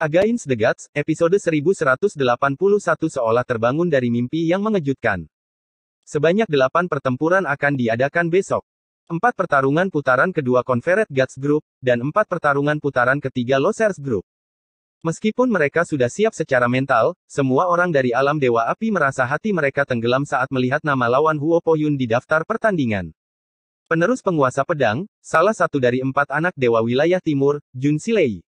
Against the Gods, episode 1181 seolah terbangun dari mimpi yang mengejutkan. Sebanyak delapan pertempuran akan diadakan besok. Empat pertarungan putaran kedua Conferred Gods Group, dan empat pertarungan putaran ketiga Losers Group. Meskipun mereka sudah siap secara mental, semua orang dari alam Dewa Api merasa hati mereka tenggelam saat melihat nama lawan Huo Poyun di daftar pertandingan. Penerus penguasa pedang, salah satu dari empat anak Dewa Wilayah Timur, Jun Silei.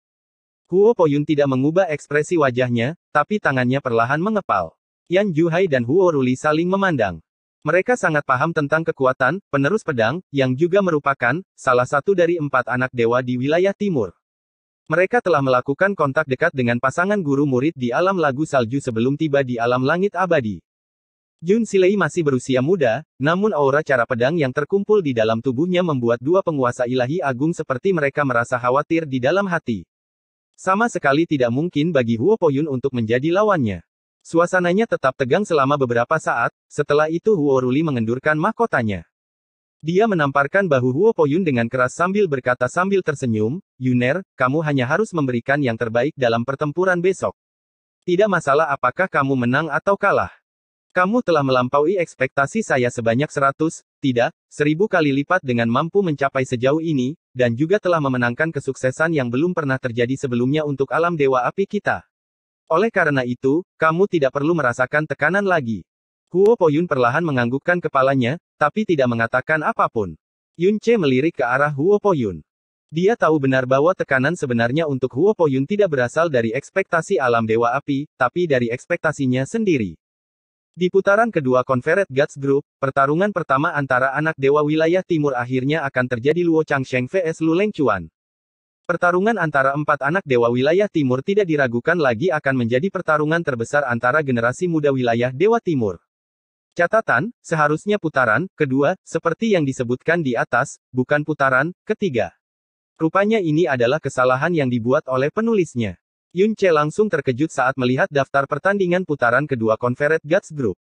Huo Poyun tidak mengubah ekspresi wajahnya, tapi tangannya perlahan mengepal. Yan Juhai dan Huo Ruli saling memandang. Mereka sangat paham tentang kekuatan penerus pedang, yang juga merupakan salah satu dari empat anak dewa di wilayah timur. Mereka telah melakukan kontak dekat dengan pasangan guru murid di alam lagu salju sebelum tiba di alam langit abadi. Jun Silei masih berusia muda, namun aura cara pedang yang terkumpul di dalam tubuhnya membuat dua penguasa ilahi agung seperti mereka merasa khawatir di dalam hati. Sama sekali tidak mungkin bagi Huo Poyun untuk menjadi lawannya. Suasananya tetap tegang selama beberapa saat, setelah itu Huo Ruli mengendurkan mahkotanya. Dia menamparkan bahu Huo Poyun dengan keras sambil berkata sambil tersenyum, Yuner, kamu hanya harus memberikan yang terbaik dalam pertempuran besok. Tidak masalah apakah kamu menang atau kalah. Kamu telah melampaui ekspektasi saya sebanyak seratus, tidak, seribu kali lipat dengan mampu mencapai sejauh ini, dan juga telah memenangkan kesuksesan yang belum pernah terjadi sebelumnya untuk alam dewa api kita. Oleh karena itu, kamu tidak perlu merasakan tekanan lagi. Huo Poyun perlahan menganggukkan kepalanya, tapi tidak mengatakan apapun. Yun Che melirik ke arah Huo Poyun. Dia tahu benar bahwa tekanan sebenarnya untuk Huo Poyun tidak berasal dari ekspektasi alam dewa api, tapi dari ekspektasinya sendiri. Di putaran kedua Konferet Guts Group, pertarungan pertama antara anak dewa wilayah timur akhirnya akan terjadi Luo Changsheng vs Lu Lengchuan. Pertarungan antara empat anak dewa wilayah timur tidak diragukan lagi akan menjadi pertarungan terbesar antara generasi muda wilayah dewa timur. Catatan, seharusnya putaran, kedua, seperti yang disebutkan di atas, bukan putaran, ketiga. Rupanya ini adalah kesalahan yang dibuat oleh penulisnya. Yun Che langsung terkejut saat melihat daftar pertandingan putaran kedua Conferred Guts Group.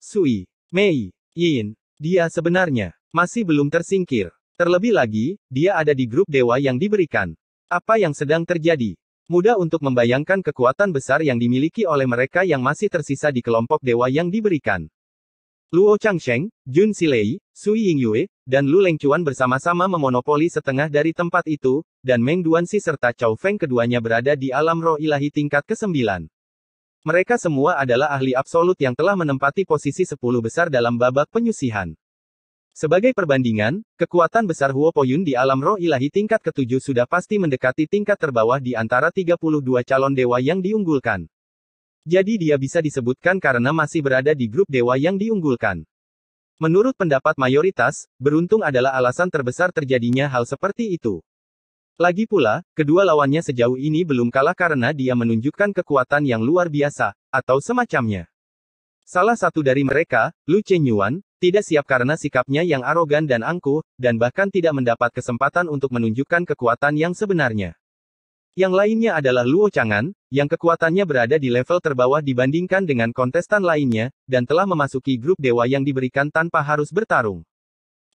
Sui, Mei, Yin, dia sebenarnya masih belum tersingkir. Terlebih lagi, dia ada di grup dewa yang diberikan. Apa yang sedang terjadi? Mudah untuk membayangkan kekuatan besar yang dimiliki oleh mereka yang masih tersisa di kelompok dewa yang diberikan. Luo Changsheng, Jun Silei, Sui Yingyue, dan Lu Lengchuan bersama-sama memonopoli setengah dari tempat itu, dan Meng Duansi serta Chao Feng keduanya berada di alam roh ilahi tingkat ke-9. Mereka semua adalah ahli absolut yang telah menempati posisi 10 besar dalam babak penyusihan. Sebagai perbandingan, kekuatan besar Huo Poyun di alam roh ilahi tingkat ke-7 sudah pasti mendekati tingkat terbawah di antara 32 calon dewa yang diunggulkan. Jadi dia bisa disebutkan karena masih berada di grup dewa yang diunggulkan. Menurut pendapat mayoritas, beruntung adalah alasan terbesar terjadinya hal seperti itu. Lagi pula, kedua lawannya sejauh ini belum kalah karena dia menunjukkan kekuatan yang luar biasa, atau semacamnya. Salah satu dari mereka, Lu Chen Yuan, tidak siap karena sikapnya yang arogan dan angkuh, dan bahkan tidak mendapat kesempatan untuk menunjukkan kekuatan yang sebenarnya. Yang lainnya adalah Luo Changan, yang kekuatannya berada di level terbawah dibandingkan dengan kontestan lainnya, dan telah memasuki grup dewa yang diberikan tanpa harus bertarung.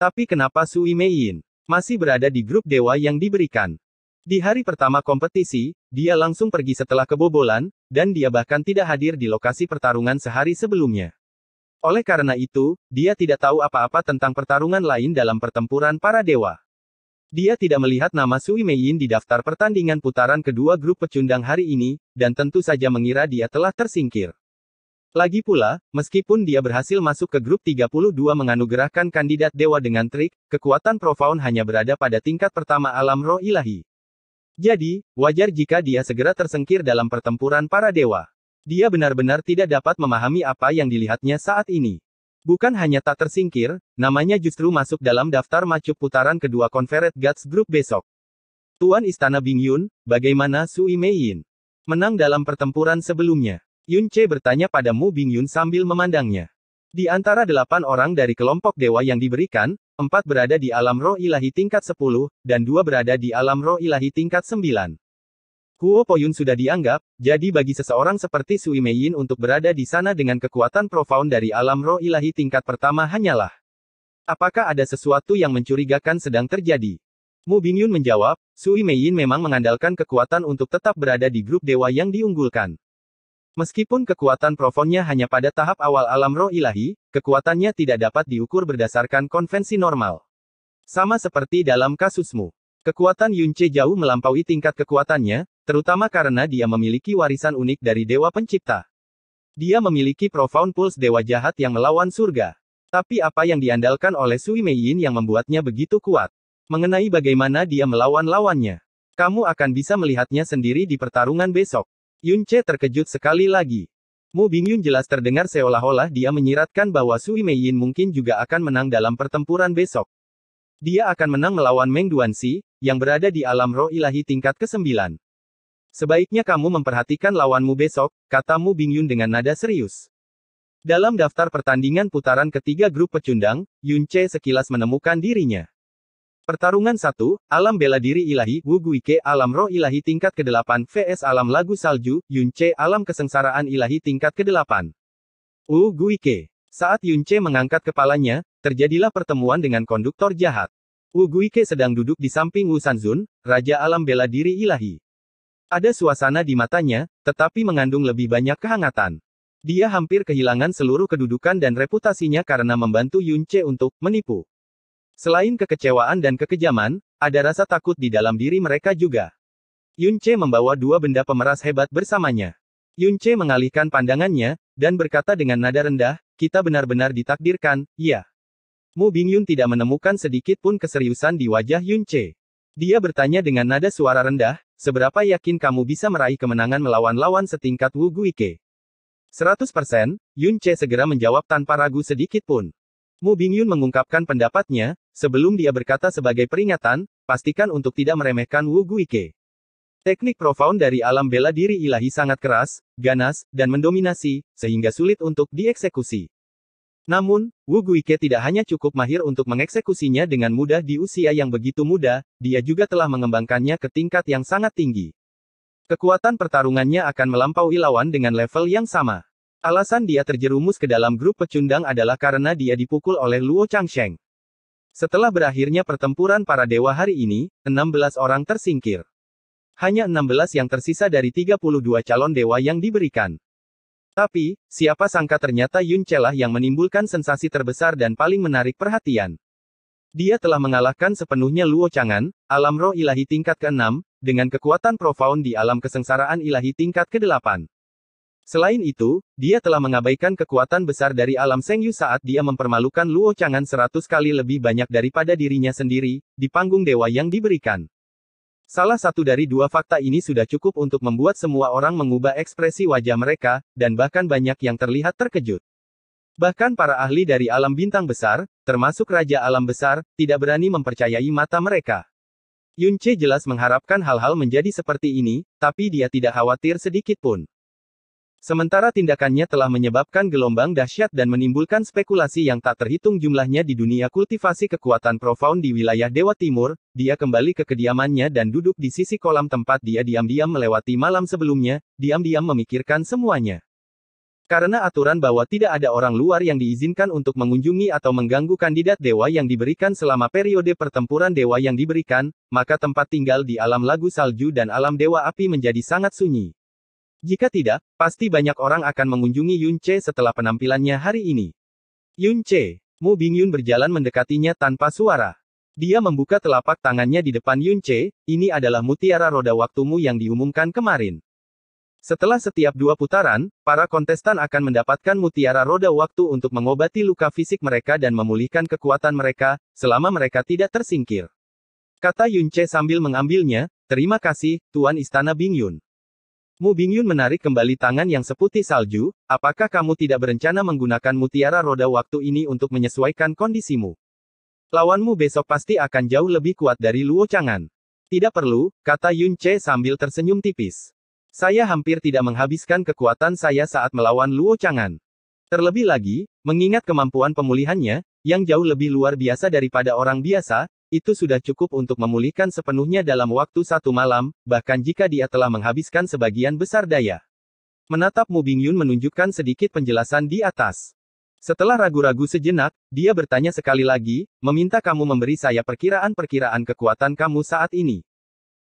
Tapi kenapa Sui masih berada di grup dewa yang diberikan? Di hari pertama kompetisi, dia langsung pergi setelah kebobolan, dan dia bahkan tidak hadir di lokasi pertarungan sehari sebelumnya. Oleh karena itu, dia tidak tahu apa-apa tentang pertarungan lain dalam pertempuran para dewa. Dia tidak melihat nama Sui Meiyin di daftar pertandingan putaran kedua grup pecundang hari ini, dan tentu saja mengira dia telah tersingkir. Lagi pula, meskipun dia berhasil masuk ke grup 32 menganugerahkan kandidat dewa dengan trik, kekuatan profound hanya berada pada tingkat pertama alam roh ilahi. Jadi, wajar jika dia segera tersengkir dalam pertempuran para dewa. Dia benar-benar tidak dapat memahami apa yang dilihatnya saat ini. Bukan hanya tak tersingkir, namanya justru masuk dalam daftar macu putaran kedua Conferred Guts Group besok. Tuan Istana Bing Yun, bagaimana Sui Mei Yin? Menang dalam pertempuran sebelumnya. Yun Che bertanya pada Mu Bing Yun sambil memandangnya. Di antara delapan orang dari kelompok dewa yang diberikan, empat berada di alam roh ilahi tingkat sepuluh dan dua berada di alam roh ilahi tingkat sembilan. Huo Poyun sudah dianggap, jadi bagi seseorang seperti Sui Mei Yin untuk berada di sana dengan kekuatan profound dari alam roh ilahi tingkat pertama hanyalah. Apakah ada sesuatu yang mencurigakan sedang terjadi? Mu Bingyun menjawab, Sui Mei Yin memang mengandalkan kekuatan untuk tetap berada di grup dewa yang diunggulkan. Meskipun kekuatan profonnya hanya pada tahap awal alam roh ilahi, kekuatannya tidak dapat diukur berdasarkan konvensi normal. Sama seperti dalam kasusmu. Kekuatan Yunce jauh melampaui tingkat kekuatannya, terutama karena dia memiliki warisan unik dari Dewa Pencipta. Dia memiliki profound pulse Dewa Jahat yang melawan surga. Tapi apa yang diandalkan oleh Sui Mei Yin yang membuatnya begitu kuat? Mengenai bagaimana dia melawan lawannya. Kamu akan bisa melihatnya sendiri di pertarungan besok. Yunche terkejut sekali lagi. Mu Bingyun jelas terdengar seolah-olah dia menyiratkan bahwa Sui Mei Yin mungkin juga akan menang dalam pertempuran besok. Dia akan menang melawan Meng Duanxi, yang berada di alam roh ilahi tingkat ke-9. Sebaiknya kamu memperhatikan lawanmu besok, katamu Bing Yun dengan nada serius. Dalam daftar pertandingan putaran ketiga grup pecundang, Yun Che sekilas menemukan dirinya. Pertarungan 1, Alam Bela Diri Ilahi, Wu Guike Alam Roh Ilahi tingkat ke-8 vs Alam Lagu Salju, Yun Che Alam Kesengsaraan Ilahi tingkat ke-8. Wu Guike. Saat Yun Che mengangkat kepalanya, terjadilah pertemuan dengan konduktor jahat. Wu Guike sedang duduk di samping Wu Sanzun, Raja Alam Bela Diri Ilahi. Ada suasana di matanya, tetapi mengandung lebih banyak kehangatan. Dia hampir kehilangan seluruh kedudukan dan reputasinya karena membantu Yunce untuk menipu. Selain kekecewaan dan kekejaman, ada rasa takut di dalam diri mereka juga. Yunce membawa dua benda pemeras hebat bersamanya. Yunce mengalihkan pandangannya, dan berkata dengan nada rendah, kita benar-benar ditakdirkan, ya. Mu Bingyun tidak menemukan sedikit pun keseriusan di wajah Yun Che. Dia bertanya dengan nada suara rendah, seberapa yakin kamu bisa meraih kemenangan melawan lawan setingkat Wu Guike? 100%, Yun Che segera menjawab tanpa ragu sedikit pun. Mu Bingyun mengungkapkan pendapatnya, sebelum dia berkata sebagai peringatan, pastikan untuk tidak meremehkan Wu Guike. Teknik profound dari alam bela diri ilahi sangat keras, ganas, dan mendominasi, sehingga sulit untuk dieksekusi. Namun, Wu Guike tidak hanya cukup mahir untuk mengeksekusinya dengan mudah di usia yang begitu muda, dia juga telah mengembangkannya ke tingkat yang sangat tinggi. Kekuatan pertarungannya akan melampaui lawan dengan level yang sama. Alasan dia terjerumus ke dalam grup pecundang adalah karena dia dipukul oleh Luo Changsheng. Setelah berakhirnya pertempuran para dewa hari ini, 16 orang tersingkir. Hanya 16 yang tersisa dari 32 calon dewa yang diberikan. Tapi, siapa sangka ternyata Yun Celah yang menimbulkan sensasi terbesar dan paling menarik perhatian. Dia telah mengalahkan sepenuhnya Luo Changan, alam roh ilahi tingkat ke-6, dengan kekuatan profound di alam kesengsaraan ilahi tingkat ke-8. Selain itu, dia telah mengabaikan kekuatan besar dari alam Seng Yu saat dia mempermalukan Luo Changan seratus kali lebih banyak daripada dirinya sendiri, di panggung dewa yang diberikan. Salah satu dari dua fakta ini sudah cukup untuk membuat semua orang mengubah ekspresi wajah mereka, dan bahkan banyak yang terlihat terkejut. Bahkan para ahli dari alam bintang besar, termasuk Raja Alam Besar, tidak berani mempercayai mata mereka. Yunce jelas mengharapkan hal-hal menjadi seperti ini, tapi dia tidak khawatir sedikit pun. Sementara tindakannya telah menyebabkan gelombang dahsyat dan menimbulkan spekulasi yang tak terhitung jumlahnya di dunia kultivasi kekuatan profound di wilayah Dewa Timur, dia kembali ke kediamannya dan duduk di sisi kolam tempat dia diam-diam melewati malam sebelumnya, diam-diam memikirkan semuanya. Karena aturan bahwa tidak ada orang luar yang diizinkan untuk mengunjungi atau mengganggu kandidat dewa yang diberikan selama periode pertempuran dewa yang diberikan, maka tempat tinggal di alam lagu salju dan alam dewa api menjadi sangat sunyi. Jika tidak, pasti banyak orang akan mengunjungi Yun Che setelah penampilannya hari ini. Yun Che, Mu Yun berjalan mendekatinya tanpa suara. Dia membuka telapak tangannya di depan Yun Che, ini adalah mutiara roda waktumu yang diumumkan kemarin. Setelah setiap dua putaran, para kontestan akan mendapatkan mutiara roda waktu untuk mengobati luka fisik mereka dan memulihkan kekuatan mereka, selama mereka tidak tersingkir. Kata Yun Che sambil mengambilnya, terima kasih, Tuan Istana Bing Yun. Mu Bingyun menarik kembali tangan yang seputih salju, apakah kamu tidak berencana menggunakan mutiara roda waktu ini untuk menyesuaikan kondisimu? Lawanmu besok pasti akan jauh lebih kuat dari Luo Changan. Tidak perlu, kata Yun Che sambil tersenyum tipis. Saya hampir tidak menghabiskan kekuatan saya saat melawan Luo Changan. Terlebih lagi, mengingat kemampuan pemulihannya, yang jauh lebih luar biasa daripada orang biasa, itu sudah cukup untuk memulihkan sepenuhnya dalam waktu satu malam, bahkan jika dia telah menghabiskan sebagian besar daya. Menatap Mu Bingyun menunjukkan sedikit penjelasan di atas. Setelah ragu-ragu sejenak, dia bertanya sekali lagi, meminta kamu memberi saya perkiraan-perkiraan kekuatan kamu saat ini.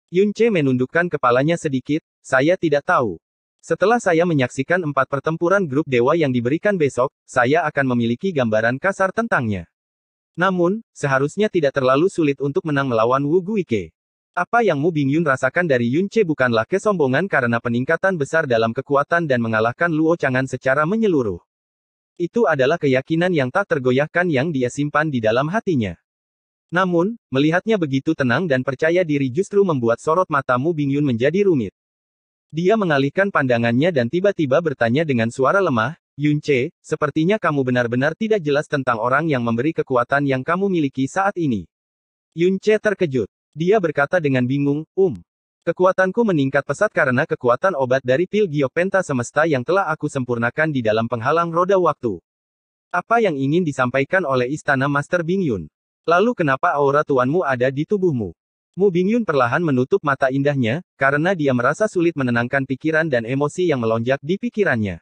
Yunce menundukkan kepalanya sedikit, saya tidak tahu. Setelah saya menyaksikan empat pertempuran grup dewa yang diberikan besok, saya akan memiliki gambaran kasar tentangnya. Namun, seharusnya tidak terlalu sulit untuk menang melawan Wu Guike. Apa yang Mu Bingyun rasakan dari Yun Che bukanlah kesombongan karena peningkatan besar dalam kekuatan dan mengalahkan Luo Changan secara menyeluruh. Itu adalah keyakinan yang tak tergoyahkan yang dia simpan di dalam hatinya. Namun, melihatnya begitu tenang dan percaya diri justru membuat sorot mata Mu Bingyun menjadi rumit. Dia mengalihkan pandangannya dan tiba-tiba bertanya dengan suara lemah, Yunce, sepertinya kamu benar-benar tidak jelas tentang orang yang memberi kekuatan yang kamu miliki saat ini. Yunce terkejut. Dia berkata dengan bingung, Um. Kekuatanku meningkat pesat karena kekuatan obat dari pil giopenta semesta yang telah aku sempurnakan di dalam penghalang roda waktu. Apa yang ingin disampaikan oleh istana Master Bingyun? Lalu kenapa aura tuanmu ada di tubuhmu? Mu Bingyun perlahan menutup mata indahnya, karena dia merasa sulit menenangkan pikiran dan emosi yang melonjak di pikirannya.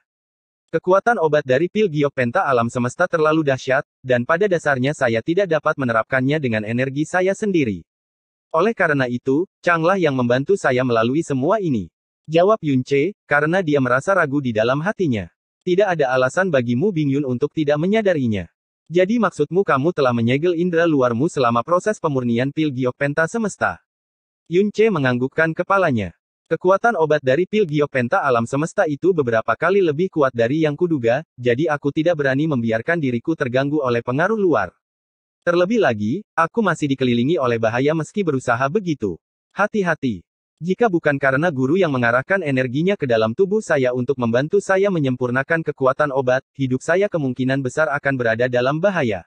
Kekuatan obat dari pil giok penta alam semesta terlalu dahsyat, dan pada dasarnya saya tidak dapat menerapkannya dengan energi saya sendiri. Oleh karena itu, Changlah yang membantu saya melalui semua ini. Jawab Yun karena dia merasa ragu di dalam hatinya. Tidak ada alasan bagimu Bing Yun untuk tidak menyadarinya. Jadi maksudmu kamu telah menyegel indera luarmu selama proses pemurnian pil giok penta semesta? Yun menganggukkan kepalanya. Kekuatan obat dari pil giopenta alam semesta itu beberapa kali lebih kuat dari yang kuduga, jadi aku tidak berani membiarkan diriku terganggu oleh pengaruh luar. Terlebih lagi, aku masih dikelilingi oleh bahaya meski berusaha begitu. Hati-hati. Jika bukan karena guru yang mengarahkan energinya ke dalam tubuh saya untuk membantu saya menyempurnakan kekuatan obat, hidup saya kemungkinan besar akan berada dalam bahaya.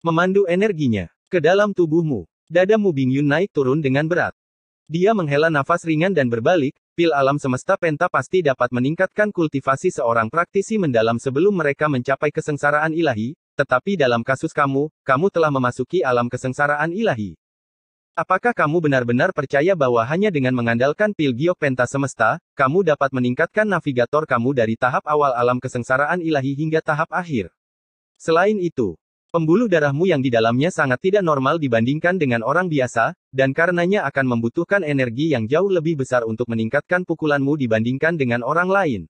Memandu energinya ke dalam tubuhmu. Dadamu bingyun naik turun dengan berat. Dia menghela nafas ringan dan berbalik, pil alam semesta penta pasti dapat meningkatkan kultivasi seorang praktisi mendalam sebelum mereka mencapai kesengsaraan ilahi, tetapi dalam kasus kamu, kamu telah memasuki alam kesengsaraan ilahi. Apakah kamu benar-benar percaya bahwa hanya dengan mengandalkan pil giok penta semesta, kamu dapat meningkatkan navigator kamu dari tahap awal alam kesengsaraan ilahi hingga tahap akhir? Selain itu, Pembuluh darahmu yang di dalamnya sangat tidak normal dibandingkan dengan orang biasa, dan karenanya akan membutuhkan energi yang jauh lebih besar untuk meningkatkan pukulanmu dibandingkan dengan orang lain.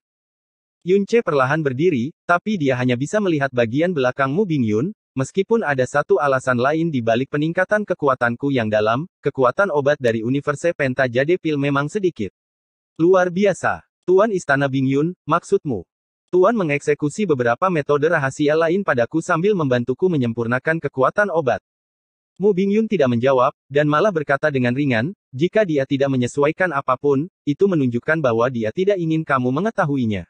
Yun Che perlahan berdiri, tapi dia hanya bisa melihat bagian belakangmu Bing Yun, meskipun ada satu alasan lain di balik peningkatan kekuatanku yang dalam, kekuatan obat dari Universe Pentajade Pil memang sedikit. Luar biasa. Tuan Istana Bing Yun, maksudmu? Tuan mengeksekusi beberapa metode rahasia lain padaku sambil membantuku menyempurnakan kekuatan obat. Mu Bingyun tidak menjawab, dan malah berkata dengan ringan, jika dia tidak menyesuaikan apapun, itu menunjukkan bahwa dia tidak ingin kamu mengetahuinya.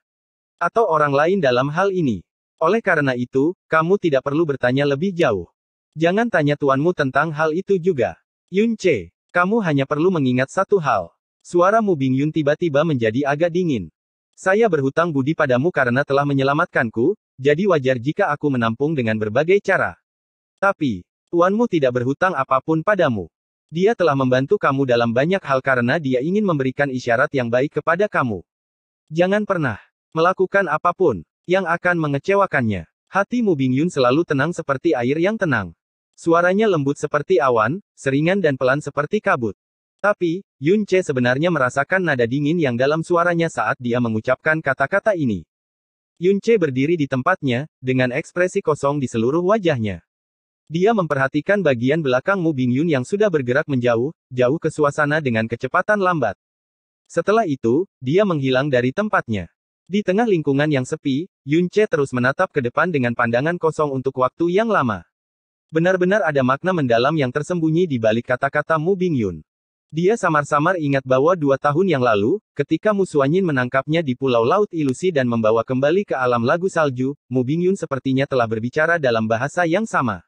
Atau orang lain dalam hal ini. Oleh karena itu, kamu tidak perlu bertanya lebih jauh. Jangan tanya tuanmu tentang hal itu juga. Yun Che, kamu hanya perlu mengingat satu hal. Suara Mu Bingyun tiba-tiba menjadi agak dingin. Saya berhutang budi padamu karena telah menyelamatkanku, jadi wajar jika aku menampung dengan berbagai cara. Tapi, tuanmu tidak berhutang apapun padamu. Dia telah membantu kamu dalam banyak hal karena dia ingin memberikan isyarat yang baik kepada kamu. Jangan pernah melakukan apapun yang akan mengecewakannya. Hatimu Bingyun selalu tenang seperti air yang tenang. Suaranya lembut seperti awan, seringan dan pelan seperti kabut. Tapi, Yun Che sebenarnya merasakan nada dingin yang dalam suaranya saat dia mengucapkan kata-kata ini. Yun Che berdiri di tempatnya, dengan ekspresi kosong di seluruh wajahnya. Dia memperhatikan bagian belakang Mu Yun yang sudah bergerak menjauh, jauh ke suasana dengan kecepatan lambat. Setelah itu, dia menghilang dari tempatnya. Di tengah lingkungan yang sepi, Yun Che terus menatap ke depan dengan pandangan kosong untuk waktu yang lama. Benar-benar ada makna mendalam yang tersembunyi di balik kata-kata Mu Yun. Dia samar-samar ingat bahwa dua tahun yang lalu, ketika Musuanyin menangkapnya di Pulau Laut Ilusi dan membawa kembali ke alam lagu salju, Bingyun sepertinya telah berbicara dalam bahasa yang sama.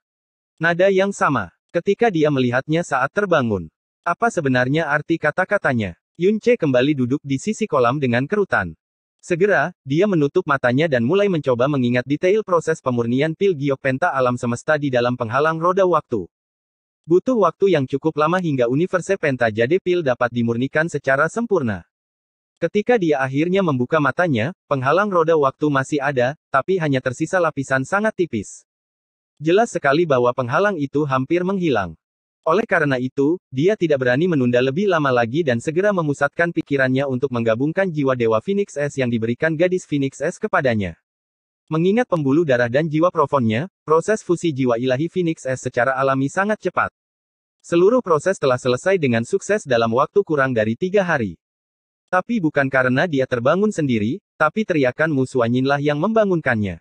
Nada yang sama. Ketika dia melihatnya saat terbangun. Apa sebenarnya arti kata-katanya? Yun Che kembali duduk di sisi kolam dengan kerutan. Segera, dia menutup matanya dan mulai mencoba mengingat detail proses pemurnian pil giok penta alam semesta di dalam penghalang roda waktu. Butuh waktu yang cukup lama hingga Universe Pentajade Pil dapat dimurnikan secara sempurna. Ketika dia akhirnya membuka matanya, penghalang roda waktu masih ada, tapi hanya tersisa lapisan sangat tipis. Jelas sekali bahwa penghalang itu hampir menghilang. Oleh karena itu, dia tidak berani menunda lebih lama lagi dan segera memusatkan pikirannya untuk menggabungkan jiwa Dewa Phoenix S yang diberikan gadis Phoenix S kepadanya. Mengingat pembuluh darah dan jiwa profonnya, proses fusi jiwa ilahi Phoenix S secara alami sangat cepat. Seluruh proses telah selesai dengan sukses dalam waktu kurang dari tiga hari. Tapi bukan karena dia terbangun sendiri, tapi teriakan musuh yang membangunkannya.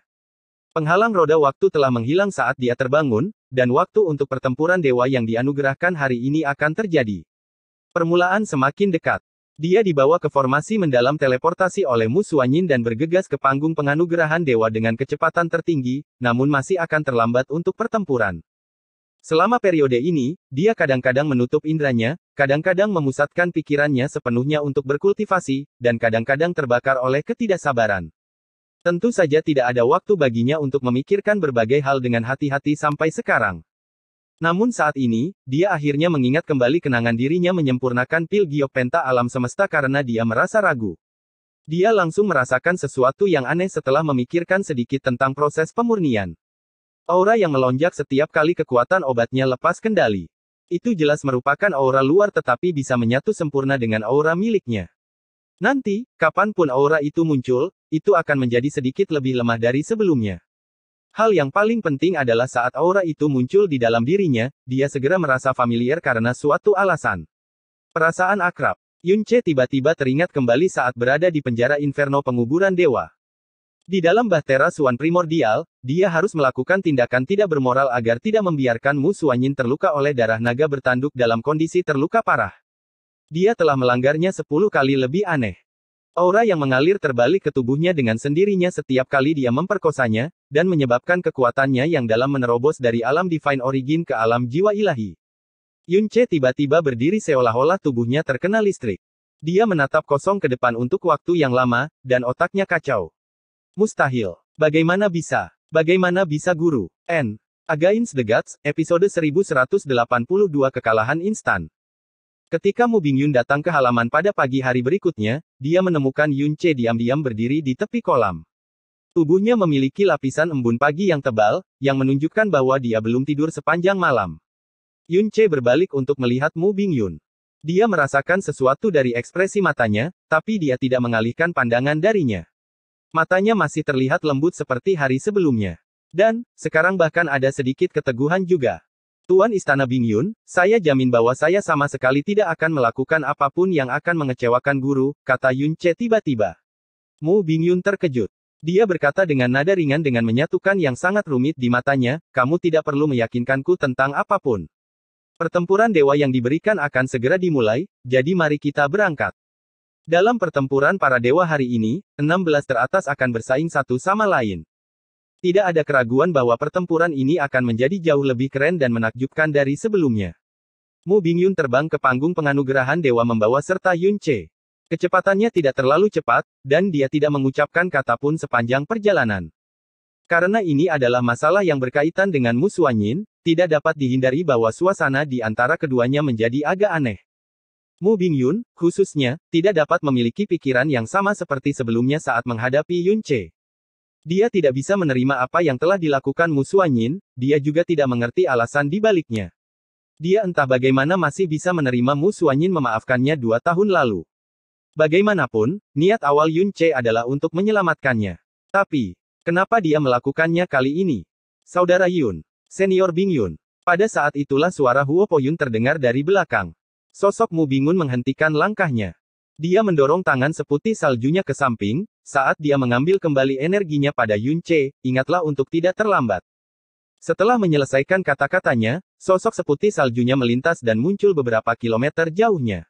Penghalang roda waktu telah menghilang saat dia terbangun, dan waktu untuk pertempuran dewa yang dianugerahkan hari ini akan terjadi. Permulaan semakin dekat. Dia dibawa ke formasi mendalam teleportasi oleh Musuanyin dan bergegas ke panggung penganugerahan dewa dengan kecepatan tertinggi, namun masih akan terlambat untuk pertempuran. Selama periode ini, dia kadang-kadang menutup indranya, kadang-kadang memusatkan pikirannya sepenuhnya untuk berkultivasi, dan kadang-kadang terbakar oleh ketidaksabaran. Tentu saja tidak ada waktu baginya untuk memikirkan berbagai hal dengan hati-hati sampai sekarang. Namun saat ini, dia akhirnya mengingat kembali kenangan dirinya menyempurnakan pil giopenta alam semesta karena dia merasa ragu. Dia langsung merasakan sesuatu yang aneh setelah memikirkan sedikit tentang proses pemurnian. Aura yang melonjak setiap kali kekuatan obatnya lepas kendali. Itu jelas merupakan aura luar tetapi bisa menyatu sempurna dengan aura miliknya. Nanti, kapanpun aura itu muncul, itu akan menjadi sedikit lebih lemah dari sebelumnya. Hal yang paling penting adalah saat aura itu muncul di dalam dirinya, dia segera merasa familiar karena suatu alasan. Perasaan akrab. Yunche tiba-tiba teringat kembali saat berada di penjara inferno penguburan dewa. Di dalam bahtera suan primordial, dia harus melakukan tindakan tidak bermoral agar tidak membiarkan Mu Yin terluka oleh darah naga bertanduk dalam kondisi terluka parah. Dia telah melanggarnya 10 kali lebih aneh. Aura yang mengalir terbalik ke tubuhnya dengan sendirinya setiap kali dia memperkosanya, dan menyebabkan kekuatannya yang dalam menerobos dari alam divine origin ke alam jiwa ilahi. Yun Yunche tiba-tiba berdiri seolah-olah tubuhnya terkena listrik. Dia menatap kosong ke depan untuk waktu yang lama, dan otaknya kacau. Mustahil. Bagaimana bisa? Bagaimana bisa guru? N. Against the Gods, episode 1182 kekalahan instan. Ketika Mu Yun datang ke halaman pada pagi hari berikutnya, dia menemukan Yun Che diam-diam berdiri di tepi kolam. Tubuhnya memiliki lapisan embun pagi yang tebal, yang menunjukkan bahwa dia belum tidur sepanjang malam. Yun Che berbalik untuk melihat Mu Bing Yun. Dia merasakan sesuatu dari ekspresi matanya, tapi dia tidak mengalihkan pandangan darinya. Matanya masih terlihat lembut seperti hari sebelumnya. Dan, sekarang bahkan ada sedikit keteguhan juga. Tuan Istana Bing Yun, saya jamin bahwa saya sama sekali tidak akan melakukan apapun yang akan mengecewakan guru, kata Yun Che tiba-tiba. Mu Bing Yun terkejut. Dia berkata dengan nada ringan dengan menyatukan yang sangat rumit di matanya, kamu tidak perlu meyakinkanku tentang apapun. Pertempuran dewa yang diberikan akan segera dimulai, jadi mari kita berangkat. Dalam pertempuran para dewa hari ini, 16 teratas akan bersaing satu sama lain. Tidak ada keraguan bahwa pertempuran ini akan menjadi jauh lebih keren dan menakjubkan dari sebelumnya. Mu Bingyun terbang ke panggung penganugerahan dewa membawa serta Yun Che. Kecepatannya tidak terlalu cepat, dan dia tidak mengucapkan kata pun sepanjang perjalanan. Karena ini adalah masalah yang berkaitan dengan musuanyin, tidak dapat dihindari bahwa suasana di antara keduanya menjadi agak aneh. Mu Bingyun, khususnya, tidak dapat memiliki pikiran yang sama seperti sebelumnya saat menghadapi Yun Che. Dia tidak bisa menerima apa yang telah dilakukan Suanyin, dia juga tidak mengerti alasan di baliknya. Dia entah bagaimana masih bisa menerima Suanyin memaafkannya dua tahun lalu. Bagaimanapun, niat awal Yun Che adalah untuk menyelamatkannya. Tapi, kenapa dia melakukannya kali ini? Saudara Yun, senior Bing Yun. Pada saat itulah suara Huo Po Yun terdengar dari belakang. Sosok Mu Bingun menghentikan langkahnya. Dia mendorong tangan seputih saljunya ke samping, saat dia mengambil kembali energinya pada Yun Che, ingatlah untuk tidak terlambat. Setelah menyelesaikan kata-katanya, sosok seputih saljunya melintas dan muncul beberapa kilometer jauhnya.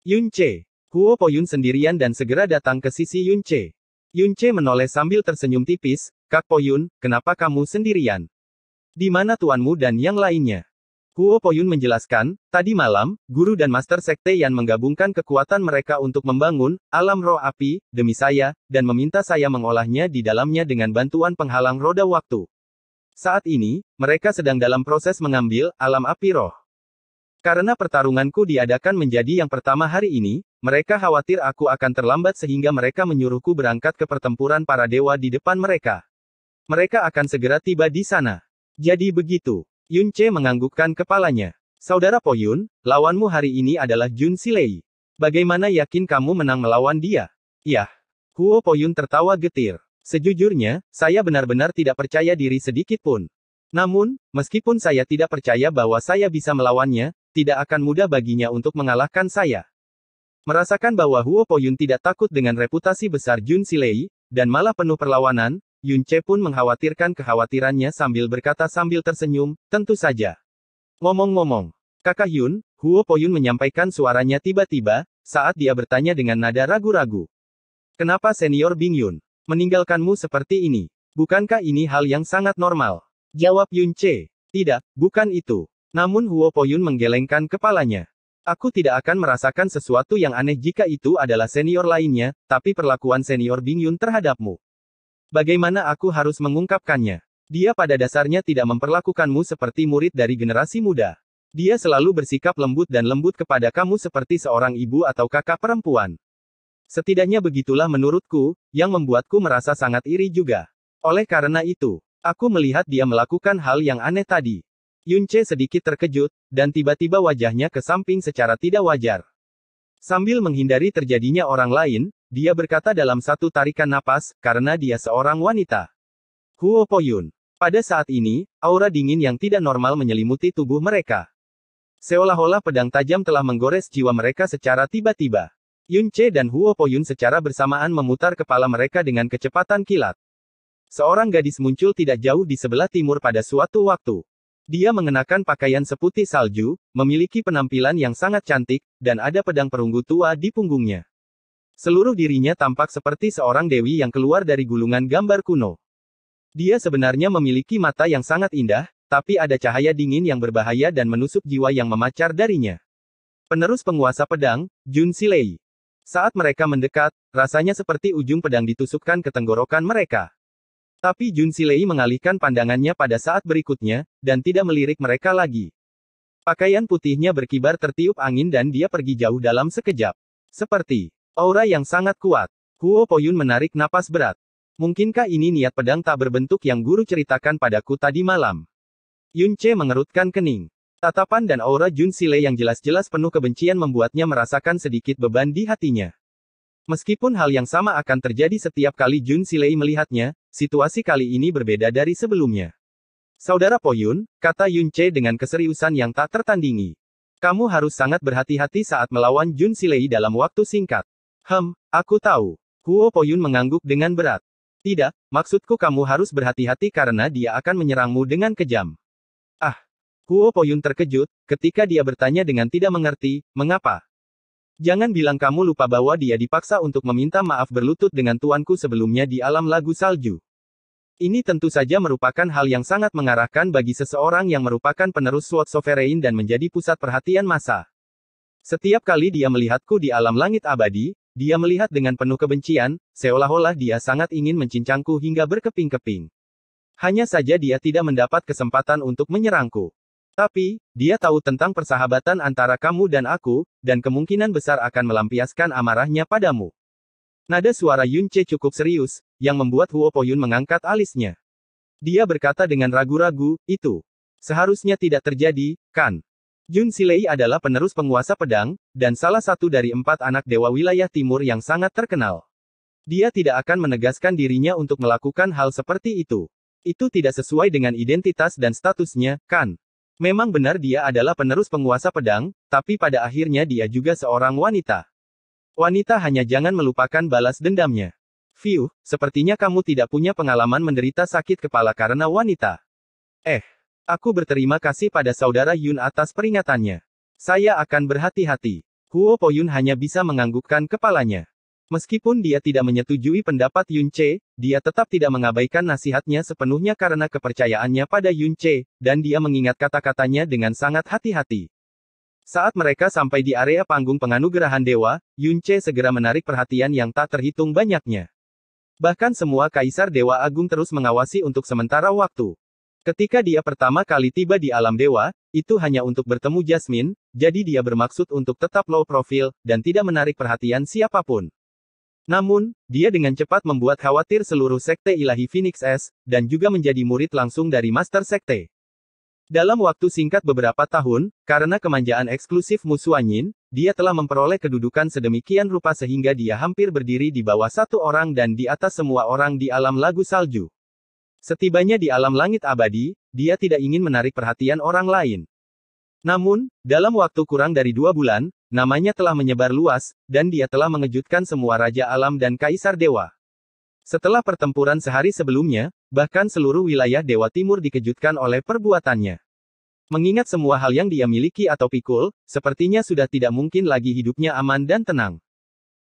Yun Che, Huo Poyun sendirian dan segera datang ke sisi Yun Che. Yun Che menoleh sambil tersenyum tipis, Kak Poyun, kenapa kamu sendirian? Di mana tuanmu dan yang lainnya? Huo Poyun menjelaskan, tadi malam, guru dan master sekte yang menggabungkan kekuatan mereka untuk membangun alam roh api demi saya dan meminta saya mengolahnya di dalamnya dengan bantuan penghalang roda waktu. Saat ini, mereka sedang dalam proses mengambil alam api roh. Karena pertarunganku diadakan menjadi yang pertama hari ini, mereka khawatir aku akan terlambat sehingga mereka menyuruhku berangkat ke pertempuran para dewa di depan mereka. Mereka akan segera tiba di sana. Jadi begitu. Yun Che menganggukkan kepalanya. Saudara Poyun, lawanmu hari ini adalah Jun Silei. Bagaimana yakin kamu menang melawan dia? Yah. Huo Poyun tertawa getir. Sejujurnya, saya benar-benar tidak percaya diri sedikitpun. Namun, meskipun saya tidak percaya bahwa saya bisa melawannya, tidak akan mudah baginya untuk mengalahkan saya. Merasakan bahwa Huo Poyun tidak takut dengan reputasi besar Jun Silei, dan malah penuh perlawanan, Yun Che pun mengkhawatirkan kekhawatirannya sambil berkata sambil tersenyum, tentu saja. Ngomong-ngomong, kakak Yun, Huo Poyun menyampaikan suaranya tiba-tiba, saat dia bertanya dengan nada ragu-ragu. Kenapa senior Bing Yun meninggalkanmu seperti ini? Bukankah ini hal yang sangat normal? Jawab Yun Che. Tidak, bukan itu. Namun Huo Poyun menggelengkan kepalanya. Aku tidak akan merasakan sesuatu yang aneh jika itu adalah senior lainnya, tapi perlakuan senior Bingyun terhadapmu. Bagaimana aku harus mengungkapkannya? Dia pada dasarnya tidak memperlakukanmu seperti murid dari generasi muda. Dia selalu bersikap lembut dan lembut kepada kamu seperti seorang ibu atau kakak perempuan. Setidaknya begitulah menurutku, yang membuatku merasa sangat iri juga. Oleh karena itu, aku melihat dia melakukan hal yang aneh tadi. Yunche sedikit terkejut, dan tiba-tiba wajahnya ke samping secara tidak wajar. Sambil menghindari terjadinya orang lain, dia berkata dalam satu tarikan napas, karena dia seorang wanita. Huo Poyun. Pada saat ini, aura dingin yang tidak normal menyelimuti tubuh mereka. Seolah-olah pedang tajam telah menggores jiwa mereka secara tiba-tiba. Yunce dan Huo Poyun secara bersamaan memutar kepala mereka dengan kecepatan kilat. Seorang gadis muncul tidak jauh di sebelah timur pada suatu waktu. Dia mengenakan pakaian seputih salju, memiliki penampilan yang sangat cantik, dan ada pedang perunggu tua di punggungnya. Seluruh dirinya tampak seperti seorang dewi yang keluar dari gulungan gambar kuno. Dia sebenarnya memiliki mata yang sangat indah, tapi ada cahaya dingin yang berbahaya dan menusuk jiwa yang memacar darinya. Penerus penguasa pedang, Jun Silei. Saat mereka mendekat, rasanya seperti ujung pedang ditusukkan ke tenggorokan mereka. Tapi Jun Silei mengalihkan pandangannya pada saat berikutnya, dan tidak melirik mereka lagi. Pakaian putihnya berkibar tertiup angin dan dia pergi jauh dalam sekejap. Seperti aura yang sangat kuat. Huo Poyun menarik napas berat. Mungkinkah ini niat pedang tak berbentuk yang guru ceritakan padaku tadi malam? Yun Che mengerutkan kening. Tatapan dan aura Jun Sile yang jelas-jelas penuh kebencian membuatnya merasakan sedikit beban di hatinya. Meskipun hal yang sama akan terjadi setiap kali Jun Silei melihatnya, situasi kali ini berbeda dari sebelumnya. Saudara Poyun, kata Yun Che dengan keseriusan yang tak tertandingi. Kamu harus sangat berhati-hati saat melawan Jun Silei dalam waktu singkat. Hem, aku tahu. Huo Poyun mengangguk dengan berat. Tidak, maksudku kamu harus berhati-hati karena dia akan menyerangmu dengan kejam. Ah. Huo Poyun terkejut, ketika dia bertanya dengan tidak mengerti, mengapa? Jangan bilang kamu lupa bahwa dia dipaksa untuk meminta maaf berlutut dengan tuanku sebelumnya di alam lagu salju. Ini tentu saja merupakan hal yang sangat mengarahkan bagi seseorang yang merupakan penerus Sword Sovereign dan menjadi pusat perhatian masa. Setiap kali dia melihatku di alam langit abadi, dia melihat dengan penuh kebencian, seolah-olah dia sangat ingin mencincangku hingga berkeping-keping. Hanya saja dia tidak mendapat kesempatan untuk menyerangku. Tapi, dia tahu tentang persahabatan antara kamu dan aku, dan kemungkinan besar akan melampiaskan amarahnya padamu. Nada suara Yun Che cukup serius, yang membuat Huo Poyun mengangkat alisnya. Dia berkata dengan ragu-ragu, itu. Seharusnya tidak terjadi, kan? Jun Silei adalah penerus penguasa pedang, dan salah satu dari empat anak dewa wilayah timur yang sangat terkenal. Dia tidak akan menegaskan dirinya untuk melakukan hal seperti itu. Itu tidak sesuai dengan identitas dan statusnya, kan? Memang benar dia adalah penerus penguasa pedang, tapi pada akhirnya dia juga seorang wanita. Wanita hanya jangan melupakan balas dendamnya. View, sepertinya kamu tidak punya pengalaman menderita sakit kepala karena wanita. Eh, aku berterima kasih pada saudara Yun atas peringatannya. Saya akan berhati-hati. Huo Poyun hanya bisa menganggukkan kepalanya. Meskipun dia tidak menyetujui pendapat Yun Che, dia tetap tidak mengabaikan nasihatnya sepenuhnya karena kepercayaannya pada Yun Che, dan dia mengingat kata-katanya dengan sangat hati-hati. Saat mereka sampai di area panggung penganugerahan dewa, Yun Che segera menarik perhatian yang tak terhitung banyaknya. Bahkan semua kaisar dewa agung terus mengawasi untuk sementara waktu. Ketika dia pertama kali tiba di alam dewa, itu hanya untuk bertemu Jasmine, jadi dia bermaksud untuk tetap low profile, dan tidak menarik perhatian siapapun. Namun, dia dengan cepat membuat khawatir seluruh sekte ilahi Phoenix S, dan juga menjadi murid langsung dari Master Sekte. Dalam waktu singkat beberapa tahun, karena kemanjaan eksklusif Musuanyin, dia telah memperoleh kedudukan sedemikian rupa sehingga dia hampir berdiri di bawah satu orang dan di atas semua orang di alam lagu salju. Setibanya di alam langit abadi, dia tidak ingin menarik perhatian orang lain. Namun, dalam waktu kurang dari dua bulan, namanya telah menyebar luas, dan dia telah mengejutkan semua raja alam dan kaisar dewa. Setelah pertempuran sehari sebelumnya, bahkan seluruh wilayah Dewa Timur dikejutkan oleh perbuatannya. Mengingat semua hal yang dia miliki atau pikul, sepertinya sudah tidak mungkin lagi hidupnya aman dan tenang.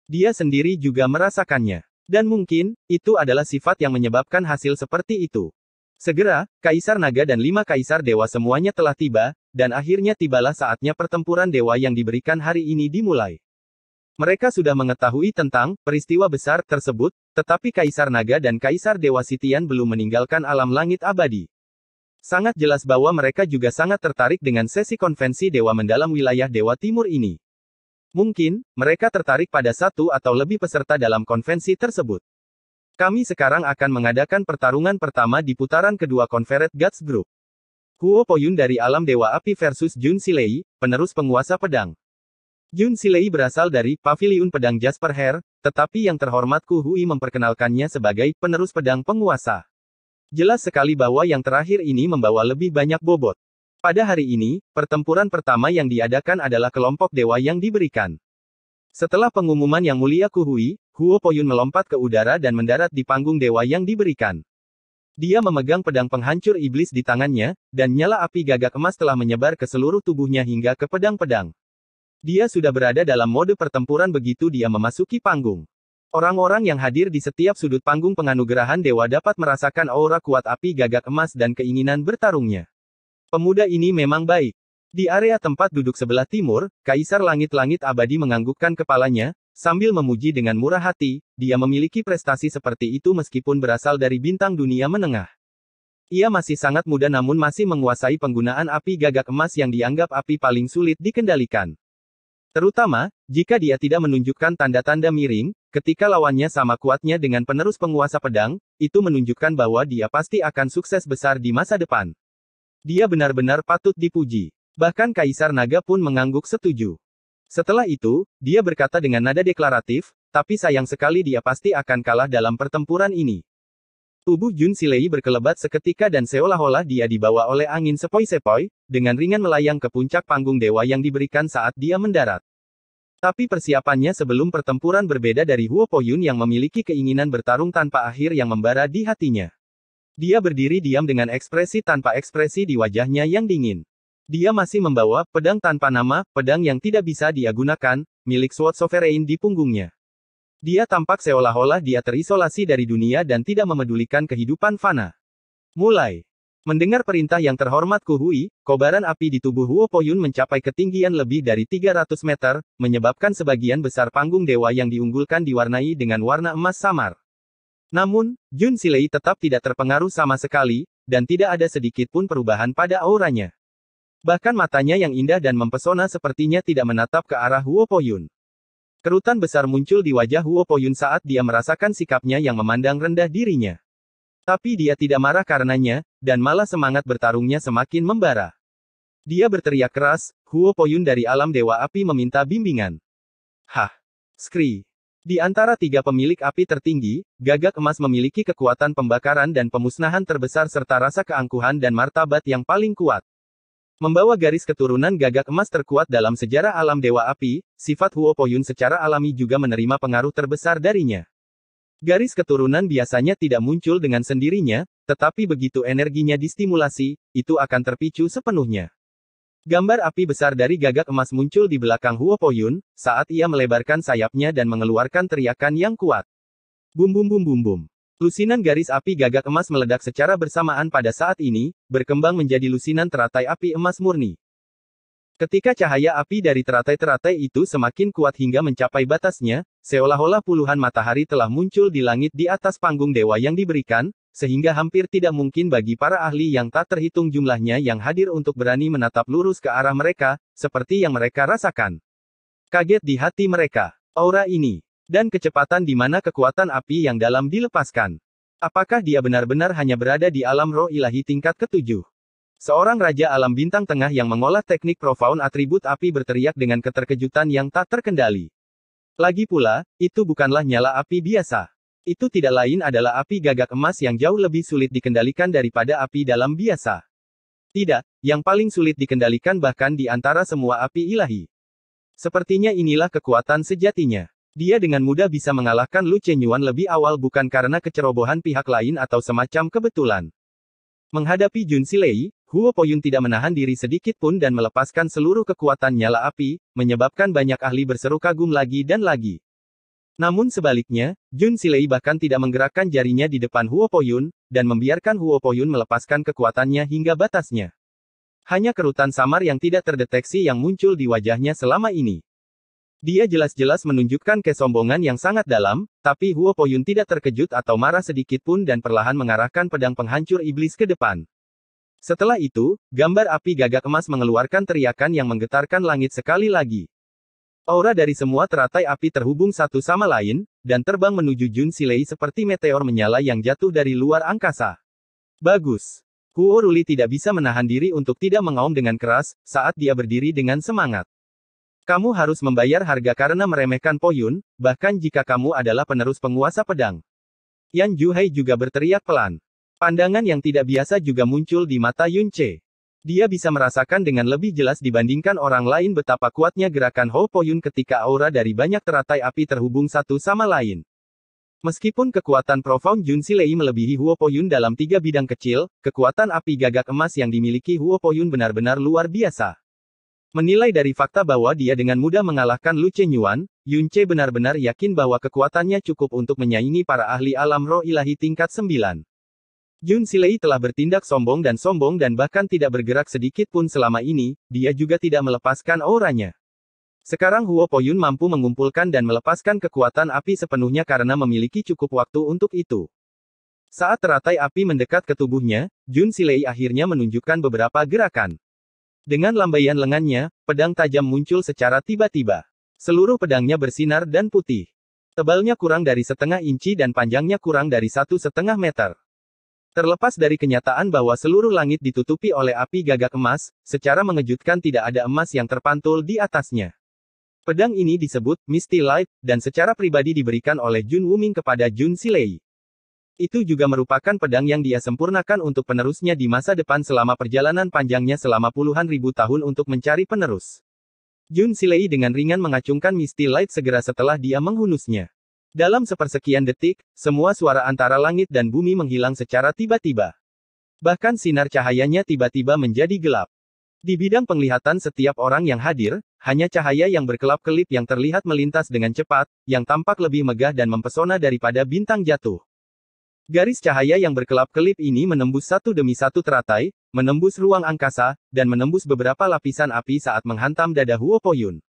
Dia sendiri juga merasakannya. Dan mungkin, itu adalah sifat yang menyebabkan hasil seperti itu. Segera, Kaisar Naga dan lima Kaisar Dewa semuanya telah tiba, dan akhirnya tibalah saatnya pertempuran dewa yang diberikan hari ini dimulai. Mereka sudah mengetahui tentang peristiwa besar tersebut, tetapi Kaisar Naga dan Kaisar Dewa Sitian belum meninggalkan alam langit abadi. Sangat jelas bahwa mereka juga sangat tertarik dengan sesi konvensi dewa mendalam wilayah Dewa Timur ini. Mungkin, mereka tertarik pada satu atau lebih peserta dalam konvensi tersebut. Kami sekarang akan mengadakan pertarungan pertama di putaran kedua Conferred Gods Group. Huo Poyun dari alam Dewa Api versus Jun Silei, penerus penguasa pedang. Jun Silei berasal dari Paviliun Pedang Jasper Hair, tetapi yang terhormat Ku Hui memperkenalkannya sebagai penerus pedang penguasa. Jelas sekali bahwa yang terakhir ini membawa lebih banyak bobot. Pada hari ini, pertempuran pertama yang diadakan adalah kelompok dewa yang diberikan. Setelah pengumuman yang mulia Ku Hui, Huo Poyun melompat ke udara dan mendarat di panggung dewa yang diberikan. Dia memegang pedang penghancur iblis di tangannya, dan nyala api gagak emas telah menyebar ke seluruh tubuhnya hingga ke pedang-pedang. Dia sudah berada dalam mode pertempuran begitu dia memasuki panggung. Orang-orang yang hadir di setiap sudut panggung penganugerahan dewa dapat merasakan aura kuat api gagak emas dan keinginan bertarungnya. Pemuda ini memang baik. Di area tempat duduk sebelah timur, Kaisar Langit-Langit Abadi menganggukkan kepalanya, Sambil memuji dengan murah hati, dia memiliki prestasi seperti itu meskipun berasal dari bintang dunia menengah. Ia masih sangat muda namun masih menguasai penggunaan api gagak emas yang dianggap api paling sulit dikendalikan. Terutama, jika dia tidak menunjukkan tanda-tanda miring, ketika lawannya sama kuatnya dengan penerus penguasa pedang, itu menunjukkan bahwa dia pasti akan sukses besar di masa depan. Dia benar-benar patut dipuji. Bahkan Kaisar Naga pun mengangguk setuju. Setelah itu, dia berkata dengan nada deklaratif, tapi sayang sekali dia pasti akan kalah dalam pertempuran ini. Tubuh Jun Silei berkelebat seketika dan seolah-olah dia dibawa oleh angin sepoi-sepoi, dengan ringan melayang ke puncak panggung dewa yang diberikan saat dia mendarat. Tapi persiapannya sebelum pertempuran berbeda dari Huo Poyun yang memiliki keinginan bertarung tanpa akhir yang membara di hatinya. Dia berdiri diam dengan ekspresi tanpa ekspresi di wajahnya yang dingin. Dia masih membawa pedang tanpa nama, pedang yang tidak bisa dia gunakan, milik Sword Sovereign di punggungnya. Dia tampak seolah-olah dia terisolasi dari dunia dan tidak memedulikan kehidupan Fana. Mulai. Mendengar perintah yang terhormat Kuhui, kobaran api di tubuh Huo Poyun mencapai ketinggian lebih dari 300 meter, menyebabkan sebagian besar panggung dewa yang diunggulkan diwarnai dengan warna emas samar. Namun, Jun Silei tetap tidak terpengaruh sama sekali, dan tidak ada sedikit pun perubahan pada auranya. Bahkan matanya yang indah dan mempesona sepertinya tidak menatap ke arah Huo Poyun. Kerutan besar muncul di wajah Huo Poyun saat dia merasakan sikapnya yang memandang rendah dirinya. Tapi dia tidak marah karenanya, dan malah semangat bertarungnya semakin membara. Dia berteriak keras, Huo Poyun dari alam Dewa Api meminta bimbingan. Hah! Skri! Di antara tiga pemilik api tertinggi, gagak emas memiliki kekuatan pembakaran dan pemusnahan terbesar serta rasa keangkuhan dan martabat yang paling kuat. Membawa garis keturunan gagak emas terkuat dalam sejarah alam Dewa Api, sifat Huopoyun secara alami juga menerima pengaruh terbesar darinya. Garis keturunan biasanya tidak muncul dengan sendirinya, tetapi begitu energinya distimulasi, itu akan terpicu sepenuhnya. Gambar api besar dari gagak emas muncul di belakang Huopoyun, saat ia melebarkan sayapnya dan mengeluarkan teriakan yang kuat. Bum bum bum bum bum. Lusinan garis api gagak emas meledak secara bersamaan pada saat ini, berkembang menjadi lusinan teratai api emas murni. Ketika cahaya api dari teratai-teratai itu semakin kuat hingga mencapai batasnya, seolah-olah puluhan matahari telah muncul di langit di atas panggung dewa yang diberikan, sehingga hampir tidak mungkin bagi para ahli yang tak terhitung jumlahnya yang hadir untuk berani menatap lurus ke arah mereka, seperti yang mereka rasakan. Kaget di hati mereka. Aura ini, dan kecepatan di mana kekuatan api yang dalam dilepaskan. Apakah dia benar-benar hanya berada di alam roh ilahi tingkat ketujuh? Seorang raja alam bintang tengah yang mengolah teknik profound atribut api berteriak dengan keterkejutan yang tak terkendali. Lagi pula, itu bukanlah nyala api biasa. Itu tidak lain adalah api gagak emas yang jauh lebih sulit dikendalikan daripada api dalam biasa. Tidak, yang paling sulit dikendalikan bahkan di antara semua api ilahi. Sepertinya inilah kekuatan sejatinya. Dia dengan mudah bisa mengalahkan Lu Chenyuan lebih awal bukan karena kecerobohan pihak lain atau semacam kebetulan. Menghadapi Jun Silei, Huo Poyun tidak menahan diri sedikit pun dan melepaskan seluruh kekuatan nyala api, menyebabkan banyak ahli berseru kagum lagi dan lagi. Namun sebaliknya, Jun Silei bahkan tidak menggerakkan jarinya di depan Huo Poyun, dan membiarkan Huo Poyun melepaskan kekuatannya hingga batasnya. Hanya kerutan samar yang tidak terdeteksi yang muncul di wajahnya selama ini. Dia jelas-jelas menunjukkan kesombongan yang sangat dalam, tapi Huo Poyun tidak terkejut atau marah sedikit pun dan perlahan mengarahkan pedang penghancur iblis ke depan. Setelah itu, gambar api gagak emas mengeluarkan teriakan yang menggetarkan langit sekali lagi. Aura dari semua teratai api terhubung satu sama lain, dan terbang menuju Jun Silei seperti meteor menyala yang jatuh dari luar angkasa. Bagus. Huo Ruli tidak bisa menahan diri untuk tidak mengaum dengan keras, saat dia berdiri dengan semangat. Kamu harus membayar harga karena meremehkan Poyun, bahkan jika kamu adalah penerus penguasa pedang. Yan Juhai juga berteriak pelan. Pandangan yang tidak biasa juga muncul di mata Yun Che. Dia bisa merasakan dengan lebih jelas dibandingkan orang lain betapa kuatnya gerakan Ho Poyun ketika aura dari banyak teratai api terhubung satu sama lain. Meskipun kekuatan Profound Jun Silei melebihi Huo Poyun dalam tiga bidang kecil, kekuatan api gagak emas yang dimiliki Huo Poyun benar-benar luar biasa. Menilai dari fakta bahwa dia dengan mudah mengalahkan Lu Chen Yuan, Yun Che benar-benar yakin bahwa kekuatannya cukup untuk menyaingi para ahli alam roh ilahi tingkat 9. Yun Silei telah bertindak sombong dan sombong dan bahkan tidak bergerak sedikit pun selama ini, dia juga tidak melepaskan auranya. Sekarang Huo Po Yun mampu mengumpulkan dan melepaskan kekuatan api sepenuhnya karena memiliki cukup waktu untuk itu. Saat teratai api mendekat ke tubuhnya, Jun Silei akhirnya menunjukkan beberapa gerakan. Dengan lambaian lengannya, pedang tajam muncul secara tiba-tiba. Seluruh pedangnya bersinar dan putih. Tebalnya kurang dari setengah inci dan panjangnya kurang dari satu setengah meter. Terlepas dari kenyataan bahwa seluruh langit ditutupi oleh api gagak emas, secara mengejutkan tidak ada emas yang terpantul di atasnya. Pedang ini disebut Misty Light, dan secara pribadi diberikan oleh Jun Wuming kepada Jun Silei. Itu juga merupakan pedang yang dia sempurnakan untuk penerusnya di masa depan selama perjalanan panjangnya selama puluhan ribu tahun untuk mencari penerus. Jun Silei dengan ringan mengacungkan Misty Light segera setelah dia menghunusnya. Dalam sepersekian detik, semua suara antara langit dan bumi menghilang secara tiba-tiba. Bahkan sinar cahayanya tiba-tiba menjadi gelap. Di bidang penglihatan setiap orang yang hadir, hanya cahaya yang berkelap-kelip yang terlihat melintas dengan cepat, yang tampak lebih megah dan mempesona daripada bintang jatuh. Garis cahaya yang berkelap-kelip ini menembus satu demi satu teratai, menembus ruang angkasa, dan menembus beberapa lapisan api saat menghantam dada Huo Poyun.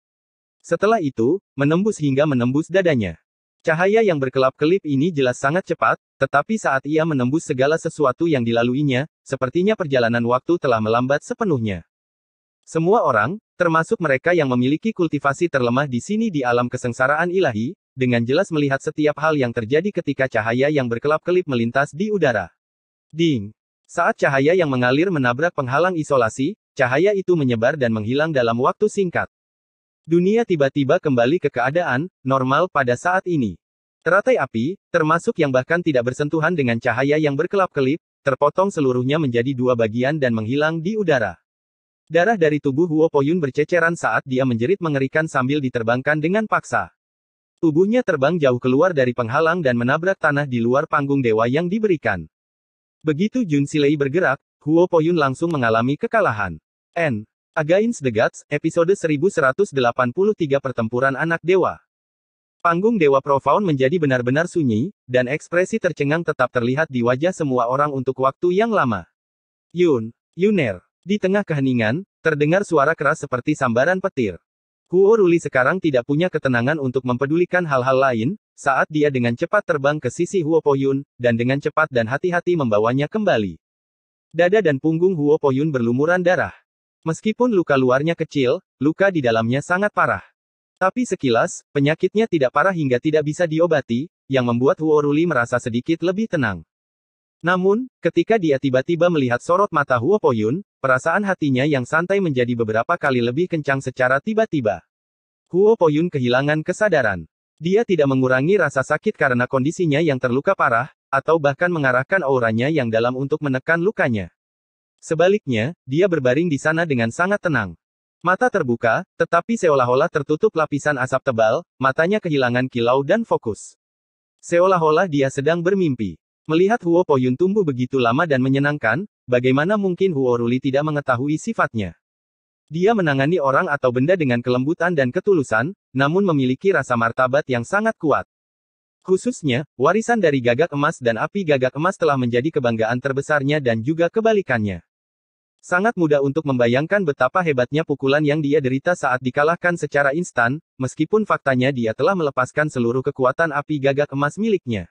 Setelah itu, menembus hingga menembus dadanya. Cahaya yang berkelap-kelip ini jelas sangat cepat, tetapi saat ia menembus segala sesuatu yang dilaluinya, sepertinya perjalanan waktu telah melambat sepenuhnya. Semua orang, termasuk mereka yang memiliki kultivasi terlemah di sini di alam kesengsaraan ilahi, dengan jelas melihat setiap hal yang terjadi ketika cahaya yang berkelap-kelip melintas di udara. Ding! Saat cahaya yang mengalir menabrak penghalang isolasi, cahaya itu menyebar dan menghilang dalam waktu singkat. Dunia tiba-tiba kembali ke keadaan normal pada saat ini. Teratai api, termasuk yang bahkan tidak bersentuhan dengan cahaya yang berkelap-kelip, terpotong seluruhnya menjadi dua bagian dan menghilang di udara. Darah dari tubuh Huo Poyun berceceran saat dia menjerit mengerikan sambil diterbangkan dengan paksa. Tubuhnya terbang jauh keluar dari penghalang dan menabrak tanah di luar panggung dewa yang diberikan. Begitu Jun Silei bergerak, Huo Poyun langsung mengalami kekalahan. N. Against the Gods, episode 1183 Pertempuran Anak Dewa. Panggung Dewa Profound menjadi benar-benar sunyi, dan ekspresi tercengang tetap terlihat di wajah semua orang untuk waktu yang lama. Yun, Yuner, di tengah keheningan, terdengar suara keras seperti sambaran petir. Huo Ruli sekarang tidak punya ketenangan untuk mempedulikan hal-hal lain, saat dia dengan cepat terbang ke sisi Huo Poyun, dan dengan cepat dan hati-hati membawanya kembali. Dada dan punggung Huo Poyun berlumuran darah. Meskipun luka luarnya kecil, luka di dalamnya sangat parah. Tapi sekilas, penyakitnya tidak parah hingga tidak bisa diobati, yang membuat Huo Ruli merasa sedikit lebih tenang. Namun, ketika dia tiba-tiba melihat sorot mata Huo Poyun, perasaan hatinya yang santai menjadi beberapa kali lebih kencang secara tiba-tiba. Huo Poyun kehilangan kesadaran. Dia tidak mengurangi rasa sakit karena kondisinya yang terluka parah, atau bahkan mengarahkan auranya yang dalam untuk menekan lukanya. Sebaliknya, dia berbaring di sana dengan sangat tenang. Mata terbuka, tetapi seolah-olah tertutup lapisan asap tebal, matanya kehilangan kilau dan fokus. Seolah-olah dia sedang bermimpi. Melihat Huo Poyun tumbuh begitu lama dan menyenangkan, bagaimana mungkin Huo Ruli tidak mengetahui sifatnya? Dia menangani orang atau benda dengan kelembutan dan ketulusan, namun memiliki rasa martabat yang sangat kuat. Khususnya, warisan dari gagak emas dan api gagak emas telah menjadi kebanggaan terbesarnya dan juga kebalikannya. Sangat mudah untuk membayangkan betapa hebatnya pukulan yang dia derita saat dikalahkan secara instan, meskipun faktanya dia telah melepaskan seluruh kekuatan api gagak emas miliknya.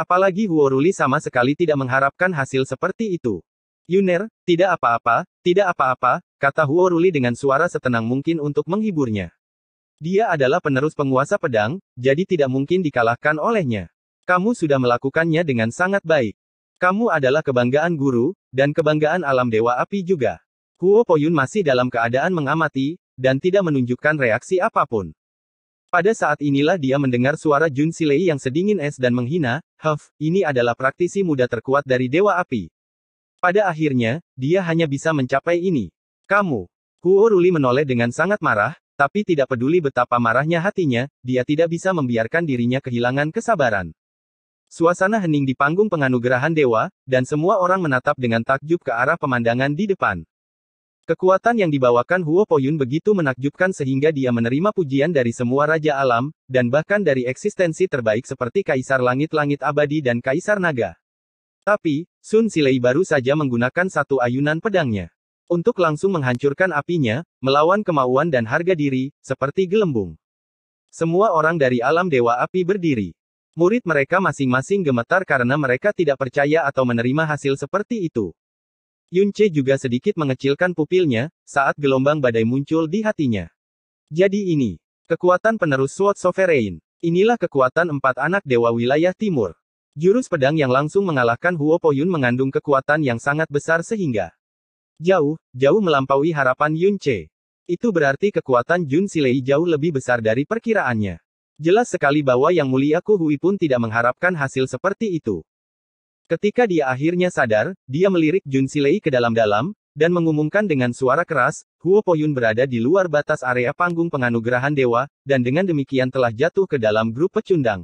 Apalagi Huoruli sama sekali tidak mengharapkan hasil seperti itu. Yuner, tidak apa-apa, tidak apa-apa, kata Huoruli dengan suara setenang mungkin untuk menghiburnya. Dia adalah penerus penguasa pedang, jadi tidak mungkin dikalahkan olehnya. Kamu sudah melakukannya dengan sangat baik. Kamu adalah kebanggaan guru, dan kebanggaan alam dewa api juga. Huo Poyun masih dalam keadaan mengamati, dan tidak menunjukkan reaksi apapun. Pada saat inilah dia mendengar suara Jun Silei yang sedingin es dan menghina, Huff, ini adalah praktisi muda terkuat dari Dewa Api. Pada akhirnya, dia hanya bisa mencapai ini. Kamu. Kuo Ruli menoleh dengan sangat marah, tapi tidak peduli betapa marahnya hatinya, dia tidak bisa membiarkan dirinya kehilangan kesabaran. Suasana hening di panggung penganugerahan dewa, dan semua orang menatap dengan takjub ke arah pemandangan di depan. Kekuatan yang dibawakan Huo Poyun begitu menakjubkan sehingga dia menerima pujian dari semua raja alam, dan bahkan dari eksistensi terbaik seperti Kaisar Langit-Langit Abadi dan Kaisar Naga. Tapi, Sun Silei baru saja menggunakan satu ayunan pedangnya. Untuk langsung menghancurkan apinya, melawan kemauan dan harga diri, seperti gelembung. Semua orang dari alam Dewa Api berdiri. Murid mereka masing-masing gemetar karena mereka tidak percaya atau menerima hasil seperti itu. Yunce juga sedikit mengecilkan pupilnya, saat gelombang badai muncul di hatinya. Jadi ini, kekuatan penerus Sword Sovereign. Inilah kekuatan empat anak dewa wilayah timur. Jurus pedang yang langsung mengalahkan Huo Poyun mengandung kekuatan yang sangat besar sehingga jauh, jauh melampaui harapan Yunce. Itu berarti kekuatan Jun Silei jauh lebih besar dari perkiraannya. Jelas sekali bahwa Yang Mulia Kuhui pun tidak mengharapkan hasil seperti itu. Ketika dia akhirnya sadar, dia melirik Jun Silei ke dalam-dalam, dan mengumumkan dengan suara keras, Huo Poyun berada di luar batas area panggung penganugerahan dewa, dan dengan demikian telah jatuh ke dalam grup pecundang.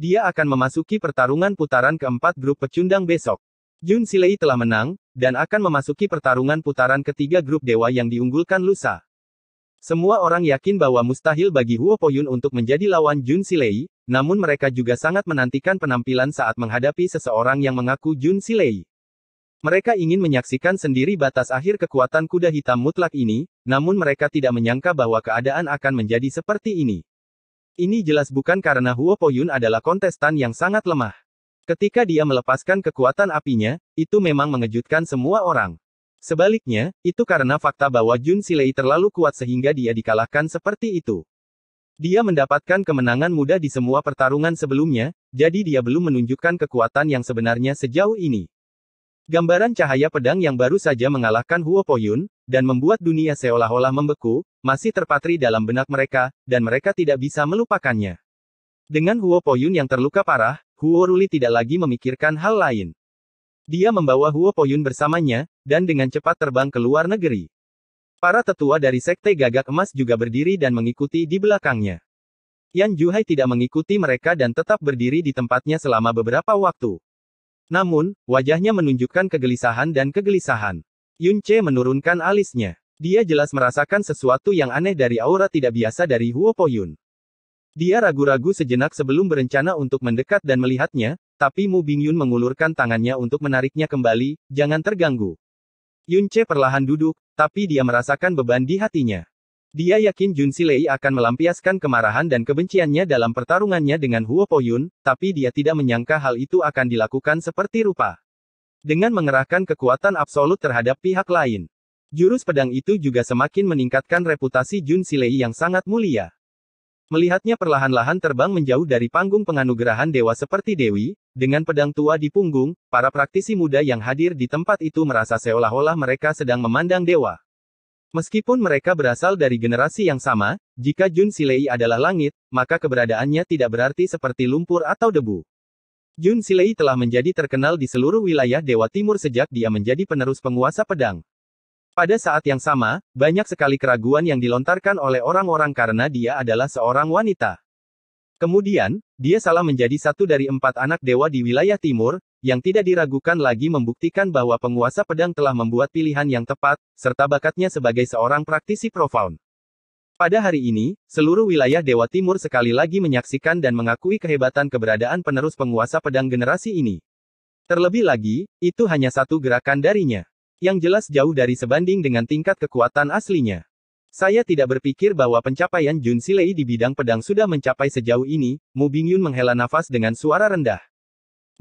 Dia akan memasuki pertarungan putaran keempat grup pecundang besok. Jun Silei telah menang, dan akan memasuki pertarungan putaran ketiga grup dewa yang diunggulkan lusa. Semua orang yakin bahwa mustahil bagi Huo Poyun untuk menjadi lawan Jun Silei, namun mereka juga sangat menantikan penampilan saat menghadapi seseorang yang mengaku Jun Silei. Mereka ingin menyaksikan sendiri batas akhir kekuatan kuda hitam mutlak ini, namun mereka tidak menyangka bahwa keadaan akan menjadi seperti ini. Ini jelas bukan karena Huo Poyun adalah kontestan yang sangat lemah. Ketika dia melepaskan kekuatan apinya, itu memang mengejutkan semua orang. Sebaliknya, itu karena fakta bahwa Jun Silei terlalu kuat sehingga dia dikalahkan seperti itu. Dia mendapatkan kemenangan mudah di semua pertarungan sebelumnya, jadi dia belum menunjukkan kekuatan yang sebenarnya sejauh ini. Gambaran cahaya pedang yang baru saja mengalahkan Huo Poyun, dan membuat dunia seolah-olah membeku, masih terpatri dalam benak mereka, dan mereka tidak bisa melupakannya. Dengan Huo Poyun yang terluka parah, Huo Ruli tidak lagi memikirkan hal lain. Dia membawa Huo Poyun bersamanya, dan dengan cepat terbang ke luar negeri. Para tetua dari Sekte Gagak Emas juga berdiri dan mengikuti di belakangnya. Yan Juhai tidak mengikuti mereka dan tetap berdiri di tempatnya selama beberapa waktu. Namun, wajahnya menunjukkan kegelisahan dan kegelisahan. Yun Che menurunkan alisnya. Dia jelas merasakan sesuatu yang aneh dari aura tidak biasa dari Huo Poyun. Dia ragu-ragu sejenak sebelum berencana untuk mendekat dan melihatnya, tapi Mu Bingyun mengulurkan tangannya untuk menariknya kembali, jangan terganggu. Yun Yunce perlahan duduk, tapi dia merasakan beban di hatinya. Dia yakin Jun Silei akan melampiaskan kemarahan dan kebenciannya dalam pertarungannya dengan Huo Poyun, tapi dia tidak menyangka hal itu akan dilakukan seperti rupa. Dengan mengerahkan kekuatan absolut terhadap pihak lain. Jurus pedang itu juga semakin meningkatkan reputasi Jun Silei yang sangat mulia. Melihatnya perlahan-lahan terbang menjauh dari panggung penganugerahan dewa seperti Dewi, dengan pedang tua di punggung, para praktisi muda yang hadir di tempat itu merasa seolah-olah mereka sedang memandang dewa. Meskipun mereka berasal dari generasi yang sama, jika Jun Silei adalah langit, maka keberadaannya tidak berarti seperti lumpur atau debu. Jun Silei telah menjadi terkenal di seluruh wilayah Dewa Timur sejak dia menjadi penerus penguasa pedang. Pada saat yang sama, banyak sekali keraguan yang dilontarkan oleh orang-orang karena dia adalah seorang wanita. Kemudian, dia salah menjadi satu dari empat anak dewa di wilayah timur, yang tidak diragukan lagi membuktikan bahwa penguasa pedang telah membuat pilihan yang tepat, serta bakatnya sebagai seorang praktisi profound. Pada hari ini, seluruh wilayah Dewa Timur sekali lagi menyaksikan dan mengakui kehebatan keberadaan penerus penguasa pedang generasi ini. Terlebih lagi, itu hanya satu gerakan darinya yang jelas jauh dari sebanding dengan tingkat kekuatan aslinya. Saya tidak berpikir bahwa pencapaian Jun Silei di bidang pedang sudah mencapai sejauh ini, Mu Bingyun menghela nafas dengan suara rendah.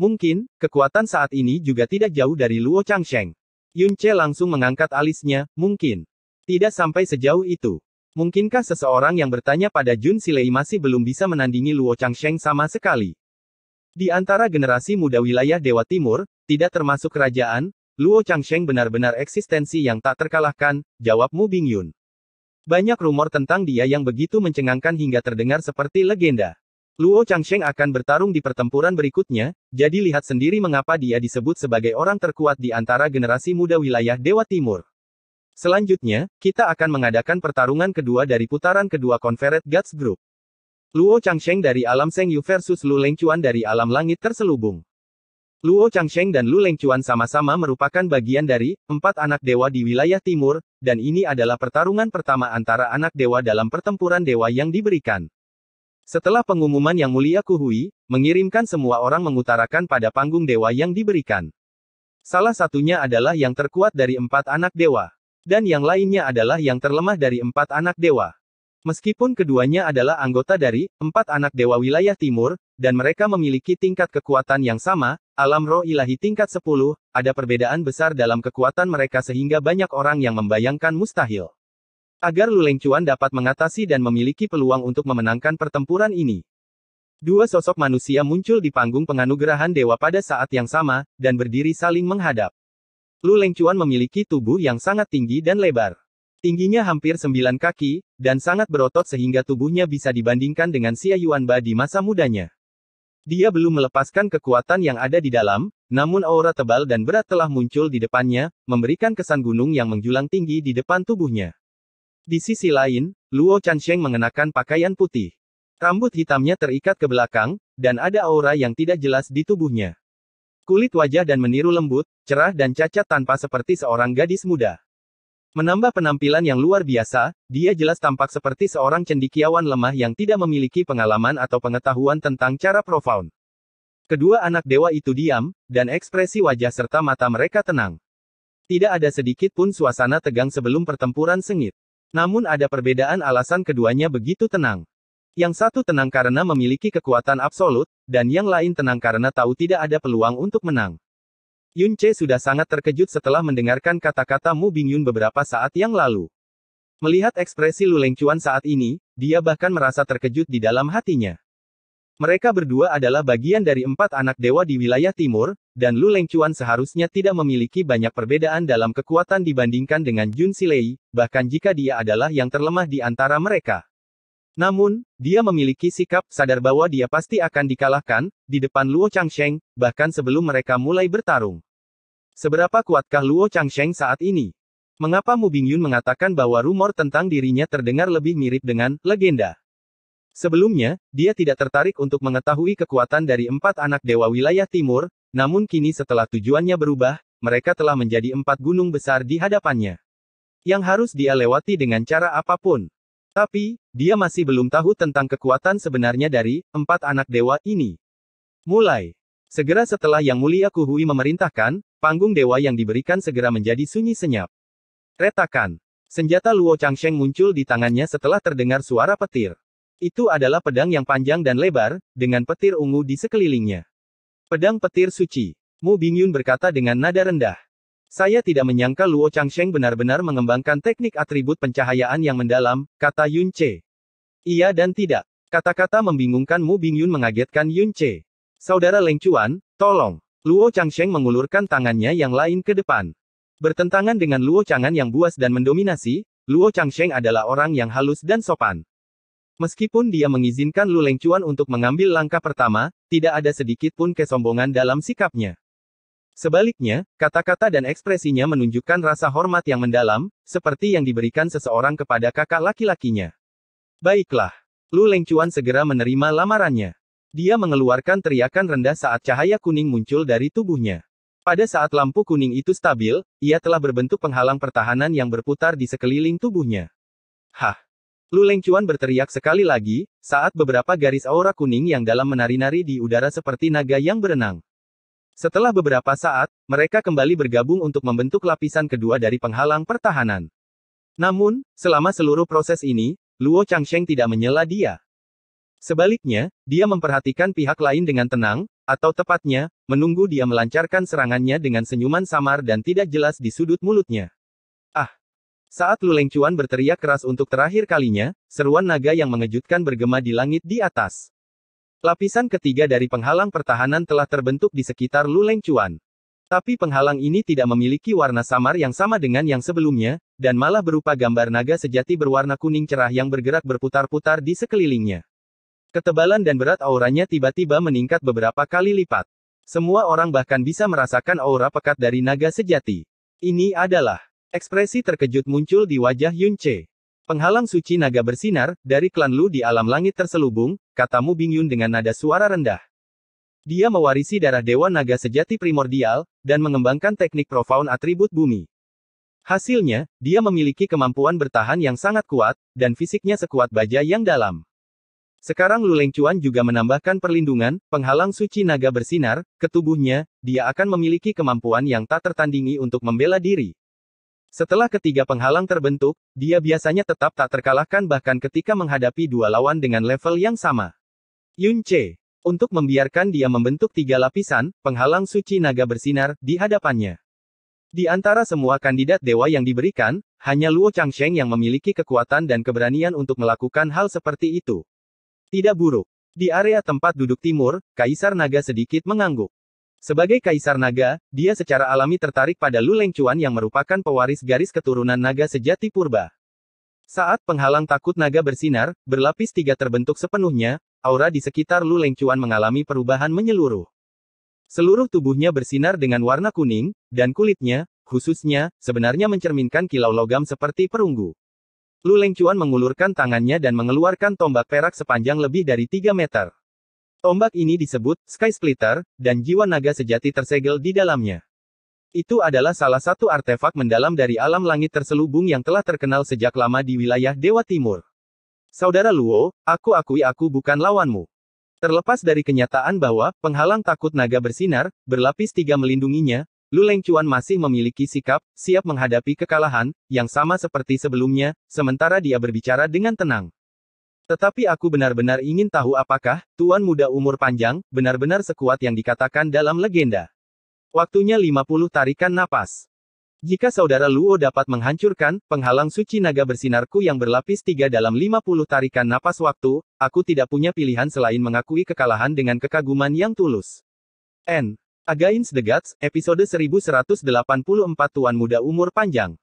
Mungkin, kekuatan saat ini juga tidak jauh dari Luo Changsheng. Yun Che langsung mengangkat alisnya, mungkin. Tidak sampai sejauh itu. Mungkinkah seseorang yang bertanya pada Jun Silei masih belum bisa menandingi Luo Changsheng sama sekali? Di antara generasi muda wilayah Dewa Timur, tidak termasuk kerajaan, Luo Changsheng benar-benar eksistensi yang tak terkalahkan, jawab Mu Bingyun. Banyak rumor tentang dia yang begitu mencengangkan hingga terdengar seperti legenda. Luo Changsheng akan bertarung di pertempuran berikutnya, jadi lihat sendiri mengapa dia disebut sebagai orang terkuat di antara generasi muda wilayah Dewa Timur. Selanjutnya, kita akan mengadakan pertarungan kedua dari putaran kedua konferet Gods Group. Luo Changsheng dari alam Seng Yu versus Lu Lengchuan dari alam langit terselubung. Luo Changsheng dan Lu Lengchuan sama-sama merupakan bagian dari empat anak dewa di wilayah timur, dan ini adalah pertarungan pertama antara anak dewa dalam pertempuran dewa yang diberikan. Setelah pengumuman yang mulia Kuhui, mengirimkan semua orang mengutarakan pada panggung dewa yang diberikan. Salah satunya adalah yang terkuat dari empat anak dewa, dan yang lainnya adalah yang terlemah dari empat anak dewa. Meskipun keduanya adalah anggota dari empat anak dewa wilayah timur, dan mereka memiliki tingkat kekuatan yang sama, alam roh ilahi tingkat 10, ada perbedaan besar dalam kekuatan mereka sehingga banyak orang yang membayangkan mustahil. Agar Luleng dapat mengatasi dan memiliki peluang untuk memenangkan pertempuran ini. Dua sosok manusia muncul di panggung penganugerahan dewa pada saat yang sama, dan berdiri saling menghadap. Luleng memiliki tubuh yang sangat tinggi dan lebar. Tingginya hampir sembilan kaki, dan sangat berotot sehingga tubuhnya bisa dibandingkan dengan Xia Yuanba di masa mudanya. Dia belum melepaskan kekuatan yang ada di dalam, namun aura tebal dan berat telah muncul di depannya, memberikan kesan gunung yang menjulang tinggi di depan tubuhnya. Di sisi lain, Luo Chansheng mengenakan pakaian putih. Rambut hitamnya terikat ke belakang, dan ada aura yang tidak jelas di tubuhnya. Kulit wajah dan meniru lembut, cerah dan cacat tanpa seperti seorang gadis muda. Menambah penampilan yang luar biasa, dia jelas tampak seperti seorang cendikiawan lemah yang tidak memiliki pengalaman atau pengetahuan tentang cara profound. Kedua anak dewa itu diam, dan ekspresi wajah serta mata mereka tenang. Tidak ada sedikit pun suasana tegang sebelum pertempuran sengit. Namun ada perbedaan alasan keduanya begitu tenang. Yang satu tenang karena memiliki kekuatan absolut, dan yang lain tenang karena tahu tidak ada peluang untuk menang. Yun Che sudah sangat terkejut setelah mendengarkan kata-kata Mu Bingyun beberapa saat yang lalu. Melihat ekspresi Lu Chuan saat ini, dia bahkan merasa terkejut di dalam hatinya. Mereka berdua adalah bagian dari empat anak dewa di wilayah timur, dan Lu Chuan seharusnya tidak memiliki banyak perbedaan dalam kekuatan dibandingkan dengan Jun Silei, bahkan jika dia adalah yang terlemah di antara mereka. Namun, dia memiliki sikap sadar bahwa dia pasti akan dikalahkan, di depan Luo Changsheng, bahkan sebelum mereka mulai bertarung. Seberapa kuatkah Luo Changsheng saat ini? Mengapa Mu Bingyun mengatakan bahwa rumor tentang dirinya terdengar lebih mirip dengan legenda? Sebelumnya, dia tidak tertarik untuk mengetahui kekuatan dari empat anak dewa wilayah timur, namun kini setelah tujuannya berubah, mereka telah menjadi empat gunung besar di hadapannya. Yang harus dia lewati dengan cara apapun. Tapi, dia masih belum tahu tentang kekuatan sebenarnya dari empat anak dewa ini. Mulai. Segera setelah Yang Mulia Kuhui memerintahkan, Panggung dewa yang diberikan segera menjadi sunyi senyap. Retakan. Senjata Luo Changsheng muncul di tangannya setelah terdengar suara petir. Itu adalah pedang yang panjang dan lebar, dengan petir ungu di sekelilingnya. Pedang petir suci. Mu Bingyun berkata dengan nada rendah. Saya tidak menyangka Luo Changsheng benar-benar mengembangkan teknik atribut pencahayaan yang mendalam, kata Yun Che. Iya dan tidak. Kata-kata membingungkan Mu Bingyun mengagetkan Yun Che. Saudara Leng Chuan, tolong. Luo Changsheng mengulurkan tangannya yang lain ke depan. Bertentangan dengan Luo Changan yang buas dan mendominasi, Luo Changsheng adalah orang yang halus dan sopan. Meskipun dia mengizinkan Lu Lengchuan untuk mengambil langkah pertama, tidak ada sedikit pun kesombongan dalam sikapnya. Sebaliknya, kata-kata dan ekspresinya menunjukkan rasa hormat yang mendalam, seperti yang diberikan seseorang kepada kakak laki-lakinya. Baiklah. Lu Lengchuan segera menerima lamarannya. Dia mengeluarkan teriakan rendah saat cahaya kuning muncul dari tubuhnya. Pada saat lampu kuning itu stabil, ia telah berbentuk penghalang pertahanan yang berputar di sekeliling tubuhnya. Hah! Lu Leng berteriak sekali lagi, saat beberapa garis aura kuning yang dalam menari-nari di udara seperti naga yang berenang. Setelah beberapa saat, mereka kembali bergabung untuk membentuk lapisan kedua dari penghalang pertahanan. Namun, selama seluruh proses ini, Luo Changsheng tidak menyela dia. Sebaliknya, dia memperhatikan pihak lain dengan tenang, atau tepatnya, menunggu dia melancarkan serangannya dengan senyuman samar dan tidak jelas di sudut mulutnya. Ah! Saat Luleng Lengchuan berteriak keras untuk terakhir kalinya, seruan naga yang mengejutkan bergema di langit di atas. Lapisan ketiga dari penghalang pertahanan telah terbentuk di sekitar Luleng Lengchuan. Tapi penghalang ini tidak memiliki warna samar yang sama dengan yang sebelumnya, dan malah berupa gambar naga sejati berwarna kuning cerah yang bergerak berputar-putar di sekelilingnya. Ketebalan dan berat auranya tiba-tiba meningkat beberapa kali lipat. Semua orang bahkan bisa merasakan aura pekat dari naga sejati. Ini adalah ekspresi terkejut muncul di wajah Yunche. Penghalang suci naga bersinar, dari klan Lu di alam langit terselubung, kata Mu Yun dengan nada suara rendah. Dia mewarisi darah dewa naga sejati primordial, dan mengembangkan teknik profound atribut bumi. Hasilnya, dia memiliki kemampuan bertahan yang sangat kuat, dan fisiknya sekuat baja yang dalam. Sekarang Lu Lengchuan juga menambahkan perlindungan, penghalang suci naga bersinar, ke tubuhnya, dia akan memiliki kemampuan yang tak tertandingi untuk membela diri. Setelah ketiga penghalang terbentuk, dia biasanya tetap tak terkalahkan bahkan ketika menghadapi dua lawan dengan level yang sama. Yun Che, untuk membiarkan dia membentuk tiga lapisan, penghalang suci naga bersinar, di hadapannya. Di antara semua kandidat dewa yang diberikan, hanya Luo Changsheng yang memiliki kekuatan dan keberanian untuk melakukan hal seperti itu. Tidak buruk. Di area tempat duduk timur, Kaisar Naga sedikit mengangguk. Sebagai Kaisar Naga, dia secara alami tertarik pada Lu Leng yang merupakan pewaris garis keturunan naga sejati purba. Saat penghalang takut naga bersinar, berlapis tiga terbentuk sepenuhnya, aura di sekitar Lu Leng mengalami perubahan menyeluruh. Seluruh tubuhnya bersinar dengan warna kuning, dan kulitnya, khususnya, sebenarnya mencerminkan kilau logam seperti perunggu. Lu Lengchuan mengulurkan tangannya dan mengeluarkan tombak perak sepanjang lebih dari 3 meter. Tombak ini disebut Sky Splitter, dan jiwa naga sejati tersegel di dalamnya. Itu adalah salah satu artefak mendalam dari alam langit terselubung yang telah terkenal sejak lama di wilayah Dewa Timur. Saudara Luo, aku akui aku bukan lawanmu. Terlepas dari kenyataan bahwa penghalang takut naga bersinar, berlapis tiga melindunginya, Lu Lengcuan masih memiliki sikap, siap menghadapi kekalahan, yang sama seperti sebelumnya, sementara dia berbicara dengan tenang. Tetapi aku benar-benar ingin tahu apakah, Tuan Muda Umur Panjang, benar-benar sekuat yang dikatakan dalam legenda. Waktunya 50 tarikan napas. Jika saudara Luo dapat menghancurkan, penghalang suci naga bersinarku yang berlapis tiga dalam 50 tarikan napas waktu, aku tidak punya pilihan selain mengakui kekalahan dengan kekaguman yang tulus. N. Against the Gods, episode 1184 Tuan Muda Umur Panjang.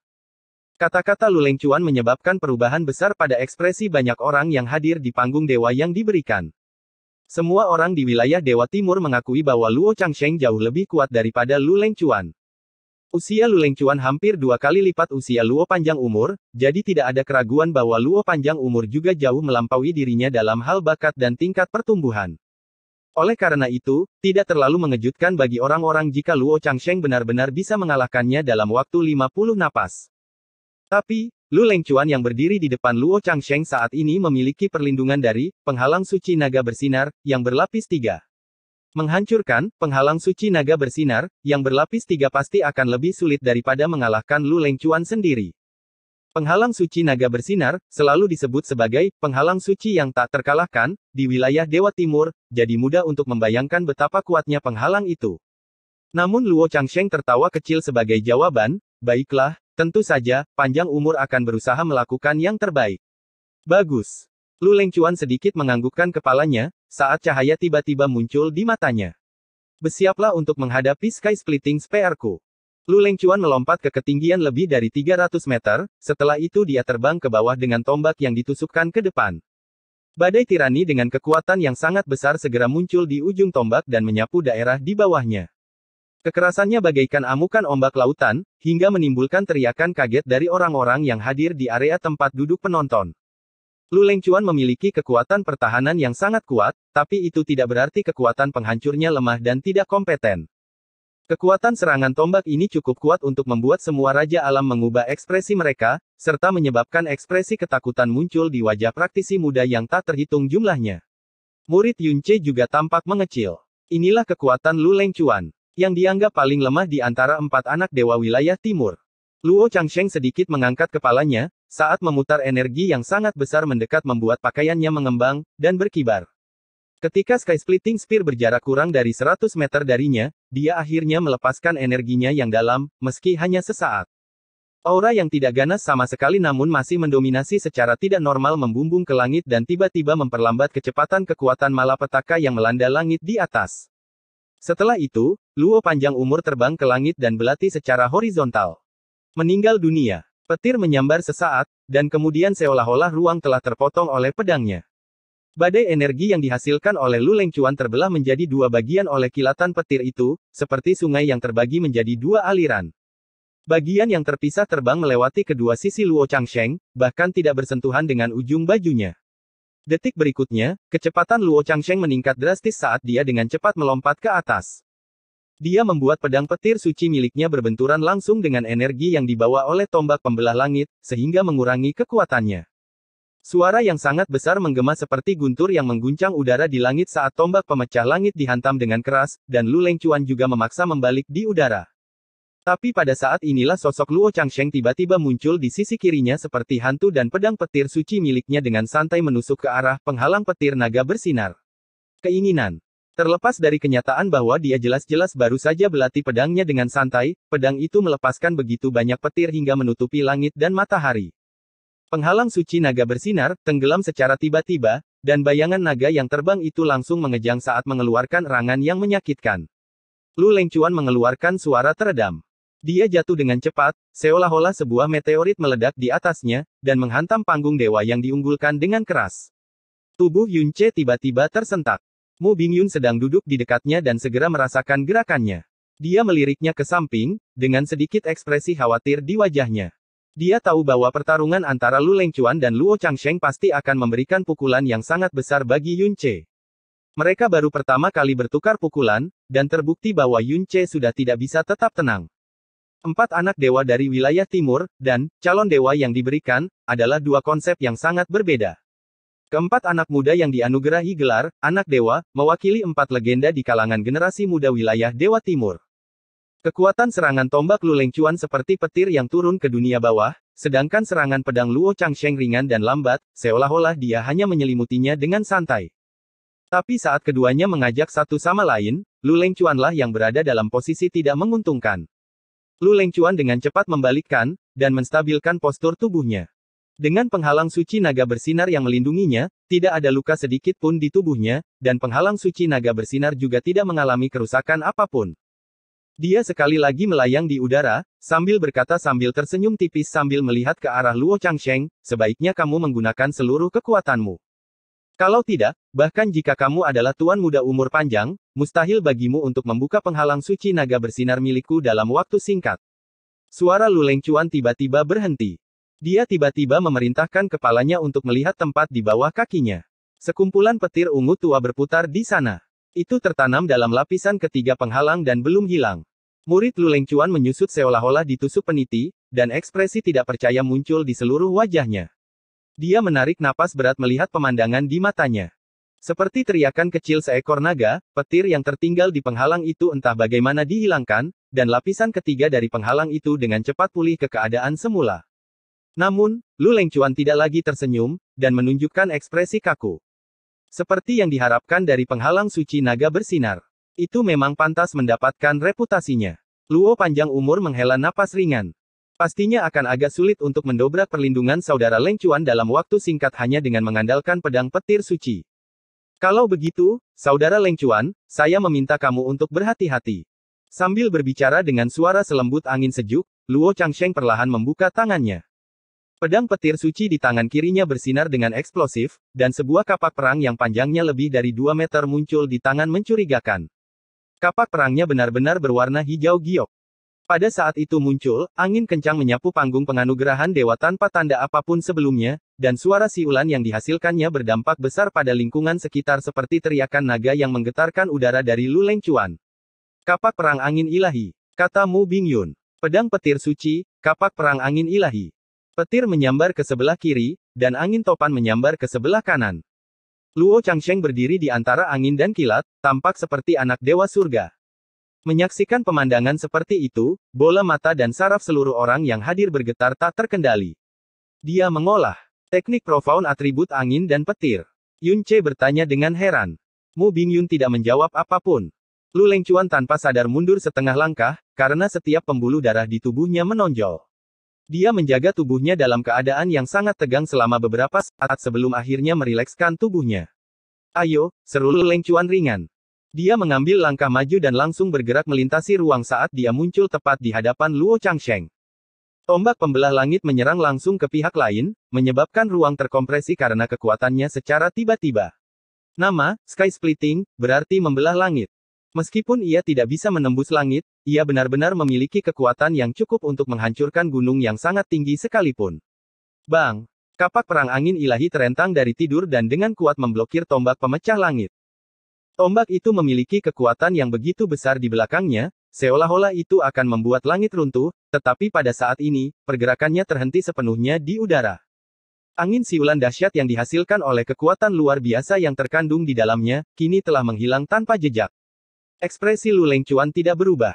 Kata-kata Luleng Cuan menyebabkan perubahan besar pada ekspresi banyak orang yang hadir di panggung dewa yang diberikan. Semua orang di wilayah Dewa Timur mengakui bahwa Luo Changsheng jauh lebih kuat daripada Luleng Cuan. Usia Luleng Cuan hampir dua kali lipat usia Luo Panjang Umur, jadi tidak ada keraguan bahwa Luo Panjang Umur juga jauh melampaui dirinya dalam hal bakat dan tingkat pertumbuhan. Oleh karena itu, tidak terlalu mengejutkan bagi orang-orang jika Luo Changsheng benar-benar bisa mengalahkannya dalam waktu 50 napas. Tapi, Lu Lengchuan yang berdiri di depan Luo Changsheng saat ini memiliki perlindungan dari penghalang suci naga bersinar yang berlapis tiga. Menghancurkan penghalang suci naga bersinar yang berlapis tiga pasti akan lebih sulit daripada mengalahkan Lu Lengchuan sendiri. Penghalang suci naga bersinar, selalu disebut sebagai penghalang suci yang tak terkalahkan, di wilayah Dewa Timur, jadi mudah untuk membayangkan betapa kuatnya penghalang itu. Namun Luo Changsheng tertawa kecil sebagai jawaban, baiklah, tentu saja, panjang umur akan berusaha melakukan yang terbaik. Bagus. Lu Lengcuan sedikit menganggukkan kepalanya, saat cahaya tiba-tiba muncul di matanya. Bersiaplah untuk menghadapi Sky Splitting pr Lu Lengchuan melompat ke ketinggian lebih dari 300 meter, setelah itu dia terbang ke bawah dengan tombak yang ditusukkan ke depan. Badai tirani dengan kekuatan yang sangat besar segera muncul di ujung tombak dan menyapu daerah di bawahnya. Kekerasannya bagaikan amukan ombak lautan, hingga menimbulkan teriakan kaget dari orang-orang yang hadir di area tempat duduk penonton. Lu Lengchuan memiliki kekuatan pertahanan yang sangat kuat, tapi itu tidak berarti kekuatan penghancurnya lemah dan tidak kompeten. Kekuatan serangan tombak ini cukup kuat untuk membuat semua raja alam mengubah ekspresi mereka, serta menyebabkan ekspresi ketakutan muncul di wajah praktisi muda yang tak terhitung jumlahnya. Murid Yunce juga tampak mengecil. Inilah kekuatan Lu Leng Chuan, yang dianggap paling lemah di antara empat anak dewa wilayah timur. Luo Changsheng sedikit mengangkat kepalanya, saat memutar energi yang sangat besar mendekat membuat pakaiannya mengembang, dan berkibar. Ketika Sky Splitting Spear berjarak kurang dari 100 meter darinya, dia akhirnya melepaskan energinya yang dalam, meski hanya sesaat. Aura yang tidak ganas sama sekali namun masih mendominasi secara tidak normal membumbung ke langit dan tiba-tiba memperlambat kecepatan kekuatan malapetaka yang melanda langit di atas. Setelah itu, Luo panjang umur terbang ke langit dan belati secara horizontal. Meninggal dunia. Petir menyambar sesaat, dan kemudian seolah-olah ruang telah terpotong oleh pedangnya. Badai energi yang dihasilkan oleh Lu Lengchuan terbelah menjadi dua bagian oleh kilatan petir itu, seperti sungai yang terbagi menjadi dua aliran. Bagian yang terpisah terbang melewati kedua sisi Luo Changsheng, bahkan tidak bersentuhan dengan ujung bajunya. Detik berikutnya, kecepatan Luo Changsheng meningkat drastis saat dia dengan cepat melompat ke atas. Dia membuat pedang petir suci miliknya berbenturan langsung dengan energi yang dibawa oleh tombak pembelah langit, sehingga mengurangi kekuatannya. Suara yang sangat besar menggema seperti guntur yang mengguncang udara di langit saat tombak pemecah langit dihantam dengan keras, dan Lu Leng juga memaksa membalik di udara. Tapi pada saat inilah sosok Luo Changsheng tiba-tiba muncul di sisi kirinya seperti hantu dan pedang petir suci miliknya dengan santai menusuk ke arah penghalang petir naga bersinar. Keinginan. Terlepas dari kenyataan bahwa dia jelas-jelas baru saja belati pedangnya dengan santai, pedang itu melepaskan begitu banyak petir hingga menutupi langit dan matahari. Penghalang suci naga bersinar, tenggelam secara tiba-tiba, dan bayangan naga yang terbang itu langsung mengejang saat mengeluarkan rangan yang menyakitkan. Lu Lengcuan mengeluarkan suara teredam. Dia jatuh dengan cepat, seolah-olah sebuah meteorit meledak di atasnya, dan menghantam panggung dewa yang diunggulkan dengan keras. Tubuh Yun Che tiba-tiba tersentak. Mu Bing Yun sedang duduk di dekatnya dan segera merasakan gerakannya. Dia meliriknya ke samping, dengan sedikit ekspresi khawatir di wajahnya. Dia tahu bahwa pertarungan antara Lu Lengchuan dan Luo Changsheng pasti akan memberikan pukulan yang sangat besar bagi Yun Che. Mereka baru pertama kali bertukar pukulan, dan terbukti bahwa Yun Che sudah tidak bisa tetap tenang. Empat anak dewa dari wilayah timur, dan calon dewa yang diberikan, adalah dua konsep yang sangat berbeda. Keempat anak muda yang dianugerahi gelar, anak dewa, mewakili empat legenda di kalangan generasi muda wilayah Dewa Timur. Kekuatan serangan tombak Lu Lengchuan seperti petir yang turun ke dunia bawah, sedangkan serangan pedang Luo Changsheng ringan dan lambat, seolah-olah dia hanya menyelimutinya dengan santai. Tapi saat keduanya mengajak satu sama lain, Lu lah yang berada dalam posisi tidak menguntungkan. Lu Lengchuan dengan cepat membalikkan, dan menstabilkan postur tubuhnya. Dengan penghalang suci naga bersinar yang melindunginya, tidak ada luka sedikit pun di tubuhnya, dan penghalang suci naga bersinar juga tidak mengalami kerusakan apapun. Dia sekali lagi melayang di udara, sambil berkata sambil tersenyum tipis sambil melihat ke arah Luo Changsheng, sebaiknya kamu menggunakan seluruh kekuatanmu. Kalau tidak, bahkan jika kamu adalah tuan muda umur panjang, mustahil bagimu untuk membuka penghalang suci naga bersinar milikku dalam waktu singkat. Suara Lu Lengcuan tiba-tiba berhenti. Dia tiba-tiba memerintahkan kepalanya untuk melihat tempat di bawah kakinya. Sekumpulan petir ungu tua berputar di sana. Itu tertanam dalam lapisan ketiga penghalang dan belum hilang. Murid Lu Cuan menyusut seolah-olah ditusuk peniti, dan ekspresi tidak percaya muncul di seluruh wajahnya. Dia menarik napas berat melihat pemandangan di matanya. Seperti teriakan kecil seekor naga, petir yang tertinggal di penghalang itu entah bagaimana dihilangkan, dan lapisan ketiga dari penghalang itu dengan cepat pulih ke keadaan semula. Namun, Lu Leng tidak lagi tersenyum, dan menunjukkan ekspresi kaku. Seperti yang diharapkan dari penghalang suci naga bersinar. Itu memang pantas mendapatkan reputasinya. Luo panjang umur menghela napas ringan. Pastinya akan agak sulit untuk mendobrak perlindungan saudara Leng Chuan dalam waktu singkat hanya dengan mengandalkan pedang petir suci. Kalau begitu, saudara Leng Chuan, saya meminta kamu untuk berhati-hati. Sambil berbicara dengan suara selembut angin sejuk, Luo Changsheng perlahan membuka tangannya. Pedang petir suci di tangan kirinya bersinar dengan eksplosif, dan sebuah kapak perang yang panjangnya lebih dari 2 meter muncul di tangan mencurigakan. Kapak perangnya benar-benar berwarna hijau giok. Pada saat itu muncul, angin kencang menyapu panggung penganugerahan dewa tanpa tanda apapun sebelumnya, dan suara siulan yang dihasilkannya berdampak besar pada lingkungan sekitar seperti teriakan naga yang menggetarkan udara dari Lu Leng Kapak perang angin ilahi, kata Mu Bingyun. Pedang petir suci, kapak perang angin ilahi. Petir menyambar ke sebelah kiri, dan angin topan menyambar ke sebelah kanan. Luo Changsheng berdiri di antara angin dan kilat, tampak seperti anak dewa surga. Menyaksikan pemandangan seperti itu, bola mata dan saraf seluruh orang yang hadir bergetar tak terkendali. Dia mengolah teknik profound atribut angin dan petir. Yun Che bertanya dengan heran. Mu Yun tidak menjawab apapun. Lu Lengchuan tanpa sadar mundur setengah langkah, karena setiap pembuluh darah di tubuhnya menonjol. Dia menjaga tubuhnya dalam keadaan yang sangat tegang selama beberapa saat sebelum akhirnya merilekskan tubuhnya. Ayo, seru Leng ringan. Dia mengambil langkah maju dan langsung bergerak melintasi ruang saat dia muncul tepat di hadapan Luo Changsheng. Tombak pembelah langit menyerang langsung ke pihak lain, menyebabkan ruang terkompresi karena kekuatannya secara tiba-tiba. Nama, Sky Splitting, berarti membelah langit. Meskipun ia tidak bisa menembus langit, ia benar-benar memiliki kekuatan yang cukup untuk menghancurkan gunung yang sangat tinggi sekalipun. Bang! Kapak perang angin ilahi terentang dari tidur dan dengan kuat memblokir tombak pemecah langit. Tombak itu memiliki kekuatan yang begitu besar di belakangnya, seolah-olah itu akan membuat langit runtuh, tetapi pada saat ini, pergerakannya terhenti sepenuhnya di udara. Angin siulan dahsyat yang dihasilkan oleh kekuatan luar biasa yang terkandung di dalamnya, kini telah menghilang tanpa jejak. Ekspresi Lu Lengcuan tidak berubah.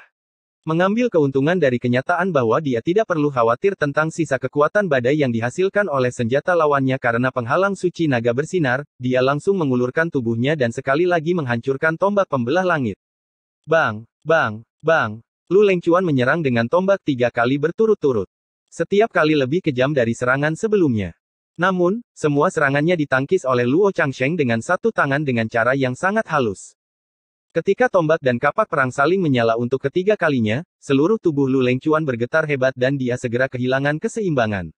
Mengambil keuntungan dari kenyataan bahwa dia tidak perlu khawatir tentang sisa kekuatan badai yang dihasilkan oleh senjata lawannya karena penghalang suci naga bersinar, dia langsung mengulurkan tubuhnya dan sekali lagi menghancurkan tombak pembelah langit. Bang, bang, bang, Lu Lengcuan menyerang dengan tombak tiga kali berturut-turut. Setiap kali lebih kejam dari serangan sebelumnya. Namun, semua serangannya ditangkis oleh Luo Changsheng dengan satu tangan dengan cara yang sangat halus. Ketika tombak dan kapak perang saling menyala untuk ketiga kalinya, seluruh tubuh Lu Lengchuan bergetar hebat dan dia segera kehilangan keseimbangan.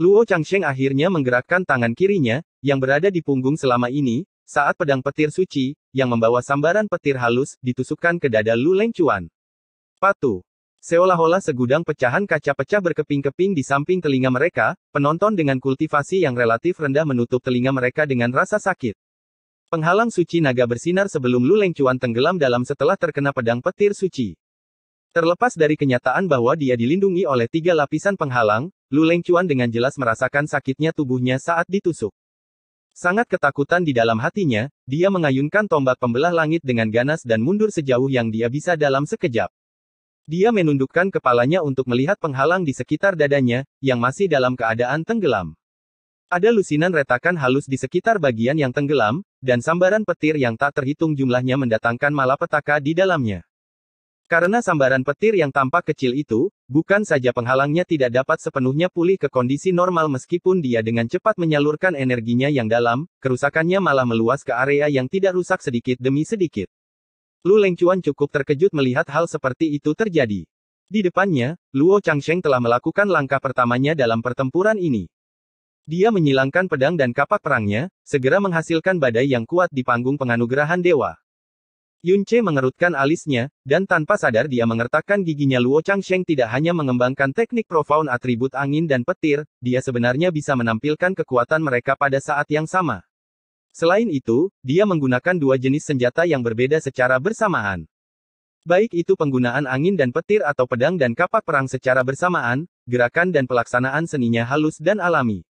Luo Changsheng akhirnya menggerakkan tangan kirinya, yang berada di punggung selama ini, saat pedang petir suci, yang membawa sambaran petir halus, ditusukkan ke dada Lu Lengchuan. Patu. Seolah-olah segudang pecahan kaca pecah berkeping-keping di samping telinga mereka, penonton dengan kultivasi yang relatif rendah menutup telinga mereka dengan rasa sakit. Penghalang suci naga bersinar sebelum Lu Leng Chuan tenggelam dalam setelah terkena pedang petir suci. Terlepas dari kenyataan bahwa dia dilindungi oleh tiga lapisan penghalang, Lu Leng Chuan dengan jelas merasakan sakitnya tubuhnya saat ditusuk. Sangat ketakutan di dalam hatinya, dia mengayunkan tombak pembelah langit dengan ganas dan mundur sejauh yang dia bisa dalam sekejap. Dia menundukkan kepalanya untuk melihat penghalang di sekitar dadanya, yang masih dalam keadaan tenggelam. Ada lusinan retakan halus di sekitar bagian yang tenggelam, dan sambaran petir yang tak terhitung jumlahnya mendatangkan malapetaka di dalamnya. Karena sambaran petir yang tampak kecil itu, bukan saja penghalangnya tidak dapat sepenuhnya pulih ke kondisi normal meskipun dia dengan cepat menyalurkan energinya yang dalam, kerusakannya malah meluas ke area yang tidak rusak sedikit demi sedikit. Lu Lengcuan cukup terkejut melihat hal seperti itu terjadi. Di depannya, Luo Changsheng telah melakukan langkah pertamanya dalam pertempuran ini. Dia menyilangkan pedang dan kapak perangnya, segera menghasilkan badai yang kuat di panggung penganugerahan dewa. Yunche mengerutkan alisnya, dan tanpa sadar dia mengertakkan giginya Luo Changsheng tidak hanya mengembangkan teknik profound atribut angin dan petir, dia sebenarnya bisa menampilkan kekuatan mereka pada saat yang sama. Selain itu, dia menggunakan dua jenis senjata yang berbeda secara bersamaan. Baik itu penggunaan angin dan petir atau pedang dan kapak perang secara bersamaan, gerakan dan pelaksanaan seninya halus dan alami.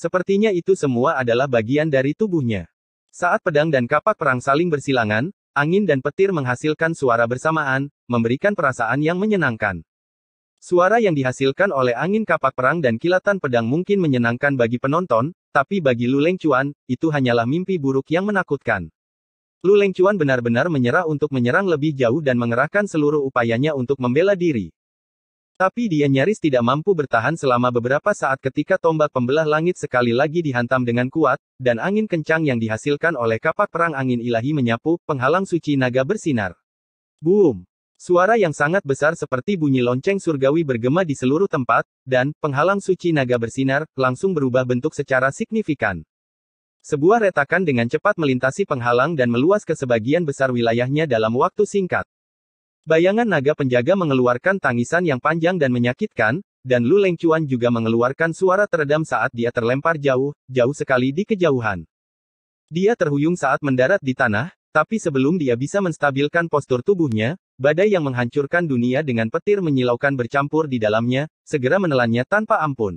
Sepertinya itu semua adalah bagian dari tubuhnya. Saat pedang dan kapak perang saling bersilangan, angin dan petir menghasilkan suara bersamaan, memberikan perasaan yang menyenangkan. Suara yang dihasilkan oleh angin kapak perang dan kilatan pedang mungkin menyenangkan bagi penonton, tapi bagi Lu Leng Chuan, itu hanyalah mimpi buruk yang menakutkan. Lu Leng Chuan benar-benar menyerah untuk menyerang lebih jauh dan mengerahkan seluruh upayanya untuk membela diri. Tapi dia nyaris tidak mampu bertahan selama beberapa saat ketika tombak pembelah langit sekali lagi dihantam dengan kuat, dan angin kencang yang dihasilkan oleh kapak perang angin ilahi menyapu, penghalang suci naga bersinar. Boom! Suara yang sangat besar seperti bunyi lonceng surgawi bergema di seluruh tempat, dan penghalang suci naga bersinar langsung berubah bentuk secara signifikan. Sebuah retakan dengan cepat melintasi penghalang dan meluas ke sebagian besar wilayahnya dalam waktu singkat. Bayangan naga penjaga mengeluarkan tangisan yang panjang dan menyakitkan, dan Lu Leng juga mengeluarkan suara teredam saat dia terlempar jauh, jauh sekali di kejauhan. Dia terhuyung saat mendarat di tanah, tapi sebelum dia bisa menstabilkan postur tubuhnya, badai yang menghancurkan dunia dengan petir menyilaukan bercampur di dalamnya, segera menelannya tanpa ampun.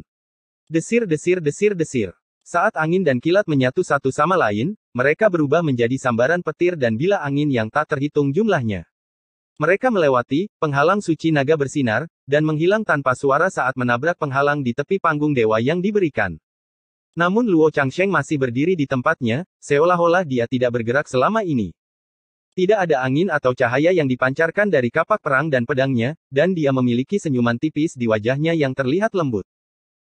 Desir desir desir desir. Saat angin dan kilat menyatu satu sama lain, mereka berubah menjadi sambaran petir dan bila angin yang tak terhitung jumlahnya. Mereka melewati penghalang suci naga bersinar dan menghilang tanpa suara saat menabrak penghalang di tepi panggung dewa yang diberikan. Namun Luo Changsheng masih berdiri di tempatnya, seolah-olah dia tidak bergerak selama ini. Tidak ada angin atau cahaya yang dipancarkan dari kapak perang dan pedangnya, dan dia memiliki senyuman tipis di wajahnya yang terlihat lembut.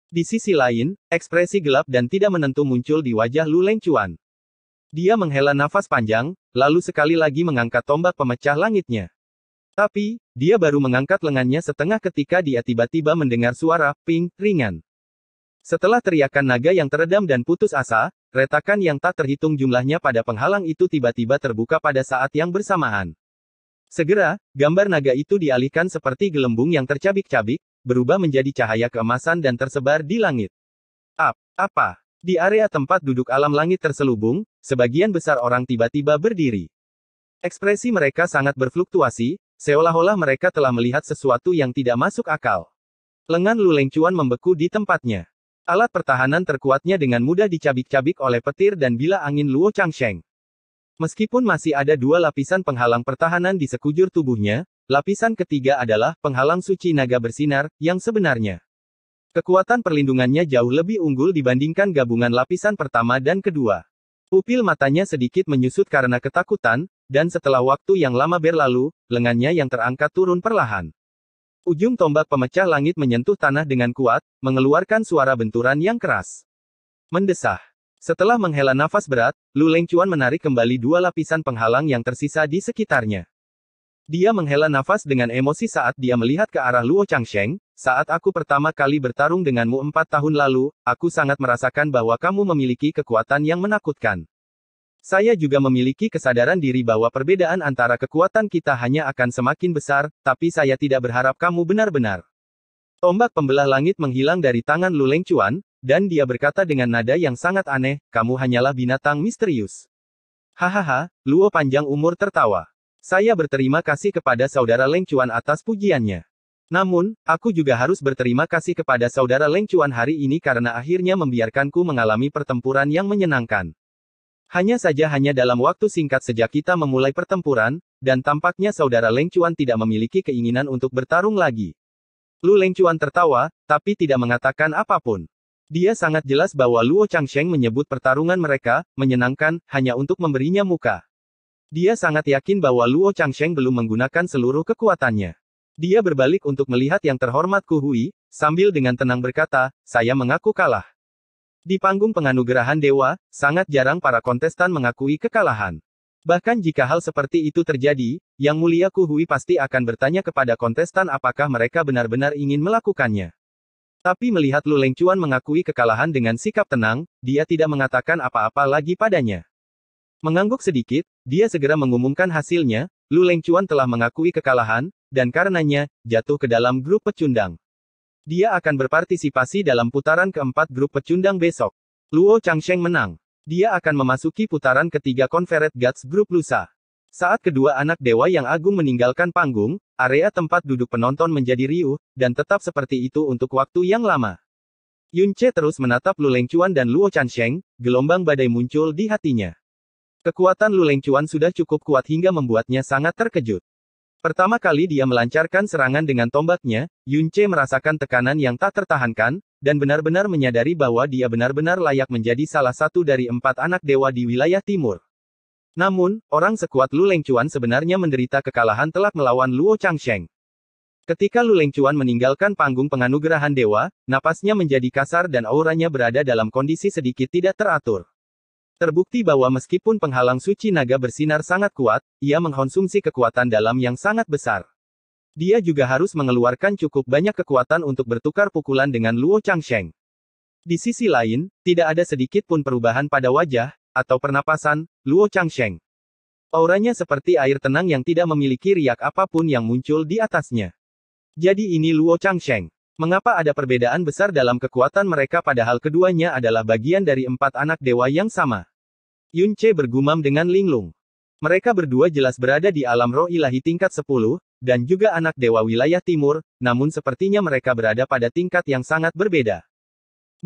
Di sisi lain, ekspresi gelap dan tidak menentu muncul di wajah Lu Lengchuan. Dia menghela nafas panjang, lalu sekali lagi mengangkat tombak pemecah langitnya. Tapi, dia baru mengangkat lengannya setengah ketika dia tiba-tiba mendengar suara ping ringan. Setelah teriakan naga yang teredam dan putus asa, retakan yang tak terhitung jumlahnya pada penghalang itu tiba-tiba terbuka pada saat yang bersamaan. Segera, gambar naga itu dialihkan seperti gelembung yang tercabik-cabik, berubah menjadi cahaya keemasan dan tersebar di langit. Ap, apa? Di area tempat duduk alam langit terselubung, sebagian besar orang tiba-tiba berdiri. Ekspresi mereka sangat berfluktuasi, Seolah-olah mereka telah melihat sesuatu yang tidak masuk akal. Lengan Lu Lengcuan membeku di tempatnya. Alat pertahanan terkuatnya dengan mudah dicabik-cabik oleh petir dan bila angin Luo Changsheng. Meskipun masih ada dua lapisan penghalang pertahanan di sekujur tubuhnya, lapisan ketiga adalah penghalang suci naga bersinar, yang sebenarnya. Kekuatan perlindungannya jauh lebih unggul dibandingkan gabungan lapisan pertama dan kedua. Pupil matanya sedikit menyusut karena ketakutan, dan setelah waktu yang lama berlalu, lengannya yang terangkat turun perlahan. Ujung tombak pemecah langit menyentuh tanah dengan kuat, mengeluarkan suara benturan yang keras. Mendesah. Setelah menghela nafas berat, Lu Leng menarik kembali dua lapisan penghalang yang tersisa di sekitarnya. Dia menghela nafas dengan emosi saat dia melihat ke arah Luo Changsheng, saat aku pertama kali bertarung denganmu empat tahun lalu, aku sangat merasakan bahwa kamu memiliki kekuatan yang menakutkan. Saya juga memiliki kesadaran diri bahwa perbedaan antara kekuatan kita hanya akan semakin besar, tapi saya tidak berharap kamu benar-benar. Tombak pembelah langit menghilang dari tangan Lu Leng dan dia berkata dengan nada yang sangat aneh, kamu hanyalah binatang misterius. Hahaha, Luo panjang umur tertawa. Saya berterima kasih kepada saudara Leng atas pujiannya. Namun, aku juga harus berterima kasih kepada saudara Leng hari ini karena akhirnya membiarkanku mengalami pertempuran yang menyenangkan. Hanya saja hanya dalam waktu singkat sejak kita memulai pertempuran, dan tampaknya saudara Leng Chuan tidak memiliki keinginan untuk bertarung lagi. Lu Leng Chuan tertawa, tapi tidak mengatakan apapun. Dia sangat jelas bahwa Luo Changsheng menyebut pertarungan mereka, menyenangkan, hanya untuk memberinya muka. Dia sangat yakin bahwa Luo Changsheng belum menggunakan seluruh kekuatannya. Dia berbalik untuk melihat yang terhormat Ku Hui, sambil dengan tenang berkata, saya mengaku kalah. Di panggung penganugerahan dewa, sangat jarang para kontestan mengakui kekalahan. Bahkan jika hal seperti itu terjadi, Yang Mulia Kuhui pasti akan bertanya kepada kontestan apakah mereka benar-benar ingin melakukannya. Tapi melihat Lu Lengcuan mengakui kekalahan dengan sikap tenang, dia tidak mengatakan apa-apa lagi padanya. Mengangguk sedikit, dia segera mengumumkan hasilnya, Lu Lengcuan telah mengakui kekalahan, dan karenanya, jatuh ke dalam grup pecundang. Dia akan berpartisipasi dalam putaran keempat grup pecundang besok. Luo Changsheng menang. Dia akan memasuki putaran ketiga Conferred Guts Grup lusa. Saat kedua anak dewa yang agung meninggalkan panggung, area tempat duduk penonton menjadi riuh, dan tetap seperti itu untuk waktu yang lama. Yun Che terus menatap Lu Lengchuan dan Luo Changsheng, gelombang badai muncul di hatinya. Kekuatan Lu Lengchuan sudah cukup kuat hingga membuatnya sangat terkejut. Pertama kali dia melancarkan serangan dengan tombaknya, Yunce merasakan tekanan yang tak tertahankan, dan benar-benar menyadari bahwa dia benar-benar layak menjadi salah satu dari empat anak dewa di wilayah timur. Namun, orang sekuat Lu Lengchuan sebenarnya menderita kekalahan telak melawan Luo Changsheng. Ketika Lu Lengchuan meninggalkan panggung penganugerahan dewa, napasnya menjadi kasar dan auranya berada dalam kondisi sedikit tidak teratur. Terbukti bahwa meskipun penghalang suci naga bersinar sangat kuat, ia mengkonsumsi kekuatan dalam yang sangat besar. Dia juga harus mengeluarkan cukup banyak kekuatan untuk bertukar pukulan dengan Luo Changsheng. Di sisi lain, tidak ada sedikit pun perubahan pada wajah, atau pernapasan, Luo Changsheng. Auranya seperti air tenang yang tidak memiliki riak apapun yang muncul di atasnya. Jadi ini Luo Changsheng. Mengapa ada perbedaan besar dalam kekuatan mereka padahal keduanya adalah bagian dari empat anak dewa yang sama? Yun Che bergumam dengan linglung. Mereka berdua jelas berada di alam roh ilahi tingkat 10, dan juga anak dewa wilayah timur, namun sepertinya mereka berada pada tingkat yang sangat berbeda.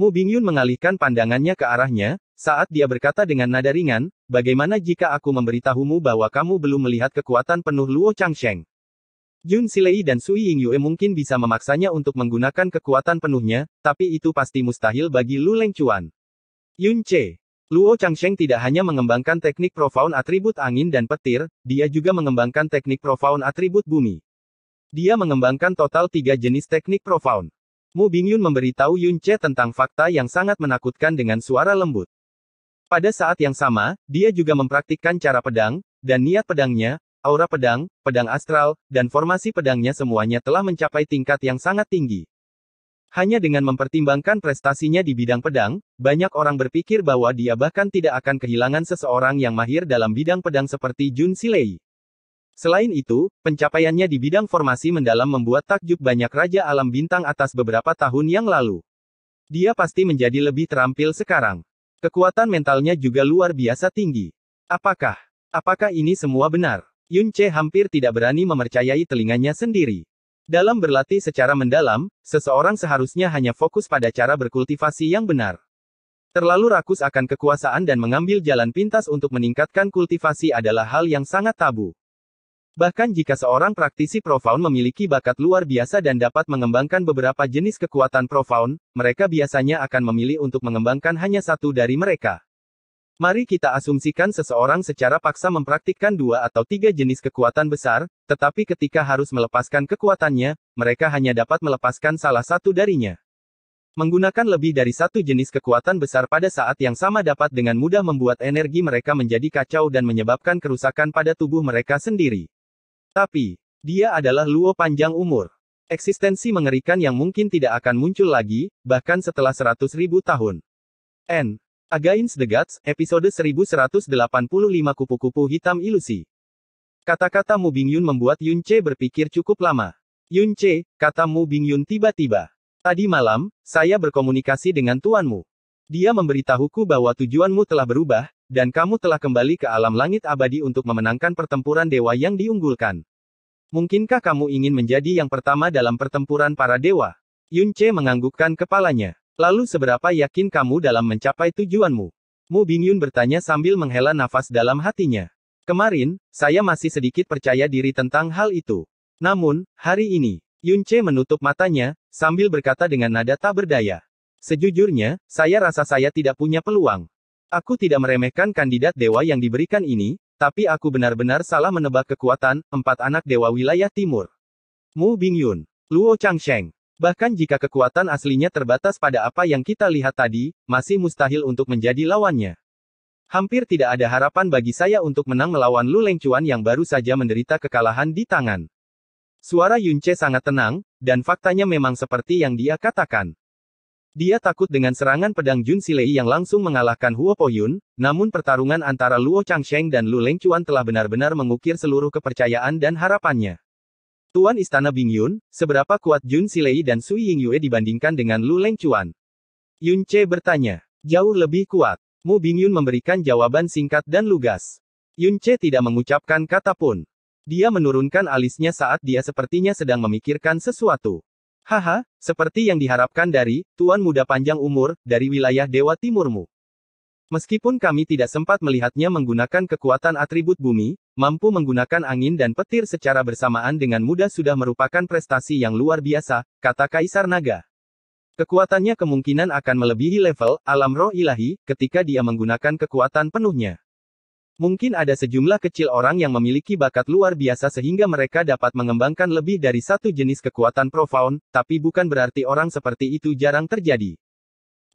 Mu Bingyun mengalihkan pandangannya ke arahnya, saat dia berkata dengan nada ringan, bagaimana jika aku memberitahumu bahwa kamu belum melihat kekuatan penuh Luo Changsheng? Yun Silei dan Sui Ying Yue mungkin bisa memaksanya untuk menggunakan kekuatan penuhnya, tapi itu pasti mustahil bagi Lu Leng Chuan. Yun Che. Luo Changsheng tidak hanya mengembangkan teknik profound atribut angin dan petir, dia juga mengembangkan teknik profound atribut bumi. Dia mengembangkan total tiga jenis teknik profound. Mu Bingyun memberitahu Yun Che tentang fakta yang sangat menakutkan dengan suara lembut. Pada saat yang sama, dia juga mempraktikkan cara pedang, dan niat pedangnya, aura pedang, pedang astral, dan formasi pedangnya semuanya telah mencapai tingkat yang sangat tinggi. Hanya dengan mempertimbangkan prestasinya di bidang pedang, banyak orang berpikir bahwa dia bahkan tidak akan kehilangan seseorang yang mahir dalam bidang pedang seperti Jun Silei. Selain itu, pencapaiannya di bidang formasi mendalam membuat takjub banyak raja alam bintang atas beberapa tahun yang lalu. Dia pasti menjadi lebih terampil sekarang. Kekuatan mentalnya juga luar biasa tinggi. Apakah, apakah ini semua benar? Yun Che hampir tidak berani memercayai telinganya sendiri. Dalam berlatih secara mendalam, seseorang seharusnya hanya fokus pada cara berkultivasi yang benar. Terlalu rakus akan kekuasaan dan mengambil jalan pintas untuk meningkatkan kultivasi adalah hal yang sangat tabu. Bahkan jika seorang praktisi profound memiliki bakat luar biasa dan dapat mengembangkan beberapa jenis kekuatan profound, mereka biasanya akan memilih untuk mengembangkan hanya satu dari mereka. Mari kita asumsikan seseorang secara paksa mempraktikkan dua atau tiga jenis kekuatan besar, tetapi ketika harus melepaskan kekuatannya, mereka hanya dapat melepaskan salah satu darinya. Menggunakan lebih dari satu jenis kekuatan besar pada saat yang sama dapat dengan mudah membuat energi mereka menjadi kacau dan menyebabkan kerusakan pada tubuh mereka sendiri. Tapi, dia adalah Luo panjang umur. Eksistensi mengerikan yang mungkin tidak akan muncul lagi, bahkan setelah 100.000 tahun. N. Against the Gods, episode 1185 Kupu-kupu Hitam Ilusi. Kata-kata Mu Bingyun membuat Yun Che berpikir cukup lama. Yun Che, kata Mu Bingyun tiba-tiba. Tadi malam, saya berkomunikasi dengan tuanmu. Dia memberitahuku bahwa tujuanmu telah berubah, dan kamu telah kembali ke alam langit abadi untuk memenangkan pertempuran dewa yang diunggulkan. Mungkinkah kamu ingin menjadi yang pertama dalam pertempuran para dewa? Yun Che menganggukkan kepalanya. Lalu seberapa yakin kamu dalam mencapai tujuanmu? Mu Bingyun bertanya sambil menghela nafas dalam hatinya. Kemarin, saya masih sedikit percaya diri tentang hal itu. Namun, hari ini, Yunce menutup matanya, sambil berkata dengan nada tak berdaya. Sejujurnya, saya rasa saya tidak punya peluang. Aku tidak meremehkan kandidat dewa yang diberikan ini, tapi aku benar-benar salah menebak kekuatan empat anak dewa wilayah timur. Mu Bingyun, Luo Changsheng, Bahkan jika kekuatan aslinya terbatas pada apa yang kita lihat tadi, masih mustahil untuk menjadi lawannya. Hampir tidak ada harapan bagi saya untuk menang melawan Lu Leng yang baru saja menderita kekalahan di tangan. Suara Yunce sangat tenang, dan faktanya memang seperti yang dia katakan. Dia takut dengan serangan pedang Jun Silei yang langsung mengalahkan Huo Poyun, namun pertarungan antara Luo Changsheng dan Lu Leng telah benar-benar mengukir seluruh kepercayaan dan harapannya. Tuan Istana Bing Yun, seberapa kuat Jun Silei dan Sui Ying Yue dibandingkan dengan Lu Leng Chuan? Yun Che bertanya. Jauh lebih kuat. Mu Bing Yun memberikan jawaban singkat dan lugas. Yun Che tidak mengucapkan kata pun. Dia menurunkan alisnya saat dia sepertinya sedang memikirkan sesuatu. Haha, seperti yang diharapkan dari, Tuan Muda Panjang Umur, dari wilayah Dewa Timurmu. Meskipun kami tidak sempat melihatnya menggunakan kekuatan atribut bumi, mampu menggunakan angin dan petir secara bersamaan dengan mudah sudah merupakan prestasi yang luar biasa, kata Kaisar Naga. Kekuatannya kemungkinan akan melebihi level alam roh ilahi ketika dia menggunakan kekuatan penuhnya. Mungkin ada sejumlah kecil orang yang memiliki bakat luar biasa sehingga mereka dapat mengembangkan lebih dari satu jenis kekuatan profound, tapi bukan berarti orang seperti itu jarang terjadi.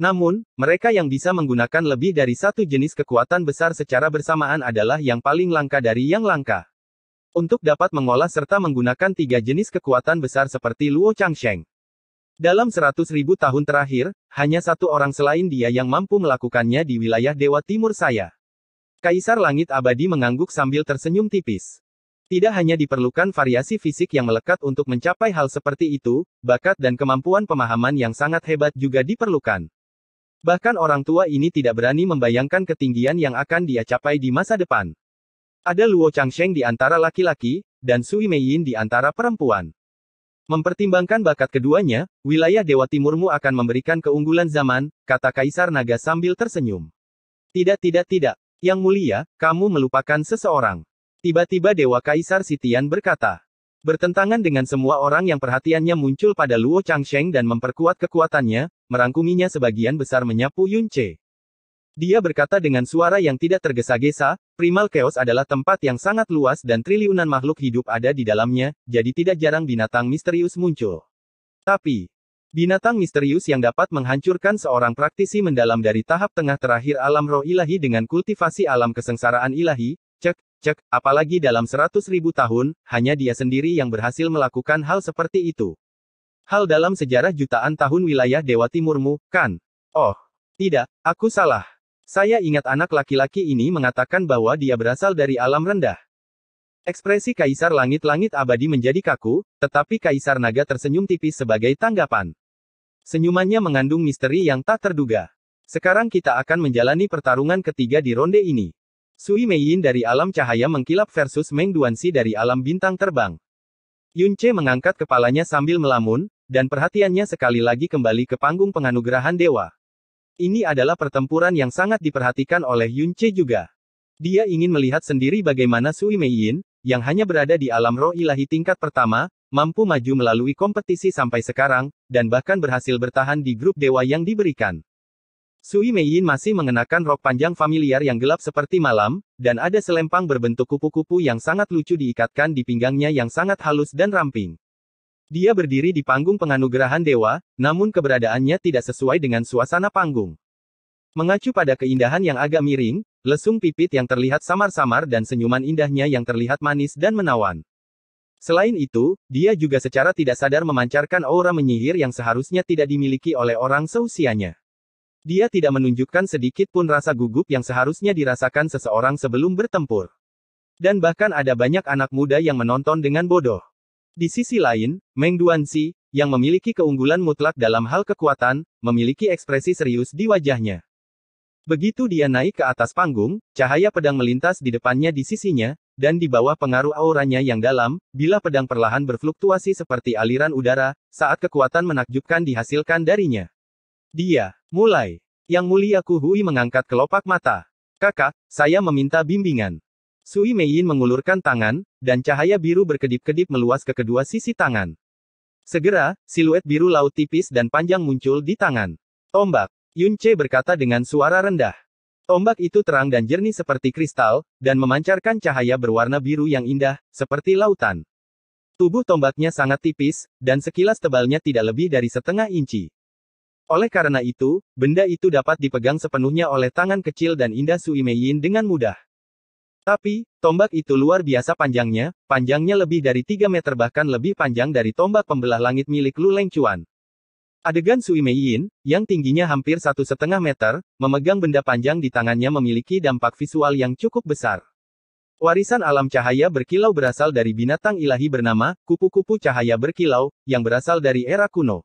Namun, mereka yang bisa menggunakan lebih dari satu jenis kekuatan besar secara bersamaan adalah yang paling langka dari yang langka. Untuk dapat mengolah serta menggunakan tiga jenis kekuatan besar seperti Luo Changsheng. Dalam 100.000 tahun terakhir, hanya satu orang selain dia yang mampu melakukannya di wilayah Dewa Timur saya. Kaisar Langit Abadi mengangguk sambil tersenyum tipis. Tidak hanya diperlukan variasi fisik yang melekat untuk mencapai hal seperti itu, bakat dan kemampuan pemahaman yang sangat hebat juga diperlukan. Bahkan orang tua ini tidak berani membayangkan ketinggian yang akan dia capai di masa depan. Ada Luo Changsheng di antara laki-laki, dan Sui Meiyin di antara perempuan. Mempertimbangkan bakat keduanya, wilayah Dewa Timurmu akan memberikan keunggulan zaman, kata Kaisar Naga sambil tersenyum. Tidak tidak tidak, Yang Mulia, kamu melupakan seseorang. Tiba-tiba Dewa Kaisar Sitian berkata. Bertentangan dengan semua orang yang perhatiannya muncul pada Luo Changsheng dan memperkuat kekuatannya, merangkuminya sebagian besar menyapu Yun Dia berkata dengan suara yang tidak tergesa-gesa, primal chaos adalah tempat yang sangat luas dan triliunan makhluk hidup ada di dalamnya, jadi tidak jarang binatang misterius muncul. Tapi, binatang misterius yang dapat menghancurkan seorang praktisi mendalam dari tahap tengah terakhir alam roh ilahi dengan kultivasi alam kesengsaraan ilahi, cek, cek, apalagi dalam seratus ribu tahun, hanya dia sendiri yang berhasil melakukan hal seperti itu. Hal dalam sejarah jutaan tahun wilayah Dewa Timurmu, kan? Oh, tidak, aku salah. Saya ingat anak laki-laki ini mengatakan bahwa dia berasal dari alam rendah. Ekspresi Kaisar Langit-Langit Abadi menjadi kaku, tetapi Kaisar Naga tersenyum tipis sebagai tanggapan. Senyumannya mengandung misteri yang tak terduga. Sekarang kita akan menjalani pertarungan ketiga di ronde ini. Sui Yin dari alam cahaya mengkilap versus Meng Duansi dari alam bintang terbang. Yunce mengangkat kepalanya sambil melamun, dan perhatiannya sekali lagi kembali ke panggung penganugerahan dewa. Ini adalah pertempuran yang sangat diperhatikan oleh Yunce juga. Dia ingin melihat sendiri bagaimana Sui Yin, yang hanya berada di alam roh ilahi tingkat pertama, mampu maju melalui kompetisi sampai sekarang, dan bahkan berhasil bertahan di grup dewa yang diberikan. Sui Yin masih mengenakan rok panjang familiar yang gelap seperti malam, dan ada selempang berbentuk kupu-kupu yang sangat lucu diikatkan di pinggangnya yang sangat halus dan ramping. Dia berdiri di panggung penganugerahan dewa, namun keberadaannya tidak sesuai dengan suasana panggung. Mengacu pada keindahan yang agak miring, lesung pipit yang terlihat samar-samar dan senyuman indahnya yang terlihat manis dan menawan. Selain itu, dia juga secara tidak sadar memancarkan aura menyihir yang seharusnya tidak dimiliki oleh orang seusianya. Dia tidak menunjukkan sedikit pun rasa gugup yang seharusnya dirasakan seseorang sebelum bertempur. Dan bahkan ada banyak anak muda yang menonton dengan bodoh. Di sisi lain, Meng Duanxi, yang memiliki keunggulan mutlak dalam hal kekuatan, memiliki ekspresi serius di wajahnya. Begitu dia naik ke atas panggung, cahaya pedang melintas di depannya di sisinya, dan di bawah pengaruh auranya yang dalam, bila pedang perlahan berfluktuasi seperti aliran udara, saat kekuatan menakjubkan dihasilkan darinya. Dia, mulai. Yang mulia Kuhui mengangkat kelopak mata. Kakak, saya meminta bimbingan. Sui Yin mengulurkan tangan, dan cahaya biru berkedip-kedip meluas ke kedua sisi tangan. Segera, siluet biru laut tipis dan panjang muncul di tangan. Tombak, Yun Che berkata dengan suara rendah. Tombak itu terang dan jernih seperti kristal, dan memancarkan cahaya berwarna biru yang indah, seperti lautan. Tubuh tombaknya sangat tipis, dan sekilas tebalnya tidak lebih dari setengah inci. Oleh karena itu, benda itu dapat dipegang sepenuhnya oleh tangan kecil dan indah Sui Yin dengan mudah. Tapi, tombak itu luar biasa panjangnya, panjangnya lebih dari 3 meter bahkan lebih panjang dari tombak pembelah langit milik Lu Leng Chuan. Adegan Sui Yin, yang tingginya hampir satu setengah meter, memegang benda panjang di tangannya memiliki dampak visual yang cukup besar. Warisan alam cahaya berkilau berasal dari binatang ilahi bernama, kupu-kupu cahaya berkilau, yang berasal dari era kuno.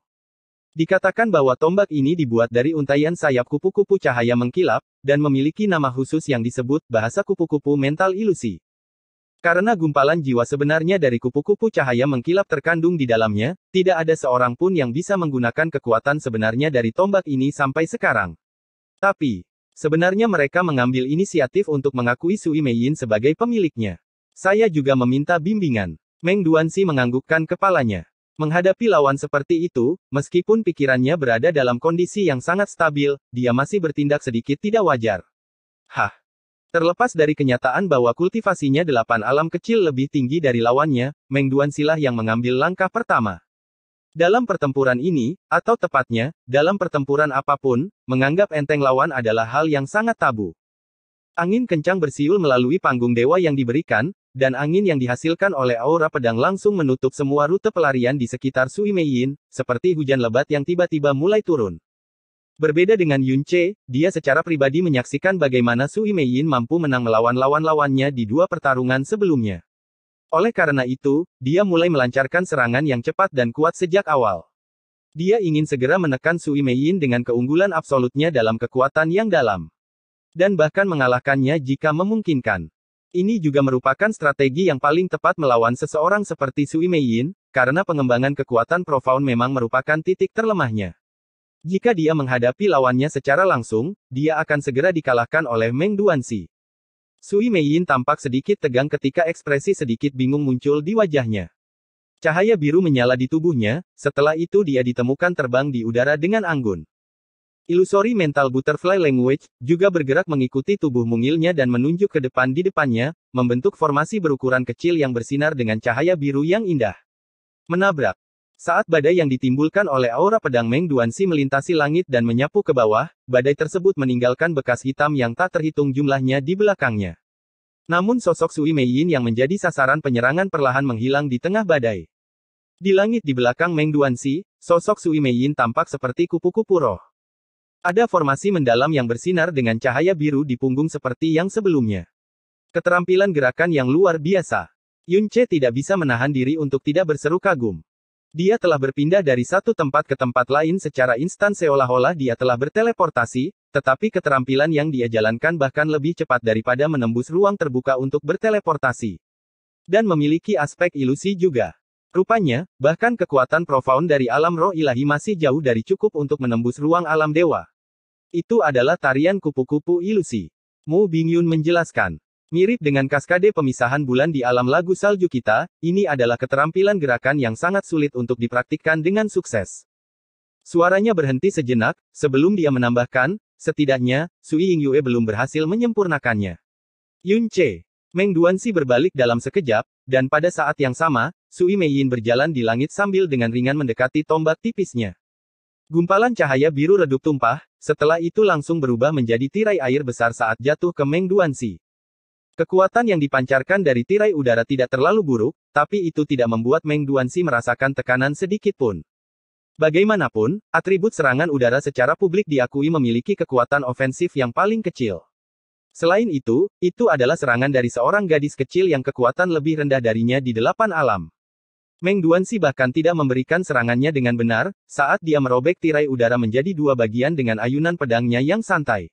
Dikatakan bahwa tombak ini dibuat dari untayan sayap kupu-kupu cahaya mengkilap, dan memiliki nama khusus yang disebut bahasa kupu-kupu mental ilusi. Karena gumpalan jiwa sebenarnya dari kupu-kupu cahaya mengkilap terkandung di dalamnya, tidak ada seorang pun yang bisa menggunakan kekuatan sebenarnya dari tombak ini sampai sekarang. Tapi, Sebenarnya mereka mengambil inisiatif untuk mengakui Sui Meiyin sebagai pemiliknya. Saya juga meminta bimbingan. Meng Duanxi menganggukkan kepalanya. Menghadapi lawan seperti itu, meskipun pikirannya berada dalam kondisi yang sangat stabil, dia masih bertindak sedikit tidak wajar. Hah. Terlepas dari kenyataan bahwa kultivasinya delapan alam kecil lebih tinggi dari lawannya, Meng Duan Silah yang mengambil langkah pertama. Dalam pertempuran ini, atau tepatnya, dalam pertempuran apapun, menganggap enteng lawan adalah hal yang sangat tabu. Angin kencang bersiul melalui panggung dewa yang diberikan, dan angin yang dihasilkan oleh aura pedang langsung menutup semua rute pelarian di sekitar Sui Mei Yin, seperti hujan lebat yang tiba-tiba mulai turun. Berbeda dengan Yun Che, dia secara pribadi menyaksikan bagaimana Sui Mei Yin mampu menang melawan lawan-lawannya di dua pertarungan sebelumnya. Oleh karena itu, dia mulai melancarkan serangan yang cepat dan kuat sejak awal. Dia ingin segera menekan Sui Mei Yin dengan keunggulan absolutnya dalam kekuatan yang dalam. Dan bahkan mengalahkannya jika memungkinkan. Ini juga merupakan strategi yang paling tepat melawan seseorang seperti Sui Mei Yin, karena pengembangan kekuatan profound memang merupakan titik terlemahnya. Jika dia menghadapi lawannya secara langsung, dia akan segera dikalahkan oleh Meng Si. Sui Mei Yin tampak sedikit tegang ketika ekspresi sedikit bingung muncul di wajahnya. Cahaya biru menyala di tubuhnya, setelah itu dia ditemukan terbang di udara dengan anggun. Ilusori mental butterfly language juga bergerak mengikuti tubuh mungilnya dan menunjuk ke depan di depannya, membentuk formasi berukuran kecil yang bersinar dengan cahaya biru yang indah. Menabrak. Saat badai yang ditimbulkan oleh aura pedang Meng Duansi melintasi langit dan menyapu ke bawah, badai tersebut meninggalkan bekas hitam yang tak terhitung jumlahnya di belakangnya. Namun sosok Sui Mei Yin yang menjadi sasaran penyerangan perlahan menghilang di tengah badai. Di langit di belakang Meng Duansi, sosok Sui Mei Yin tampak seperti kupu-kupu roh. Ada formasi mendalam yang bersinar dengan cahaya biru di punggung seperti yang sebelumnya. Keterampilan gerakan yang luar biasa. Yun Che tidak bisa menahan diri untuk tidak berseru kagum. Dia telah berpindah dari satu tempat ke tempat lain secara instan seolah-olah dia telah berteleportasi, tetapi keterampilan yang dia jalankan bahkan lebih cepat daripada menembus ruang terbuka untuk berteleportasi. Dan memiliki aspek ilusi juga. Rupanya, bahkan kekuatan profound dari alam roh ilahi masih jauh dari cukup untuk menembus ruang alam dewa. Itu adalah tarian kupu-kupu ilusi. Mu Bingyun menjelaskan. Mirip dengan kaskade pemisahan bulan di alam lagu salju kita, ini adalah keterampilan gerakan yang sangat sulit untuk dipraktikkan dengan sukses. Suaranya berhenti sejenak, sebelum dia menambahkan, setidaknya, Sui Ying Yue belum berhasil menyempurnakannya. Yun Che. Meng Si berbalik dalam sekejap, dan pada saat yang sama, Sui Meiyin berjalan di langit sambil dengan ringan mendekati tombak tipisnya. Gumpalan cahaya biru redup tumpah, setelah itu langsung berubah menjadi tirai air besar saat jatuh ke Meng Si. Kekuatan yang dipancarkan dari tirai udara tidak terlalu buruk, tapi itu tidak membuat Meng Si merasakan tekanan sedikit pun. Bagaimanapun, atribut serangan udara secara publik diakui memiliki kekuatan ofensif yang paling kecil. Selain itu, itu adalah serangan dari seorang gadis kecil yang kekuatan lebih rendah darinya di delapan alam. Meng Duanxi bahkan tidak memberikan serangannya dengan benar, saat dia merobek tirai udara menjadi dua bagian dengan ayunan pedangnya yang santai.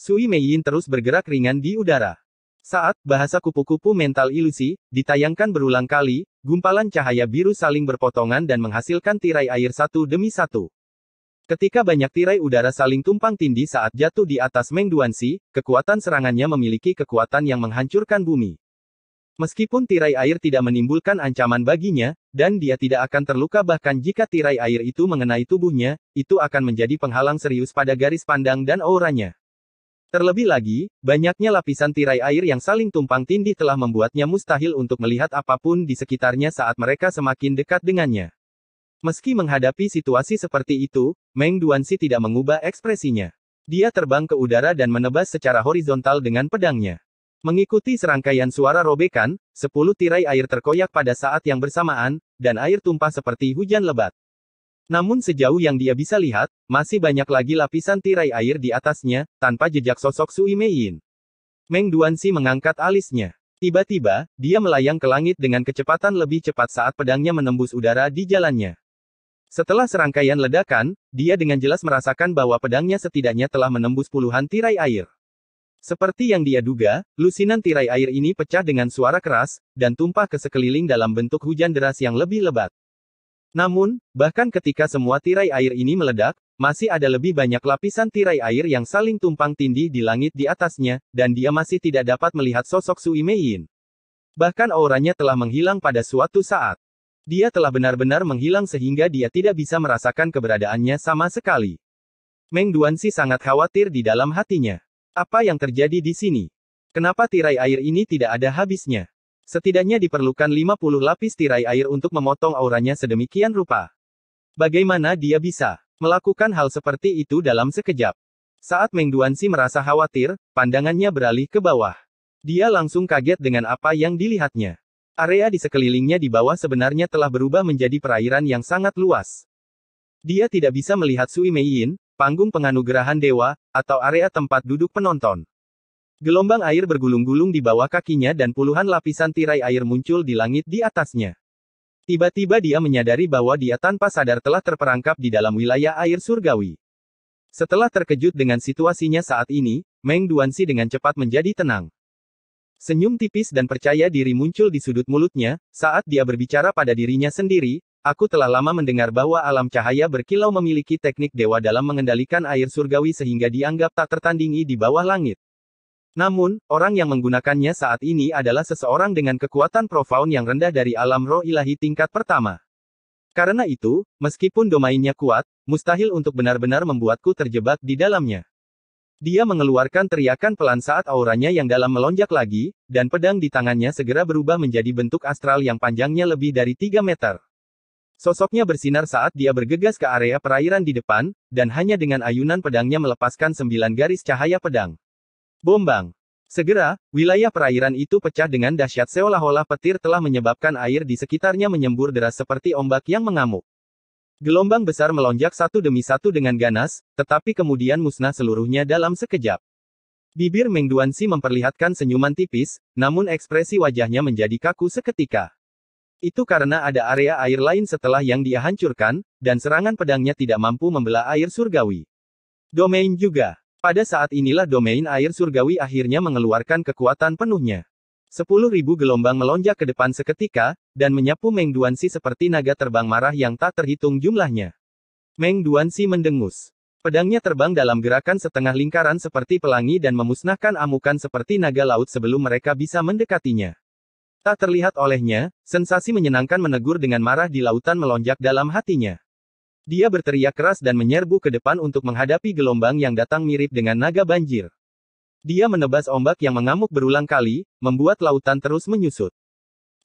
Sui Meiyin terus bergerak ringan di udara. Saat bahasa kupu-kupu mental ilusi ditayangkan berulang kali, gumpalan cahaya biru saling berpotongan dan menghasilkan tirai air satu demi satu. Ketika banyak tirai udara saling tumpang tindih saat jatuh di atas Meng Duanxi, kekuatan serangannya memiliki kekuatan yang menghancurkan bumi. Meskipun tirai air tidak menimbulkan ancaman baginya, dan dia tidak akan terluka bahkan jika tirai air itu mengenai tubuhnya, itu akan menjadi penghalang serius pada garis pandang dan auranya. Terlebih lagi, banyaknya lapisan tirai air yang saling tumpang tindih telah membuatnya mustahil untuk melihat apapun di sekitarnya saat mereka semakin dekat dengannya. Meski menghadapi situasi seperti itu, Meng Duansi tidak mengubah ekspresinya. Dia terbang ke udara dan menebas secara horizontal dengan pedangnya. Mengikuti serangkaian suara robekan, sepuluh tirai air terkoyak pada saat yang bersamaan, dan air tumpah seperti hujan lebat. Namun sejauh yang dia bisa lihat, masih banyak lagi lapisan tirai air di atasnya, tanpa jejak sosok Sui Yin. Meng Duansi mengangkat alisnya. Tiba-tiba, dia melayang ke langit dengan kecepatan lebih cepat saat pedangnya menembus udara di jalannya. Setelah serangkaian ledakan, dia dengan jelas merasakan bahwa pedangnya setidaknya telah menembus puluhan tirai air. Seperti yang dia duga, lusinan tirai air ini pecah dengan suara keras, dan tumpah ke sekeliling dalam bentuk hujan deras yang lebih lebat. Namun, bahkan ketika semua tirai air ini meledak, masih ada lebih banyak lapisan tirai air yang saling tumpang tindih di langit di atasnya, dan dia masih tidak dapat melihat sosok Sui Meiyin. Bahkan auranya telah menghilang pada suatu saat. Dia telah benar-benar menghilang sehingga dia tidak bisa merasakan keberadaannya sama sekali. Meng si sangat khawatir di dalam hatinya. Apa yang terjadi di sini? Kenapa tirai air ini tidak ada habisnya? Setidaknya diperlukan 50 lapis tirai air untuk memotong auranya sedemikian rupa. Bagaimana dia bisa melakukan hal seperti itu dalam sekejap? Saat Meng Duansi merasa khawatir, pandangannya beralih ke bawah. Dia langsung kaget dengan apa yang dilihatnya. Area di sekelilingnya di bawah sebenarnya telah berubah menjadi perairan yang sangat luas. Dia tidak bisa melihat Sui Meiyin, panggung penganugerahan dewa, atau area tempat duduk penonton. Gelombang air bergulung-gulung di bawah kakinya dan puluhan lapisan tirai air muncul di langit di atasnya. Tiba-tiba dia menyadari bahwa dia tanpa sadar telah terperangkap di dalam wilayah air surgawi. Setelah terkejut dengan situasinya saat ini, Meng Duansi dengan cepat menjadi tenang. Senyum tipis dan percaya diri muncul di sudut mulutnya, saat dia berbicara pada dirinya sendiri, Aku telah lama mendengar bahwa alam cahaya berkilau memiliki teknik dewa dalam mengendalikan air surgawi sehingga dianggap tak tertandingi di bawah langit. Namun, orang yang menggunakannya saat ini adalah seseorang dengan kekuatan profound yang rendah dari alam roh ilahi tingkat pertama. Karena itu, meskipun domainnya kuat, mustahil untuk benar-benar membuatku terjebak di dalamnya. Dia mengeluarkan teriakan pelan saat auranya yang dalam melonjak lagi, dan pedang di tangannya segera berubah menjadi bentuk astral yang panjangnya lebih dari 3 meter. Sosoknya bersinar saat dia bergegas ke area perairan di depan, dan hanya dengan ayunan pedangnya melepaskan sembilan garis cahaya pedang. Bombang! Segera, wilayah perairan itu pecah dengan dahsyat seolah-olah petir telah menyebabkan air di sekitarnya menyembur deras seperti ombak yang mengamuk. Gelombang besar melonjak satu demi satu dengan ganas, tetapi kemudian musnah seluruhnya dalam sekejap. Bibir Si memperlihatkan senyuman tipis, namun ekspresi wajahnya menjadi kaku seketika. Itu karena ada area air lain setelah yang dia hancurkan, dan serangan pedangnya tidak mampu membelah air surgawi. Domain juga. Pada saat inilah domain air surgawi akhirnya mengeluarkan kekuatan penuhnya. Sepuluh gelombang melonjak ke depan seketika, dan menyapu Meng Duansi seperti naga terbang marah yang tak terhitung jumlahnya. Meng Duansi mendengus. Pedangnya terbang dalam gerakan setengah lingkaran seperti pelangi dan memusnahkan amukan seperti naga laut sebelum mereka bisa mendekatinya. Tak terlihat olehnya, sensasi menyenangkan menegur dengan marah di lautan melonjak dalam hatinya. Dia berteriak keras dan menyerbu ke depan untuk menghadapi gelombang yang datang mirip dengan naga banjir. Dia menebas ombak yang mengamuk berulang kali, membuat lautan terus menyusut.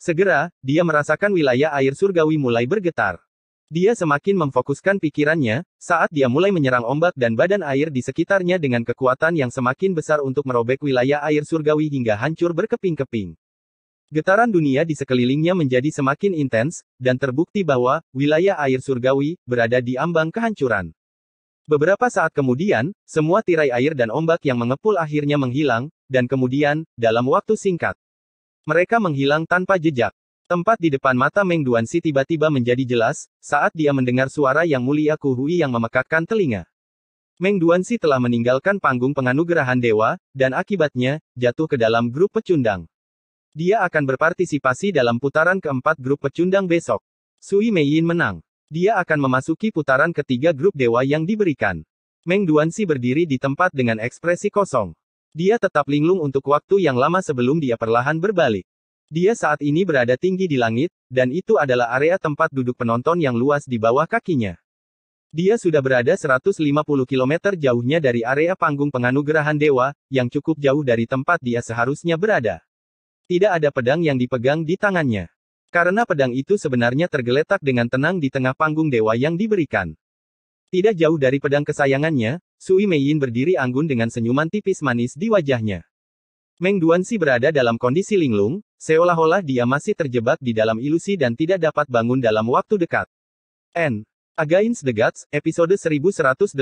Segera, dia merasakan wilayah air surgawi mulai bergetar. Dia semakin memfokuskan pikirannya saat dia mulai menyerang ombak dan badan air di sekitarnya dengan kekuatan yang semakin besar untuk merobek wilayah air surgawi hingga hancur berkeping-keping. Getaran dunia di sekelilingnya menjadi semakin intens, dan terbukti bahwa wilayah air surgawi berada di ambang kehancuran. Beberapa saat kemudian, semua tirai air dan ombak yang mengepul akhirnya menghilang, dan kemudian, dalam waktu singkat, mereka menghilang tanpa jejak. Tempat di depan mata Meng Duansi tiba-tiba menjadi jelas, saat dia mendengar suara yang mulia Kuhui yang memekakkan telinga. Meng Duansi telah meninggalkan panggung penganugerahan dewa, dan akibatnya, jatuh ke dalam grup pecundang. Dia akan berpartisipasi dalam putaran keempat grup pecundang besok. Sui Mei Yin menang. Dia akan memasuki putaran ketiga grup dewa yang diberikan. Meng Duanxi berdiri di tempat dengan ekspresi kosong. Dia tetap linglung untuk waktu yang lama sebelum dia perlahan berbalik. Dia saat ini berada tinggi di langit, dan itu adalah area tempat duduk penonton yang luas di bawah kakinya. Dia sudah berada 150 km jauhnya dari area panggung penganugerahan dewa, yang cukup jauh dari tempat dia seharusnya berada. Tidak ada pedang yang dipegang di tangannya. Karena pedang itu sebenarnya tergeletak dengan tenang di tengah panggung dewa yang diberikan. Tidak jauh dari pedang kesayangannya, Sui Yin berdiri anggun dengan senyuman tipis manis di wajahnya. Meng Si berada dalam kondisi linglung, seolah-olah dia masih terjebak di dalam ilusi dan tidak dapat bangun dalam waktu dekat. N. Against the Gods, episode 1186 7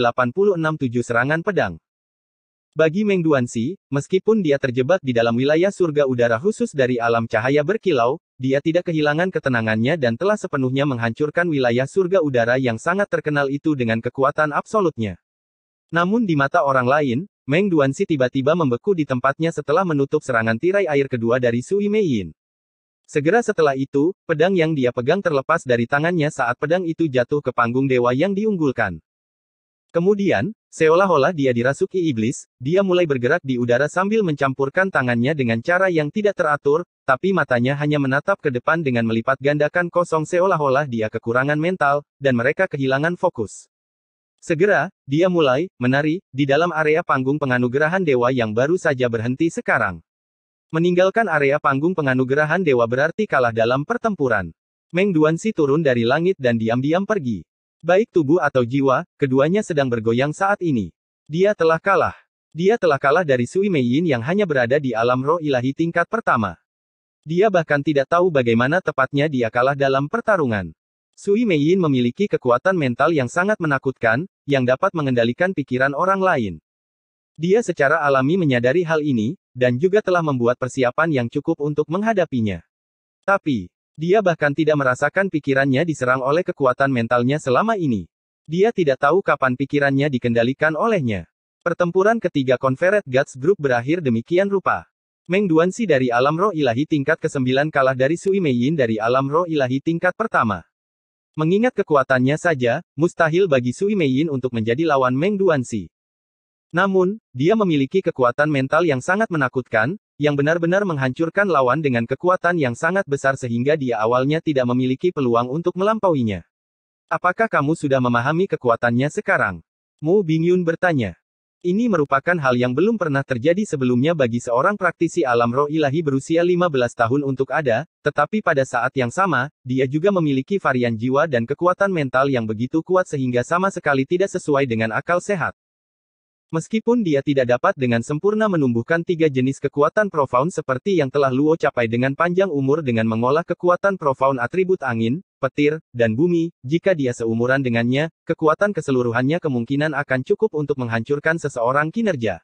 Serangan Pedang bagi Meng Duanxi, meskipun dia terjebak di dalam wilayah surga udara khusus dari alam cahaya berkilau, dia tidak kehilangan ketenangannya dan telah sepenuhnya menghancurkan wilayah surga udara yang sangat terkenal itu dengan kekuatan absolutnya. Namun di mata orang lain, Meng Duanxi tiba-tiba membeku di tempatnya setelah menutup serangan tirai air kedua dari Sui Meiyin. Segera setelah itu, pedang yang dia pegang terlepas dari tangannya saat pedang itu jatuh ke panggung dewa yang diunggulkan. Kemudian, Seolah-olah dia dirasuki iblis, dia mulai bergerak di udara sambil mencampurkan tangannya dengan cara yang tidak teratur, tapi matanya hanya menatap ke depan dengan melipat gandakan kosong seolah-olah dia kekurangan mental, dan mereka kehilangan fokus. Segera, dia mulai menari di dalam area panggung penganugerahan dewa yang baru saja berhenti sekarang. Meninggalkan area panggung penganugerahan dewa berarti kalah dalam pertempuran. Meng Si turun dari langit dan diam-diam pergi. Baik tubuh atau jiwa, keduanya sedang bergoyang saat ini. Dia telah kalah. Dia telah kalah dari Sui Mei Yin yang hanya berada di alam roh ilahi tingkat pertama. Dia bahkan tidak tahu bagaimana tepatnya dia kalah dalam pertarungan. Sui Mei Yin memiliki kekuatan mental yang sangat menakutkan, yang dapat mengendalikan pikiran orang lain. Dia secara alami menyadari hal ini, dan juga telah membuat persiapan yang cukup untuk menghadapinya. Tapi, dia bahkan tidak merasakan pikirannya diserang oleh kekuatan mentalnya selama ini. Dia tidak tahu kapan pikirannya dikendalikan olehnya. Pertempuran ketiga Confederate Guts Group berakhir demikian rupa. Meng Duanxi dari alam roh ilahi tingkat ke-9 kalah dari Sui Meiyin dari alam roh ilahi tingkat pertama. Mengingat kekuatannya saja, mustahil bagi Sui Meiyin untuk menjadi lawan Meng Duanxi. Namun, dia memiliki kekuatan mental yang sangat menakutkan, yang benar-benar menghancurkan lawan dengan kekuatan yang sangat besar sehingga dia awalnya tidak memiliki peluang untuk melampauinya. Apakah kamu sudah memahami kekuatannya sekarang? Mu Bingyun bertanya. Ini merupakan hal yang belum pernah terjadi sebelumnya bagi seorang praktisi alam roh ilahi berusia 15 tahun untuk ada, tetapi pada saat yang sama, dia juga memiliki varian jiwa dan kekuatan mental yang begitu kuat sehingga sama sekali tidak sesuai dengan akal sehat. Meskipun dia tidak dapat dengan sempurna menumbuhkan tiga jenis kekuatan profound seperti yang telah Luo capai dengan panjang umur dengan mengolah kekuatan profound atribut angin, petir, dan bumi, jika dia seumuran dengannya, kekuatan keseluruhannya kemungkinan akan cukup untuk menghancurkan seseorang kinerja.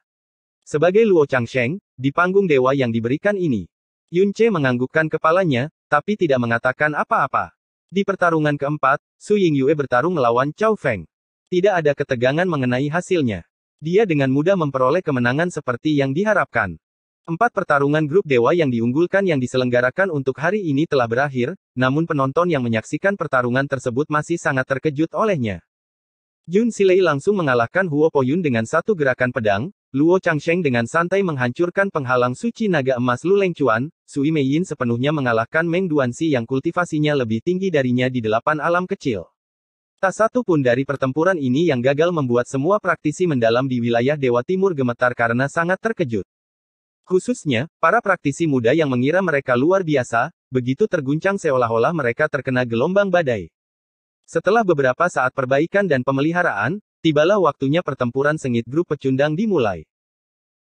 Sebagai Luo Changsheng, di panggung dewa yang diberikan ini, Yunce menganggukkan kepalanya, tapi tidak mengatakan apa-apa. Di pertarungan keempat, Su Ying Yue bertarung melawan Chao Feng. Tidak ada ketegangan mengenai hasilnya. Dia dengan mudah memperoleh kemenangan seperti yang diharapkan. Empat pertarungan grup dewa yang diunggulkan yang diselenggarakan untuk hari ini telah berakhir, namun penonton yang menyaksikan pertarungan tersebut masih sangat terkejut olehnya. Jun Silei langsung mengalahkan Huo Poyun dengan satu gerakan pedang, Luo Changsheng dengan santai menghancurkan penghalang suci naga emas Lu Lengchuan, Sui Meiyin sepenuhnya mengalahkan Meng Duanxi yang kultivasinya lebih tinggi darinya di delapan alam kecil. Tak satu pun dari pertempuran ini yang gagal membuat semua praktisi mendalam di wilayah Dewa Timur gemetar karena sangat terkejut. Khususnya, para praktisi muda yang mengira mereka luar biasa, begitu terguncang seolah-olah mereka terkena gelombang badai. Setelah beberapa saat perbaikan dan pemeliharaan, tibalah waktunya pertempuran sengit grup pecundang dimulai.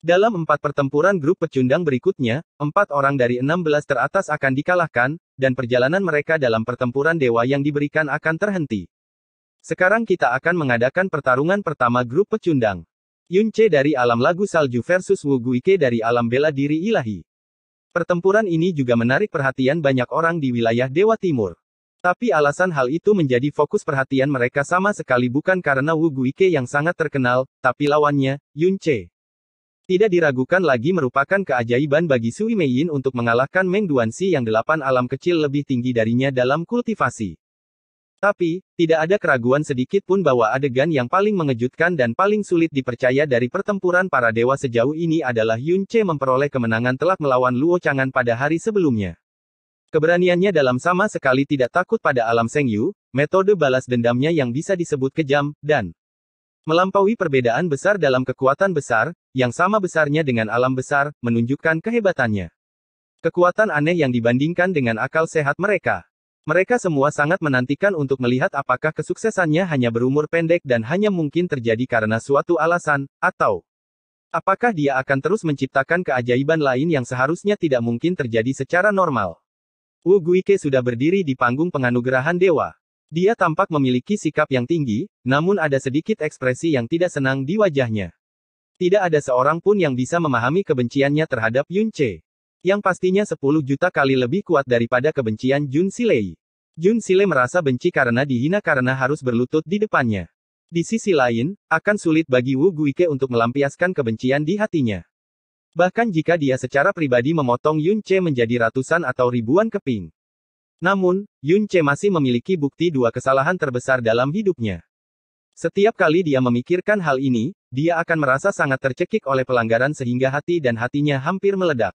Dalam empat pertempuran grup pecundang berikutnya, empat orang dari enam belas teratas akan dikalahkan, dan perjalanan mereka dalam pertempuran dewa yang diberikan akan terhenti. Sekarang kita akan mengadakan pertarungan pertama grup pecundang. Yunce dari alam lagu salju versus Wu Wuguike dari alam bela diri ilahi. Pertempuran ini juga menarik perhatian banyak orang di wilayah Dewa Timur. Tapi alasan hal itu menjadi fokus perhatian mereka sama sekali bukan karena Wu Wuguike yang sangat terkenal, tapi lawannya, Yunce. Tidak diragukan lagi merupakan keajaiban bagi Sui Meiyin untuk mengalahkan Meng Si yang delapan alam kecil lebih tinggi darinya dalam kultivasi. Tapi, tidak ada keraguan sedikit pun bahwa adegan yang paling mengejutkan dan paling sulit dipercaya dari pertempuran para dewa sejauh ini adalah Yun Che memperoleh kemenangan telak melawan Luo Changan pada hari sebelumnya. Keberaniannya dalam sama sekali tidak takut pada alam Seng Yu, metode balas dendamnya yang bisa disebut kejam, dan melampaui perbedaan besar dalam kekuatan besar, yang sama besarnya dengan alam besar, menunjukkan kehebatannya. Kekuatan aneh yang dibandingkan dengan akal sehat mereka. Mereka semua sangat menantikan untuk melihat apakah kesuksesannya hanya berumur pendek dan hanya mungkin terjadi karena suatu alasan, atau apakah dia akan terus menciptakan keajaiban lain yang seharusnya tidak mungkin terjadi secara normal. Wu Guike sudah berdiri di panggung penganugerahan dewa. Dia tampak memiliki sikap yang tinggi, namun ada sedikit ekspresi yang tidak senang di wajahnya. Tidak ada seorang pun yang bisa memahami kebenciannya terhadap Yun Che. Yang pastinya 10 juta kali lebih kuat daripada kebencian Jun Silei. Jun Sile merasa benci karena dihina karena harus berlutut di depannya. Di sisi lain, akan sulit bagi Wu Guike untuk melampiaskan kebencian di hatinya. Bahkan jika dia secara pribadi memotong Yun Che menjadi ratusan atau ribuan keping. Namun, Yun Che masih memiliki bukti dua kesalahan terbesar dalam hidupnya. Setiap kali dia memikirkan hal ini, dia akan merasa sangat tercekik oleh pelanggaran sehingga hati dan hatinya hampir meledak.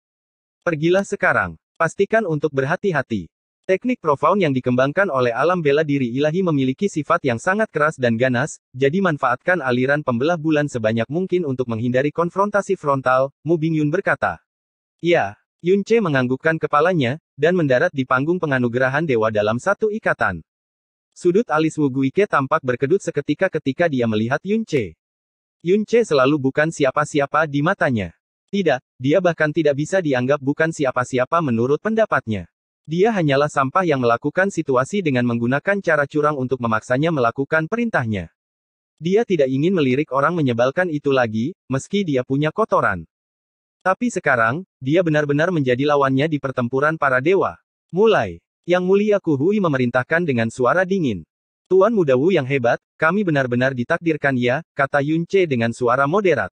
Pergilah sekarang. Pastikan untuk berhati-hati. Teknik profound yang dikembangkan oleh alam bela diri ilahi memiliki sifat yang sangat keras dan ganas, jadi manfaatkan aliran pembelah bulan sebanyak mungkin untuk menghindari konfrontasi frontal, Mu Bingyun berkata. Ya, Yun Che menganggukkan kepalanya, dan mendarat di panggung penganugerahan dewa dalam satu ikatan. Sudut alis Wu Guike tampak berkedut seketika ketika dia melihat Yun Che. Yun Che selalu bukan siapa-siapa di matanya. Tidak, dia bahkan tidak bisa dianggap bukan siapa-siapa menurut pendapatnya. Dia hanyalah sampah yang melakukan situasi dengan menggunakan cara curang untuk memaksanya melakukan perintahnya. Dia tidak ingin melirik orang menyebalkan itu lagi, meski dia punya kotoran. Tapi sekarang, dia benar-benar menjadi lawannya di pertempuran para dewa. Mulai. Yang Mulia Kuhui memerintahkan dengan suara dingin. Tuan Muda Wu yang hebat, kami benar-benar ditakdirkan ya, kata Yunche dengan suara moderat.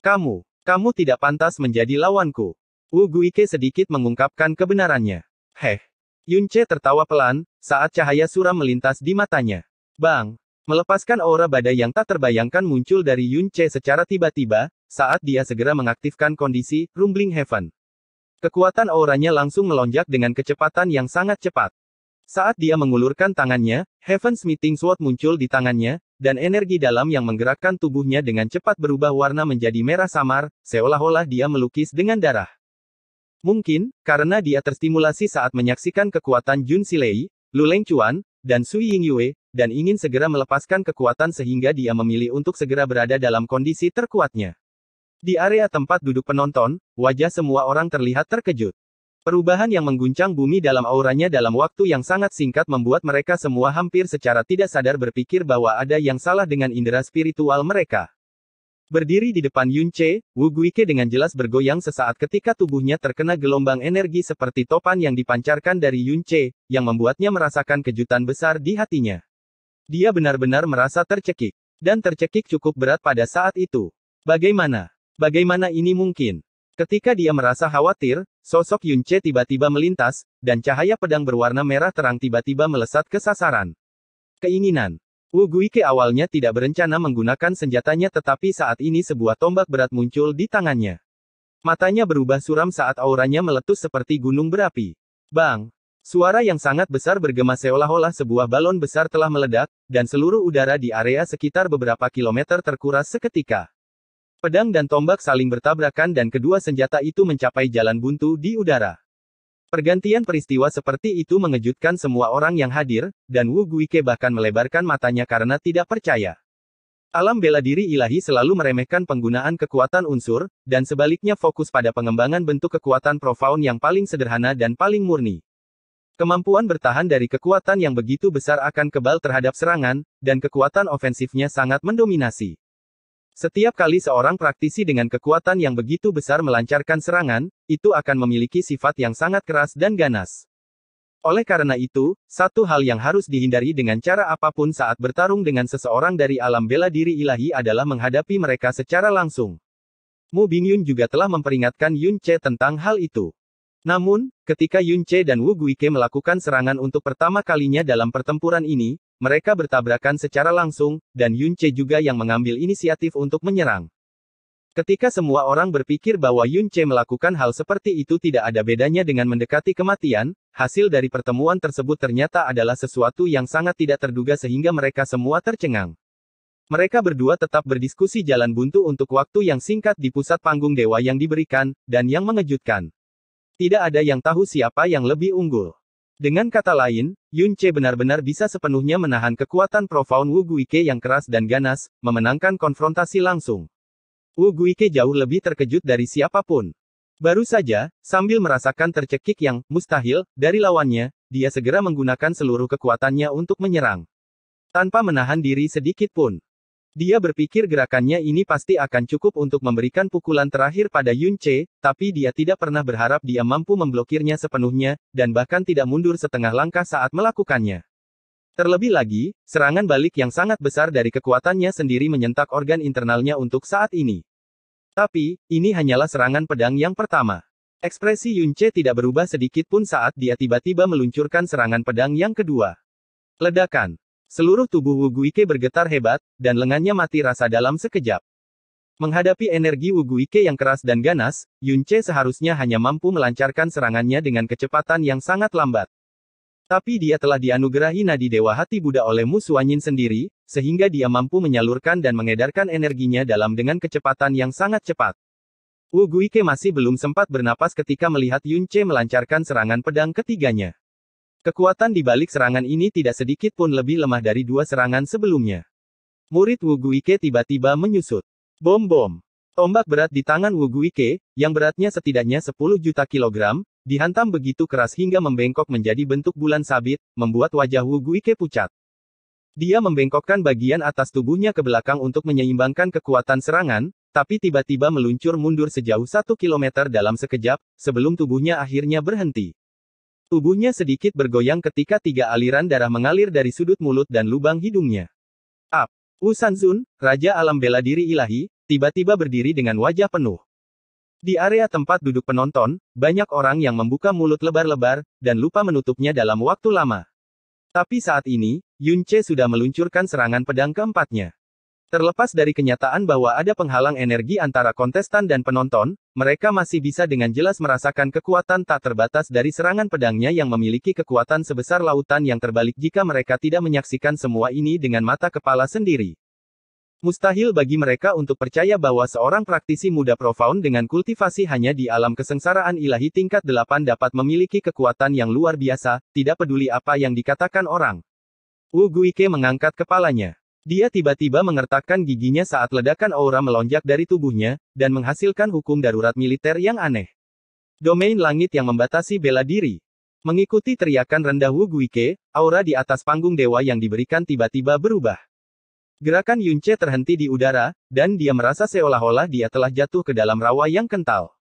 Kamu, kamu tidak pantas menjadi lawanku. Wu Guike sedikit mengungkapkan kebenarannya. Heh. Yunche tertawa pelan, saat cahaya suram melintas di matanya. Bang! Melepaskan aura badai yang tak terbayangkan muncul dari Yunche secara tiba-tiba, saat dia segera mengaktifkan kondisi Rumbling Heaven. Kekuatan auranya langsung melonjak dengan kecepatan yang sangat cepat. Saat dia mengulurkan tangannya, Heaven's Meeting Sword muncul di tangannya, dan energi dalam yang menggerakkan tubuhnya dengan cepat berubah warna menjadi merah samar, seolah-olah dia melukis dengan darah. Mungkin, karena dia terstimulasi saat menyaksikan kekuatan Jun Silei, Lu Leng dan Sui Ying Yue, dan ingin segera melepaskan kekuatan sehingga dia memilih untuk segera berada dalam kondisi terkuatnya. Di area tempat duduk penonton, wajah semua orang terlihat terkejut. Perubahan yang mengguncang bumi dalam auranya dalam waktu yang sangat singkat membuat mereka semua hampir secara tidak sadar berpikir bahwa ada yang salah dengan indera spiritual mereka. Berdiri di depan Yun Wu Guike dengan jelas bergoyang sesaat ketika tubuhnya terkena gelombang energi seperti topan yang dipancarkan dari Yun yang membuatnya merasakan kejutan besar di hatinya. Dia benar-benar merasa tercekik. Dan tercekik cukup berat pada saat itu. Bagaimana? Bagaimana ini mungkin? Ketika dia merasa khawatir, sosok Yun Che tiba-tiba melintas, dan cahaya pedang berwarna merah terang tiba-tiba melesat ke sasaran. Keinginan. Wu Guike awalnya tidak berencana menggunakan senjatanya tetapi saat ini sebuah tombak berat muncul di tangannya. Matanya berubah suram saat auranya meletus seperti gunung berapi. Bang! Suara yang sangat besar bergema seolah-olah sebuah balon besar telah meledak, dan seluruh udara di area sekitar beberapa kilometer terkuras seketika. Pedang dan tombak saling bertabrakan dan kedua senjata itu mencapai jalan buntu di udara. Pergantian peristiwa seperti itu mengejutkan semua orang yang hadir, dan Wu Guike bahkan melebarkan matanya karena tidak percaya. Alam bela diri ilahi selalu meremehkan penggunaan kekuatan unsur, dan sebaliknya fokus pada pengembangan bentuk kekuatan profound yang paling sederhana dan paling murni. Kemampuan bertahan dari kekuatan yang begitu besar akan kebal terhadap serangan, dan kekuatan ofensifnya sangat mendominasi. Setiap kali seorang praktisi dengan kekuatan yang begitu besar melancarkan serangan, itu akan memiliki sifat yang sangat keras dan ganas. Oleh karena itu, satu hal yang harus dihindari dengan cara apapun saat bertarung dengan seseorang dari alam bela diri ilahi adalah menghadapi mereka secara langsung. Mu Bingyun juga telah memperingatkan Yun Che tentang hal itu. Namun, ketika Yun Che dan Wu Guike melakukan serangan untuk pertama kalinya dalam pertempuran ini, mereka bertabrakan secara langsung, dan Yun Che juga yang mengambil inisiatif untuk menyerang. Ketika semua orang berpikir bahwa Yun Che melakukan hal seperti itu tidak ada bedanya dengan mendekati kematian, hasil dari pertemuan tersebut ternyata adalah sesuatu yang sangat tidak terduga sehingga mereka semua tercengang. Mereka berdua tetap berdiskusi jalan buntu untuk waktu yang singkat di pusat panggung dewa yang diberikan, dan yang mengejutkan. Tidak ada yang tahu siapa yang lebih unggul. Dengan kata lain, Yun Che benar-benar bisa sepenuhnya menahan kekuatan Profound Wu Guike yang keras dan ganas, memenangkan konfrontasi langsung. Wu Guike jauh lebih terkejut dari siapapun. Baru saja, sambil merasakan tercekik yang mustahil dari lawannya, dia segera menggunakan seluruh kekuatannya untuk menyerang. Tanpa menahan diri sedikit pun. Dia berpikir gerakannya ini pasti akan cukup untuk memberikan pukulan terakhir pada Yun Che, tapi dia tidak pernah berharap dia mampu memblokirnya sepenuhnya, dan bahkan tidak mundur setengah langkah saat melakukannya. Terlebih lagi, serangan balik yang sangat besar dari kekuatannya sendiri menyentak organ internalnya untuk saat ini. Tapi, ini hanyalah serangan pedang yang pertama. Ekspresi Yun Che tidak berubah sedikit pun saat dia tiba-tiba meluncurkan serangan pedang yang kedua. Ledakan. Seluruh tubuh Wu Guike bergetar hebat, dan lengannya mati rasa dalam sekejap. Menghadapi energi Wu Guike yang keras dan ganas, Yunce seharusnya hanya mampu melancarkan serangannya dengan kecepatan yang sangat lambat. Tapi dia telah dianugerahi nadi dewa hati Buddha oleh Musuanyin sendiri, sehingga dia mampu menyalurkan dan mengedarkan energinya dalam dengan kecepatan yang sangat cepat. Wu Guike masih belum sempat bernapas ketika melihat Yunce melancarkan serangan pedang ketiganya. Kekuatan di balik serangan ini tidak sedikit pun lebih lemah dari dua serangan sebelumnya. Murid Wu Guike tiba-tiba menyusut. Bom-bom. Tombak berat di tangan Wu Guike, yang beratnya setidaknya 10 juta kilogram, dihantam begitu keras hingga membengkok menjadi bentuk bulan sabit, membuat wajah Wu Guike pucat. Dia membengkokkan bagian atas tubuhnya ke belakang untuk menyeimbangkan kekuatan serangan, tapi tiba-tiba meluncur mundur sejauh satu kilometer dalam sekejap, sebelum tubuhnya akhirnya berhenti. Tubuhnya sedikit bergoyang ketika tiga aliran darah mengalir dari sudut mulut dan lubang hidungnya. Ap. Wu Sanzun, Raja Alam Bela Diri Ilahi, tiba-tiba berdiri dengan wajah penuh. Di area tempat duduk penonton, banyak orang yang membuka mulut lebar-lebar, dan lupa menutupnya dalam waktu lama. Tapi saat ini, Yun Che sudah meluncurkan serangan pedang keempatnya. Terlepas dari kenyataan bahwa ada penghalang energi antara kontestan dan penonton, mereka masih bisa dengan jelas merasakan kekuatan tak terbatas dari serangan pedangnya yang memiliki kekuatan sebesar lautan yang terbalik jika mereka tidak menyaksikan semua ini dengan mata kepala sendiri. Mustahil bagi mereka untuk percaya bahwa seorang praktisi muda profound dengan kultivasi hanya di alam kesengsaraan ilahi tingkat 8 dapat memiliki kekuatan yang luar biasa, tidak peduli apa yang dikatakan orang. Wu Guike mengangkat kepalanya. Dia tiba-tiba mengertakkan giginya saat ledakan aura melonjak dari tubuhnya, dan menghasilkan hukum darurat militer yang aneh. Domain langit yang membatasi bela diri. Mengikuti teriakan rendah Wu Guike, aura di atas panggung dewa yang diberikan tiba-tiba berubah. Gerakan Yunce terhenti di udara, dan dia merasa seolah-olah dia telah jatuh ke dalam rawa yang kental.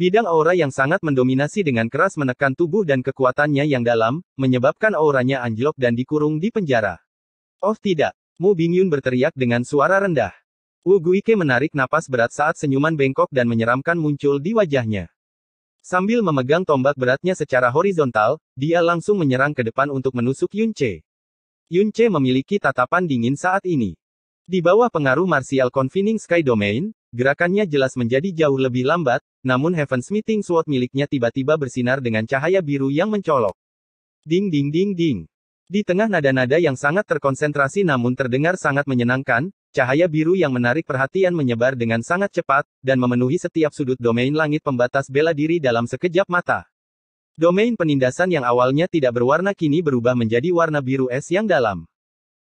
Bidang aura yang sangat mendominasi dengan keras menekan tubuh dan kekuatannya yang dalam, menyebabkan auranya anjlok dan dikurung di penjara. Oh tidak, Mu Bingyun berteriak dengan suara rendah. Wu Guike menarik napas berat saat senyuman bengkok dan menyeramkan muncul di wajahnya. Sambil memegang tombak beratnya secara horizontal, dia langsung menyerang ke depan untuk menusuk Yun Che. Yun Che memiliki tatapan dingin saat ini. Di bawah pengaruh Martial Convening Sky Domain, gerakannya jelas menjadi jauh lebih lambat, namun Heaven Smithing Sword miliknya tiba-tiba bersinar dengan cahaya biru yang mencolok. Ding ding ding ding. Di tengah nada-nada yang sangat terkonsentrasi namun terdengar sangat menyenangkan, cahaya biru yang menarik perhatian menyebar dengan sangat cepat, dan memenuhi setiap sudut domain langit pembatas bela diri dalam sekejap mata. Domain penindasan yang awalnya tidak berwarna kini berubah menjadi warna biru es yang dalam.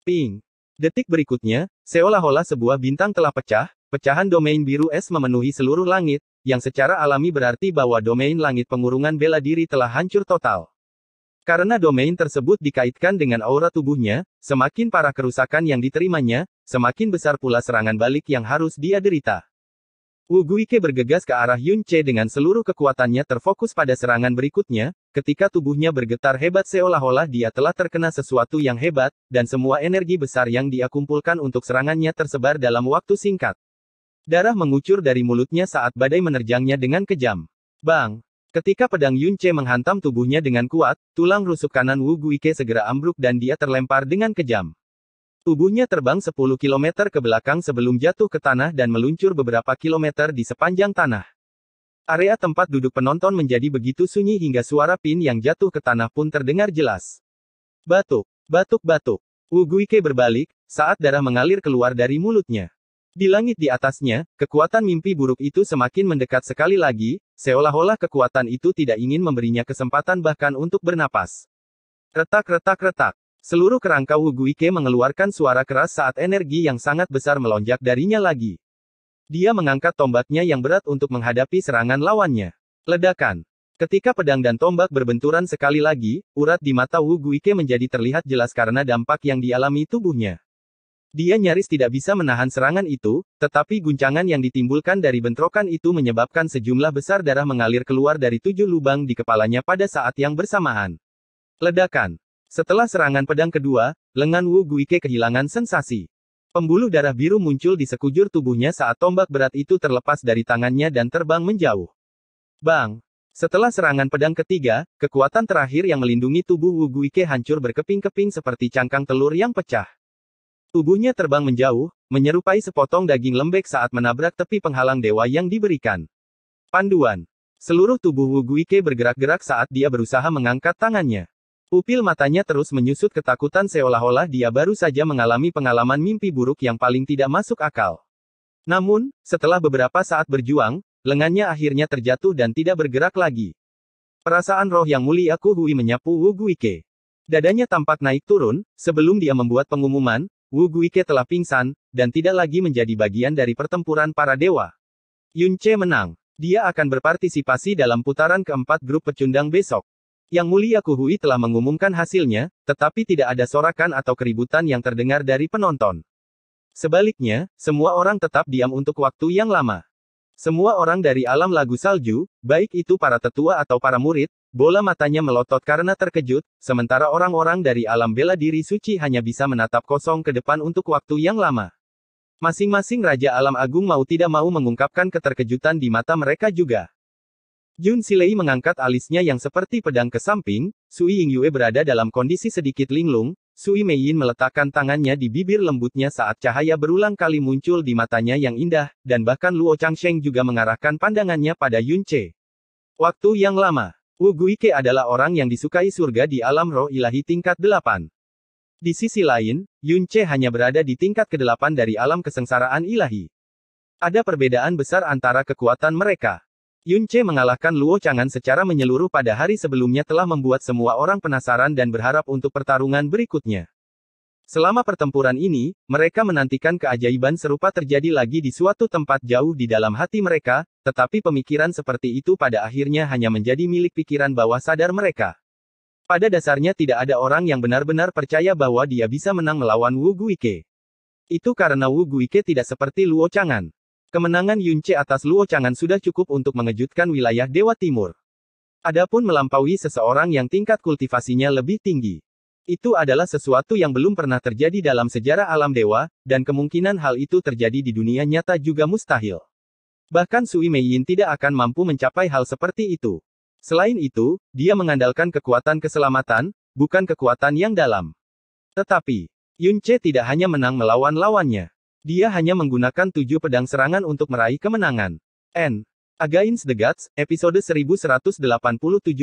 Ping. Detik berikutnya, seolah-olah sebuah bintang telah pecah, pecahan domain biru es memenuhi seluruh langit, yang secara alami berarti bahwa domain langit pengurungan bela diri telah hancur total. Karena domain tersebut dikaitkan dengan aura tubuhnya, semakin parah kerusakan yang diterimanya, semakin besar pula serangan balik yang harus dia derita. Wu Guike bergegas ke arah Yun Che dengan seluruh kekuatannya terfokus pada serangan berikutnya, ketika tubuhnya bergetar hebat seolah-olah dia telah terkena sesuatu yang hebat, dan semua energi besar yang dia kumpulkan untuk serangannya tersebar dalam waktu singkat. Darah mengucur dari mulutnya saat badai menerjangnya dengan kejam. Bang! Ketika pedang Yun menghantam tubuhnya dengan kuat, tulang rusuk kanan Wu Guike segera ambruk dan dia terlempar dengan kejam. Tubuhnya terbang 10 km ke belakang sebelum jatuh ke tanah dan meluncur beberapa kilometer di sepanjang tanah. Area tempat duduk penonton menjadi begitu sunyi hingga suara pin yang jatuh ke tanah pun terdengar jelas. Batuk, batuk, batuk. Wu Guike berbalik, saat darah mengalir keluar dari mulutnya. Di langit di atasnya, kekuatan mimpi buruk itu semakin mendekat sekali lagi, Seolah-olah kekuatan itu tidak ingin memberinya kesempatan bahkan untuk bernapas. Retak-retak-retak. Seluruh kerangka Wuguike mengeluarkan suara keras saat energi yang sangat besar melonjak darinya lagi. Dia mengangkat tombaknya yang berat untuk menghadapi serangan lawannya. Ledakan. Ketika pedang dan tombak berbenturan sekali lagi, urat di mata Wu Guike menjadi terlihat jelas karena dampak yang dialami tubuhnya. Dia nyaris tidak bisa menahan serangan itu, tetapi guncangan yang ditimbulkan dari bentrokan itu menyebabkan sejumlah besar darah mengalir keluar dari tujuh lubang di kepalanya pada saat yang bersamaan. Ledakan. Setelah serangan pedang kedua, lengan Wu Guike kehilangan sensasi. Pembuluh darah biru muncul di sekujur tubuhnya saat tombak berat itu terlepas dari tangannya dan terbang menjauh. Bang! Setelah serangan pedang ketiga, kekuatan terakhir yang melindungi tubuh Wu Guike hancur berkeping-keping seperti cangkang telur yang pecah. Tubuhnya terbang menjauh, menyerupai sepotong daging lembek saat menabrak tepi penghalang dewa yang diberikan. Panduan. Seluruh tubuh Wu Guike bergerak-gerak saat dia berusaha mengangkat tangannya. Upil matanya terus menyusut ketakutan seolah-olah dia baru saja mengalami pengalaman mimpi buruk yang paling tidak masuk akal. Namun, setelah beberapa saat berjuang, lengannya akhirnya terjatuh dan tidak bergerak lagi. Perasaan roh yang mulia Kuhui menyapu Wu Guike. Dadanya tampak naik turun, sebelum dia membuat pengumuman, Wu Guike telah pingsan, dan tidak lagi menjadi bagian dari pertempuran para dewa. Yun Che menang. Dia akan berpartisipasi dalam putaran keempat grup pecundang besok. Yang Mulia Kuhui telah mengumumkan hasilnya, tetapi tidak ada sorakan atau keributan yang terdengar dari penonton. Sebaliknya, semua orang tetap diam untuk waktu yang lama. Semua orang dari alam lagu salju, baik itu para tetua atau para murid, Bola matanya melotot karena terkejut, sementara orang-orang dari alam bela diri suci hanya bisa menatap kosong ke depan untuk waktu yang lama. Masing-masing Raja Alam Agung mau tidak mau mengungkapkan keterkejutan di mata mereka juga. Jun Silei mengangkat alisnya yang seperti pedang ke samping, Sui Ying Yue berada dalam kondisi sedikit linglung, Sui Mei Yin meletakkan tangannya di bibir lembutnya saat cahaya berulang kali muncul di matanya yang indah, dan bahkan Luo Changsheng juga mengarahkan pandangannya pada Yun Che. Waktu yang lama. Wu Guike adalah orang yang disukai surga di alam roh ilahi tingkat 8. Di sisi lain, Yunche hanya berada di tingkat ke-8 dari alam kesengsaraan ilahi. Ada perbedaan besar antara kekuatan mereka. Yunche mengalahkan Luo Changan secara menyeluruh pada hari sebelumnya telah membuat semua orang penasaran dan berharap untuk pertarungan berikutnya. Selama pertempuran ini, mereka menantikan keajaiban serupa terjadi lagi di suatu tempat jauh di dalam hati mereka, tetapi pemikiran seperti itu pada akhirnya hanya menjadi milik pikiran bawah sadar mereka. Pada dasarnya tidak ada orang yang benar-benar percaya bahwa dia bisa menang melawan Wu Guike. Itu karena Wu Guike tidak seperti Luo Changan. Kemenangan Yun Che atas Luo Changan sudah cukup untuk mengejutkan wilayah Dewa Timur. Adapun melampaui seseorang yang tingkat kultivasinya lebih tinggi. Itu adalah sesuatu yang belum pernah terjadi dalam sejarah alam dewa, dan kemungkinan hal itu terjadi di dunia nyata juga mustahil. Bahkan Sui Yin tidak akan mampu mencapai hal seperti itu. Selain itu, dia mengandalkan kekuatan keselamatan, bukan kekuatan yang dalam. Tetapi, Yun Che tidak hanya menang melawan lawannya. Dia hanya menggunakan tujuh pedang serangan untuk meraih kemenangan. N. Against the Gods, episode 1187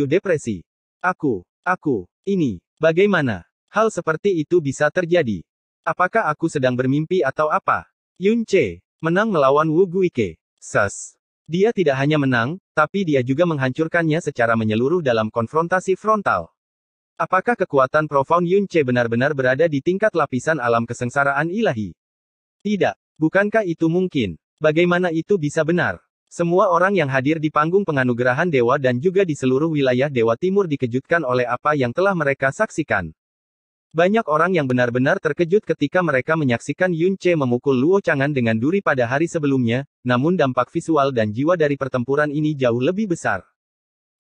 Depresi. Aku, aku, ini. Bagaimana? Hal seperti itu bisa terjadi. Apakah aku sedang bermimpi atau apa? Yun Che, menang melawan Wu Guike. Sas. Dia tidak hanya menang, tapi dia juga menghancurkannya secara menyeluruh dalam konfrontasi frontal. Apakah kekuatan profound Yun Che benar-benar berada di tingkat lapisan alam kesengsaraan ilahi? Tidak. Bukankah itu mungkin? Bagaimana itu bisa benar? Semua orang yang hadir di panggung penganugerahan dewa dan juga di seluruh wilayah Dewa Timur dikejutkan oleh apa yang telah mereka saksikan. Banyak orang yang benar-benar terkejut ketika mereka menyaksikan Yun Che memukul Luo Chang'an dengan duri pada hari sebelumnya, namun dampak visual dan jiwa dari pertempuran ini jauh lebih besar.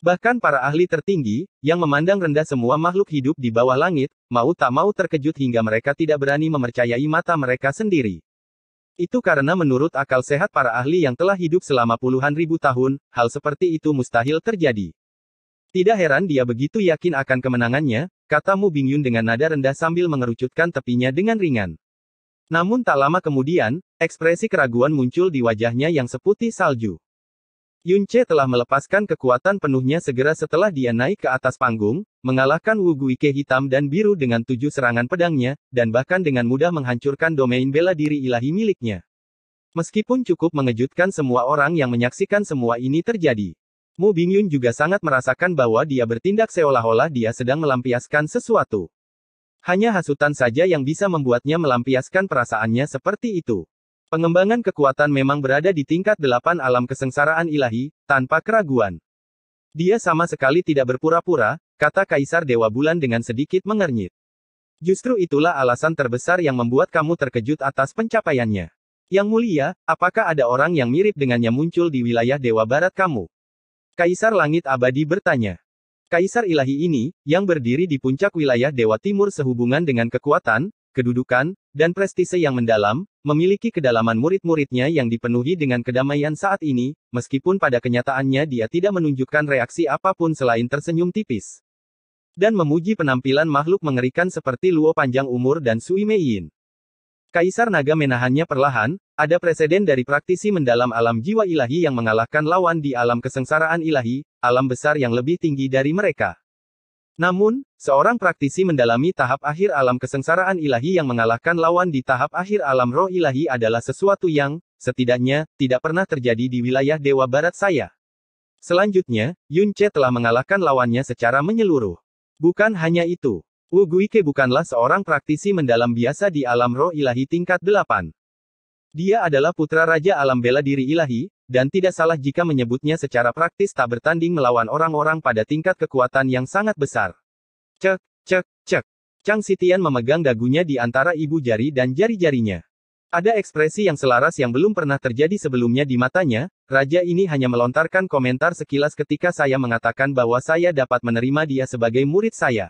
Bahkan para ahli tertinggi, yang memandang rendah semua makhluk hidup di bawah langit, mau tak mau terkejut hingga mereka tidak berani memercayai mata mereka sendiri. Itu karena menurut akal sehat para ahli yang telah hidup selama puluhan ribu tahun, hal seperti itu mustahil terjadi. Tidak heran dia begitu yakin akan kemenangannya, kata Mu Bingyun dengan nada rendah sambil mengerucutkan tepinya dengan ringan. Namun tak lama kemudian, ekspresi keraguan muncul di wajahnya yang seputih salju. Yun Yunche telah melepaskan kekuatan penuhnya segera setelah dia naik ke atas panggung, mengalahkan Wu Guike hitam dan biru dengan tujuh serangan pedangnya, dan bahkan dengan mudah menghancurkan domain bela diri ilahi miliknya. Meskipun cukup mengejutkan semua orang yang menyaksikan semua ini terjadi. Mu Bingyun juga sangat merasakan bahwa dia bertindak seolah-olah dia sedang melampiaskan sesuatu. Hanya hasutan saja yang bisa membuatnya melampiaskan perasaannya seperti itu. Pengembangan kekuatan memang berada di tingkat delapan alam kesengsaraan ilahi, tanpa keraguan. Dia sama sekali tidak berpura-pura, kata Kaisar Dewa Bulan dengan sedikit mengernyit. Justru itulah alasan terbesar yang membuat kamu terkejut atas pencapaiannya. Yang mulia, apakah ada orang yang mirip dengannya muncul di wilayah Dewa Barat kamu? Kaisar Langit Abadi bertanya. Kaisar ilahi ini, yang berdiri di puncak wilayah Dewa Timur sehubungan dengan kekuatan, kedudukan, dan prestise yang mendalam, memiliki kedalaman murid-muridnya yang dipenuhi dengan kedamaian saat ini, meskipun pada kenyataannya dia tidak menunjukkan reaksi apapun selain tersenyum tipis. Dan memuji penampilan makhluk mengerikan seperti Luo panjang umur dan Sui Yin. Kaisar naga menahannya perlahan, ada presiden dari praktisi mendalam alam jiwa ilahi yang mengalahkan lawan di alam kesengsaraan ilahi, alam besar yang lebih tinggi dari mereka. Namun, seorang praktisi mendalami tahap akhir alam kesengsaraan ilahi yang mengalahkan lawan di tahap akhir alam roh ilahi adalah sesuatu yang, setidaknya, tidak pernah terjadi di wilayah Dewa Barat saya. Selanjutnya, Yun Che telah mengalahkan lawannya secara menyeluruh. Bukan hanya itu. Wu Guike bukanlah seorang praktisi mendalam biasa di alam roh ilahi tingkat 8. Dia adalah putra Raja Alam Bela Diri Ilahi, dan tidak salah jika menyebutnya secara praktis tak bertanding melawan orang-orang pada tingkat kekuatan yang sangat besar. Cek, cek, cek. Chang Sitian memegang dagunya di antara ibu jari dan jari-jarinya. Ada ekspresi yang selaras yang belum pernah terjadi sebelumnya di matanya, raja ini hanya melontarkan komentar sekilas ketika saya mengatakan bahwa saya dapat menerima dia sebagai murid saya.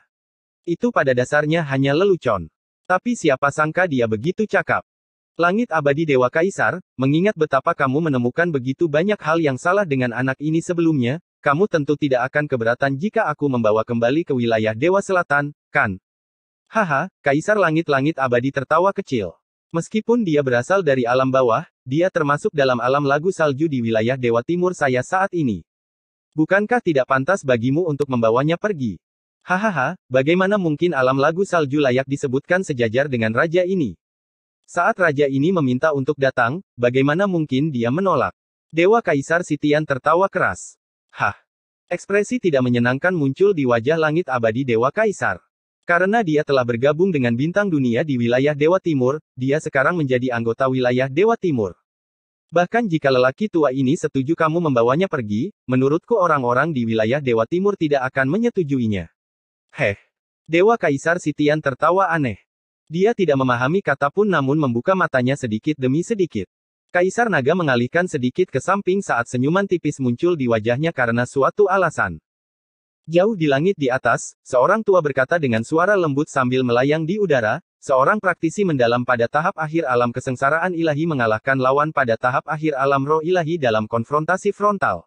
Itu pada dasarnya hanya lelucon. Tapi siapa sangka dia begitu cakap. Langit abadi Dewa Kaisar, mengingat betapa kamu menemukan begitu banyak hal yang salah dengan anak ini sebelumnya, kamu tentu tidak akan keberatan jika aku membawa kembali ke wilayah Dewa Selatan, kan? Haha, Kaisar Langit-Langit Abadi tertawa kecil. Meskipun dia berasal dari alam bawah, dia termasuk dalam alam lagu salju di wilayah Dewa Timur saya saat ini. Bukankah tidak pantas bagimu untuk membawanya pergi? Hahaha, bagaimana mungkin alam lagu salju layak disebutkan sejajar dengan raja ini? Saat raja ini meminta untuk datang, bagaimana mungkin dia menolak? Dewa Kaisar Sitian tertawa keras. Hah. Ekspresi tidak menyenangkan muncul di wajah langit abadi Dewa Kaisar. Karena dia telah bergabung dengan bintang dunia di wilayah Dewa Timur, dia sekarang menjadi anggota wilayah Dewa Timur. Bahkan jika lelaki tua ini setuju kamu membawanya pergi, menurutku orang-orang di wilayah Dewa Timur tidak akan menyetujuinya. Heh. Dewa Kaisar Sitian tertawa aneh. Dia tidak memahami kata pun namun membuka matanya sedikit demi sedikit. Kaisar Naga mengalihkan sedikit ke samping saat senyuman tipis muncul di wajahnya karena suatu alasan. Jauh di langit di atas, seorang tua berkata dengan suara lembut sambil melayang di udara, seorang praktisi mendalam pada tahap akhir alam kesengsaraan ilahi mengalahkan lawan pada tahap akhir alam roh ilahi dalam konfrontasi frontal.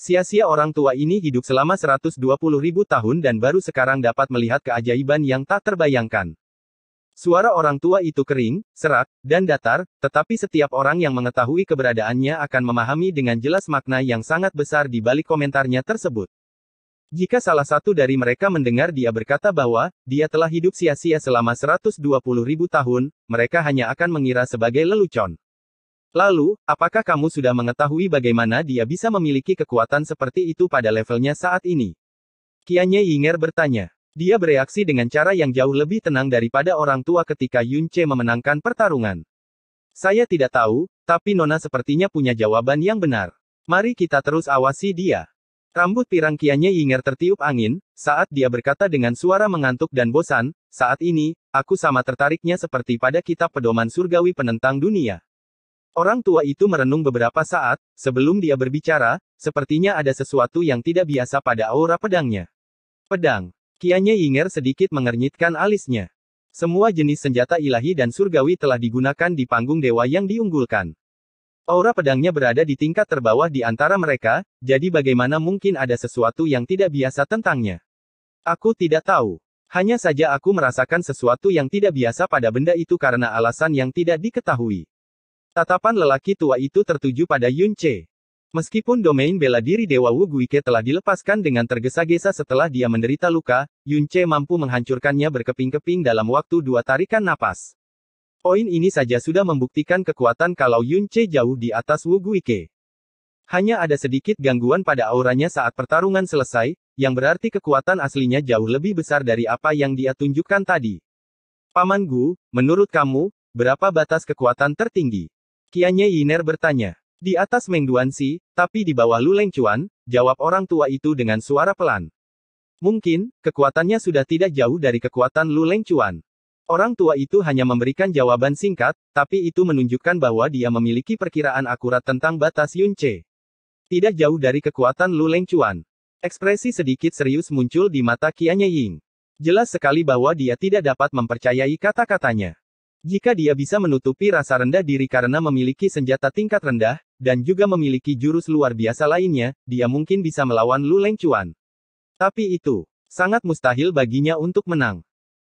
Sia-sia orang tua ini hidup selama 120 ribu tahun dan baru sekarang dapat melihat keajaiban yang tak terbayangkan. Suara orang tua itu kering, serak, dan datar, tetapi setiap orang yang mengetahui keberadaannya akan memahami dengan jelas makna yang sangat besar di balik komentarnya tersebut. Jika salah satu dari mereka mendengar dia berkata bahwa dia telah hidup sia-sia selama 120 ribu tahun, mereka hanya akan mengira sebagai lelucon. Lalu, apakah kamu sudah mengetahui bagaimana dia bisa memiliki kekuatan seperti itu pada levelnya saat ini? Kianye Yinger bertanya. Dia bereaksi dengan cara yang jauh lebih tenang daripada orang tua ketika Yun Che memenangkan pertarungan. Saya tidak tahu, tapi Nona sepertinya punya jawaban yang benar. Mari kita terus awasi dia. Rambut pirang pirangkiannya Yinger tertiup angin, saat dia berkata dengan suara mengantuk dan bosan, saat ini, aku sama tertariknya seperti pada kitab pedoman surgawi penentang dunia. Orang tua itu merenung beberapa saat, sebelum dia berbicara, sepertinya ada sesuatu yang tidak biasa pada aura pedangnya. Pedang. Kianye Yinger sedikit mengernyitkan alisnya. Semua jenis senjata ilahi dan surgawi telah digunakan di panggung dewa yang diunggulkan. Aura pedangnya berada di tingkat terbawah di antara mereka, jadi bagaimana mungkin ada sesuatu yang tidak biasa tentangnya? Aku tidak tahu. Hanya saja aku merasakan sesuatu yang tidak biasa pada benda itu karena alasan yang tidak diketahui. Tatapan lelaki tua itu tertuju pada Yun Che. Meskipun domain bela diri Dewa Wu Guike telah dilepaskan dengan tergesa-gesa setelah dia menderita luka, Yunce mampu menghancurkannya berkeping-keping dalam waktu dua tarikan napas. Poin ini saja sudah membuktikan kekuatan kalau Yunce jauh di atas Wu Guike. Hanya ada sedikit gangguan pada auranya saat pertarungan selesai, yang berarti kekuatan aslinya jauh lebih besar dari apa yang dia tunjukkan tadi. Paman Gu, menurut kamu, berapa batas kekuatan tertinggi? Kianye Yiner bertanya. Di atas Meng si, tapi di bawah Lu Leng jawab orang tua itu dengan suara pelan. Mungkin, kekuatannya sudah tidak jauh dari kekuatan Lu Leng Orang tua itu hanya memberikan jawaban singkat, tapi itu menunjukkan bahwa dia memiliki perkiraan akurat tentang batas Yun Tidak jauh dari kekuatan Lu Leng Ekspresi sedikit serius muncul di mata Qianye Ying. Jelas sekali bahwa dia tidak dapat mempercayai kata-katanya. Jika dia bisa menutupi rasa rendah diri karena memiliki senjata tingkat rendah, dan juga memiliki jurus luar biasa lainnya, dia mungkin bisa melawan Lu Leng Tapi itu, sangat mustahil baginya untuk menang.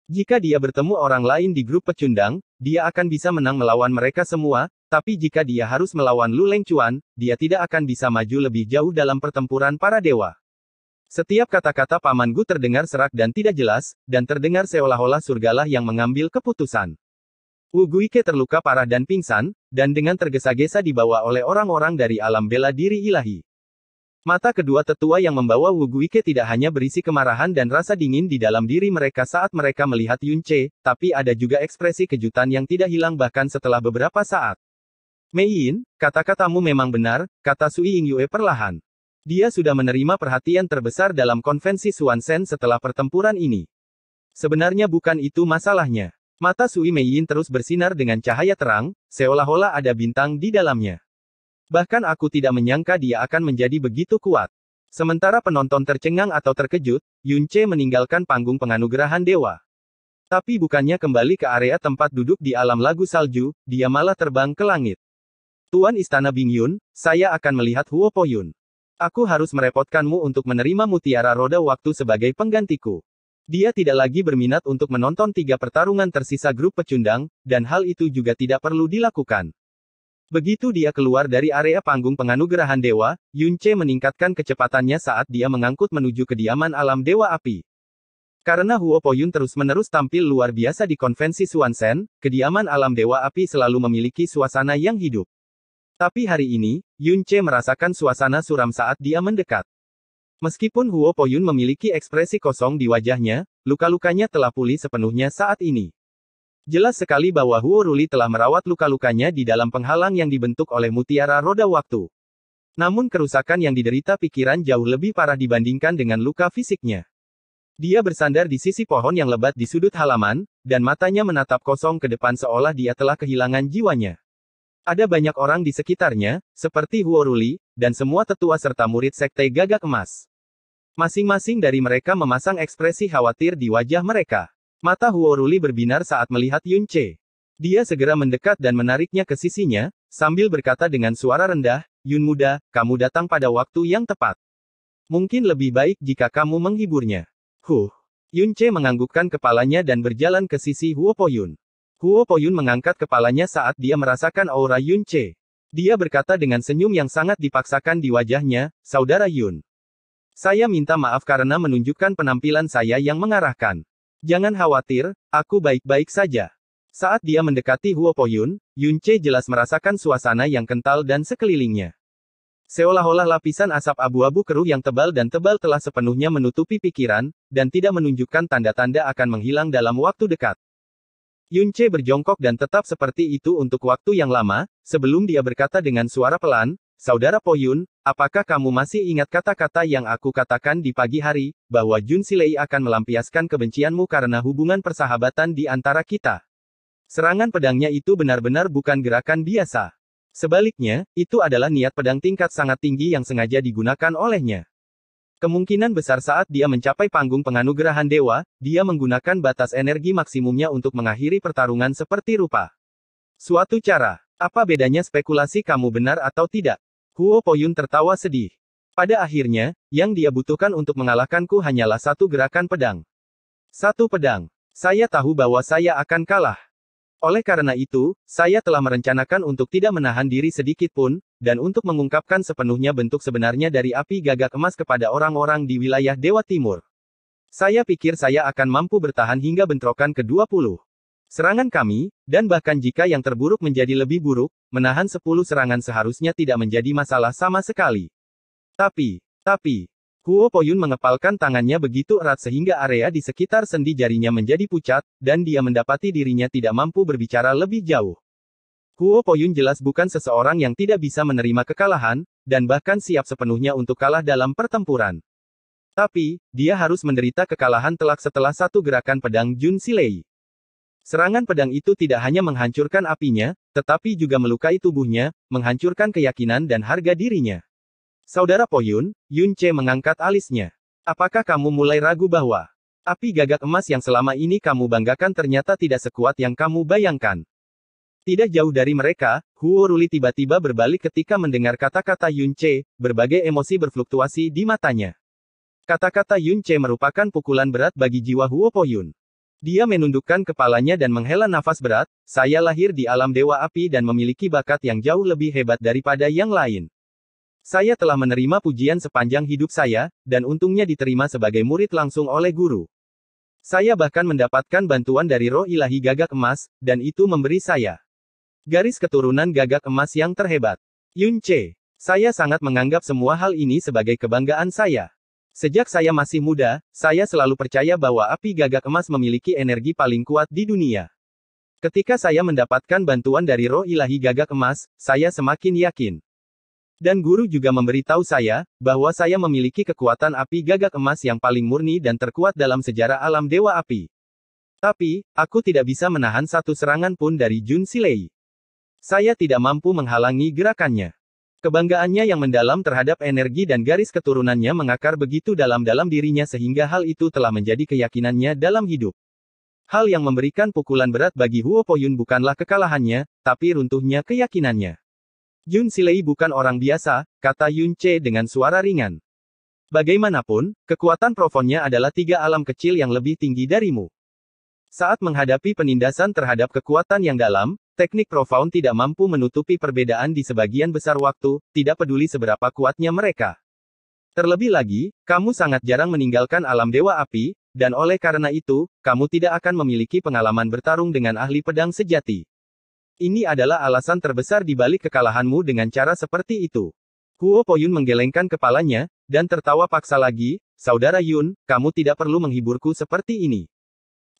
Jika dia bertemu orang lain di grup pecundang, dia akan bisa menang melawan mereka semua, tapi jika dia harus melawan Lu Leng dia tidak akan bisa maju lebih jauh dalam pertempuran para dewa. Setiap kata-kata Paman Gu terdengar serak dan tidak jelas, dan terdengar seolah-olah surgalah yang mengambil keputusan. Guike terluka parah dan pingsan, dan dengan tergesa-gesa dibawa oleh orang-orang dari alam bela diri ilahi. Mata kedua tetua yang membawa Wuguike tidak hanya berisi kemarahan dan rasa dingin di dalam diri mereka saat mereka melihat Yunce, tapi ada juga ekspresi kejutan yang tidak hilang bahkan setelah beberapa saat. Mei Yin, kata-katamu memang benar, kata Sui Ying Yue perlahan. Dia sudah menerima perhatian terbesar dalam konvensi Suansen setelah pertempuran ini. Sebenarnya bukan itu masalahnya. Mata Sui Yin terus bersinar dengan cahaya terang, seolah-olah ada bintang di dalamnya. Bahkan aku tidak menyangka dia akan menjadi begitu kuat. Sementara penonton tercengang atau terkejut, Yun Che meninggalkan panggung penganugerahan dewa. Tapi bukannya kembali ke area tempat duduk di alam lagu salju, dia malah terbang ke langit. Tuan Istana Bing Yun, saya akan melihat Huo Poyun. Aku harus merepotkanmu untuk menerima mutiara roda waktu sebagai penggantiku. Dia tidak lagi berminat untuk menonton tiga pertarungan tersisa grup pecundang, dan hal itu juga tidak perlu dilakukan. Begitu dia keluar dari area panggung penganugerahan dewa, Yunche meningkatkan kecepatannya saat dia mengangkut menuju kediaman alam dewa api. Karena Huo Poyun terus-menerus tampil luar biasa di konvensi Suansen, kediaman alam dewa api selalu memiliki suasana yang hidup. Tapi hari ini, Yunche merasakan suasana suram saat dia mendekat. Meskipun Huo Poyun memiliki ekspresi kosong di wajahnya, luka-lukanya telah pulih sepenuhnya saat ini. Jelas sekali bahwa Huo Ruli telah merawat luka-lukanya di dalam penghalang yang dibentuk oleh mutiara roda waktu. Namun kerusakan yang diderita pikiran jauh lebih parah dibandingkan dengan luka fisiknya. Dia bersandar di sisi pohon yang lebat di sudut halaman, dan matanya menatap kosong ke depan seolah dia telah kehilangan jiwanya. Ada banyak orang di sekitarnya, seperti Huo Ruli, dan semua tetua serta murid sekte gagak emas. Masing-masing dari mereka memasang ekspresi khawatir di wajah mereka. Mata Huo Ruli berbinar saat melihat Yun Che. Dia segera mendekat dan menariknya ke sisinya, sambil berkata dengan suara rendah, Yun muda, kamu datang pada waktu yang tepat. Mungkin lebih baik jika kamu menghiburnya. Huh. Yun Che menganggukkan kepalanya dan berjalan ke sisi Huo Poyun. Huo Poyun mengangkat kepalanya saat dia merasakan aura Yun Che. Dia berkata dengan senyum yang sangat dipaksakan di wajahnya, Saudara Yun. Saya minta maaf karena menunjukkan penampilan saya yang mengarahkan. Jangan khawatir, aku baik-baik saja. Saat dia mendekati Huo Poyun, Yun Che jelas merasakan suasana yang kental dan sekelilingnya. Seolah-olah lapisan asap abu-abu keruh yang tebal dan tebal telah sepenuhnya menutupi pikiran, dan tidak menunjukkan tanda-tanda akan menghilang dalam waktu dekat. Yun Che berjongkok dan tetap seperti itu untuk waktu yang lama, sebelum dia berkata dengan suara pelan, Saudara Poyun, apakah kamu masih ingat kata-kata yang aku katakan di pagi hari, bahwa Jun Silei akan melampiaskan kebencianmu karena hubungan persahabatan di antara kita? Serangan pedangnya itu benar-benar bukan gerakan biasa. Sebaliknya, itu adalah niat pedang tingkat sangat tinggi yang sengaja digunakan olehnya. Kemungkinan besar saat dia mencapai panggung penganugerahan dewa, dia menggunakan batas energi maksimumnya untuk mengakhiri pertarungan seperti rupa. Suatu cara, apa bedanya spekulasi kamu benar atau tidak? Huo Poyun tertawa sedih. Pada akhirnya, yang dia butuhkan untuk mengalahkanku hanyalah satu gerakan pedang. Satu pedang. Saya tahu bahwa saya akan kalah. Oleh karena itu, saya telah merencanakan untuk tidak menahan diri sedikit pun, dan untuk mengungkapkan sepenuhnya bentuk sebenarnya dari api gagak emas kepada orang-orang di wilayah Dewa Timur. Saya pikir saya akan mampu bertahan hingga bentrokan ke-20. Serangan kami, dan bahkan jika yang terburuk menjadi lebih buruk, menahan 10 serangan seharusnya tidak menjadi masalah sama sekali. Tapi, tapi, Huo Poyun mengepalkan tangannya begitu erat sehingga area di sekitar sendi jarinya menjadi pucat, dan dia mendapati dirinya tidak mampu berbicara lebih jauh. Kuo Poyun jelas bukan seseorang yang tidak bisa menerima kekalahan, dan bahkan siap sepenuhnya untuk kalah dalam pertempuran. Tapi, dia harus menderita kekalahan telak setelah satu gerakan pedang Jun Silei. Serangan pedang itu tidak hanya menghancurkan apinya, tetapi juga melukai tubuhnya, menghancurkan keyakinan dan harga dirinya. Saudara Poyun, Yun Che mengangkat alisnya. Apakah kamu mulai ragu bahwa api gagak emas yang selama ini kamu banggakan ternyata tidak sekuat yang kamu bayangkan? Tidak jauh dari mereka, Huo Ruli tiba-tiba berbalik ketika mendengar kata-kata Yun Che, berbagai emosi berfluktuasi di matanya. Kata-kata Yun Che merupakan pukulan berat bagi jiwa Huo Poyun. Dia menundukkan kepalanya dan menghela nafas berat, saya lahir di alam dewa api dan memiliki bakat yang jauh lebih hebat daripada yang lain. Saya telah menerima pujian sepanjang hidup saya, dan untungnya diterima sebagai murid langsung oleh guru. Saya bahkan mendapatkan bantuan dari roh ilahi gagak emas, dan itu memberi saya garis keturunan gagak emas yang terhebat. Yun Che, saya sangat menganggap semua hal ini sebagai kebanggaan saya. Sejak saya masih muda, saya selalu percaya bahwa api gagak emas memiliki energi paling kuat di dunia. Ketika saya mendapatkan bantuan dari roh ilahi gagak emas, saya semakin yakin. Dan guru juga memberitahu saya, bahwa saya memiliki kekuatan api gagak emas yang paling murni dan terkuat dalam sejarah alam dewa api. Tapi, aku tidak bisa menahan satu serangan pun dari Jun Silei. Saya tidak mampu menghalangi gerakannya. Kebanggaannya yang mendalam terhadap energi dan garis keturunannya mengakar begitu dalam dalam dirinya sehingga hal itu telah menjadi keyakinannya dalam hidup. Hal yang memberikan pukulan berat bagi Huo Poyun bukanlah kekalahannya, tapi runtuhnya keyakinannya. Yun Silei bukan orang biasa, kata Yun Che dengan suara ringan. Bagaimanapun, kekuatan profonnya adalah tiga alam kecil yang lebih tinggi darimu. Saat menghadapi penindasan terhadap kekuatan yang dalam, Teknik profound tidak mampu menutupi perbedaan di sebagian besar waktu, tidak peduli seberapa kuatnya mereka. Terlebih lagi, kamu sangat jarang meninggalkan alam dewa api, dan oleh karena itu, kamu tidak akan memiliki pengalaman bertarung dengan ahli pedang sejati. Ini adalah alasan terbesar di balik kekalahanmu dengan cara seperti itu. Huo Poyun menggelengkan kepalanya, dan tertawa paksa lagi, Saudara Yun, kamu tidak perlu menghiburku seperti ini.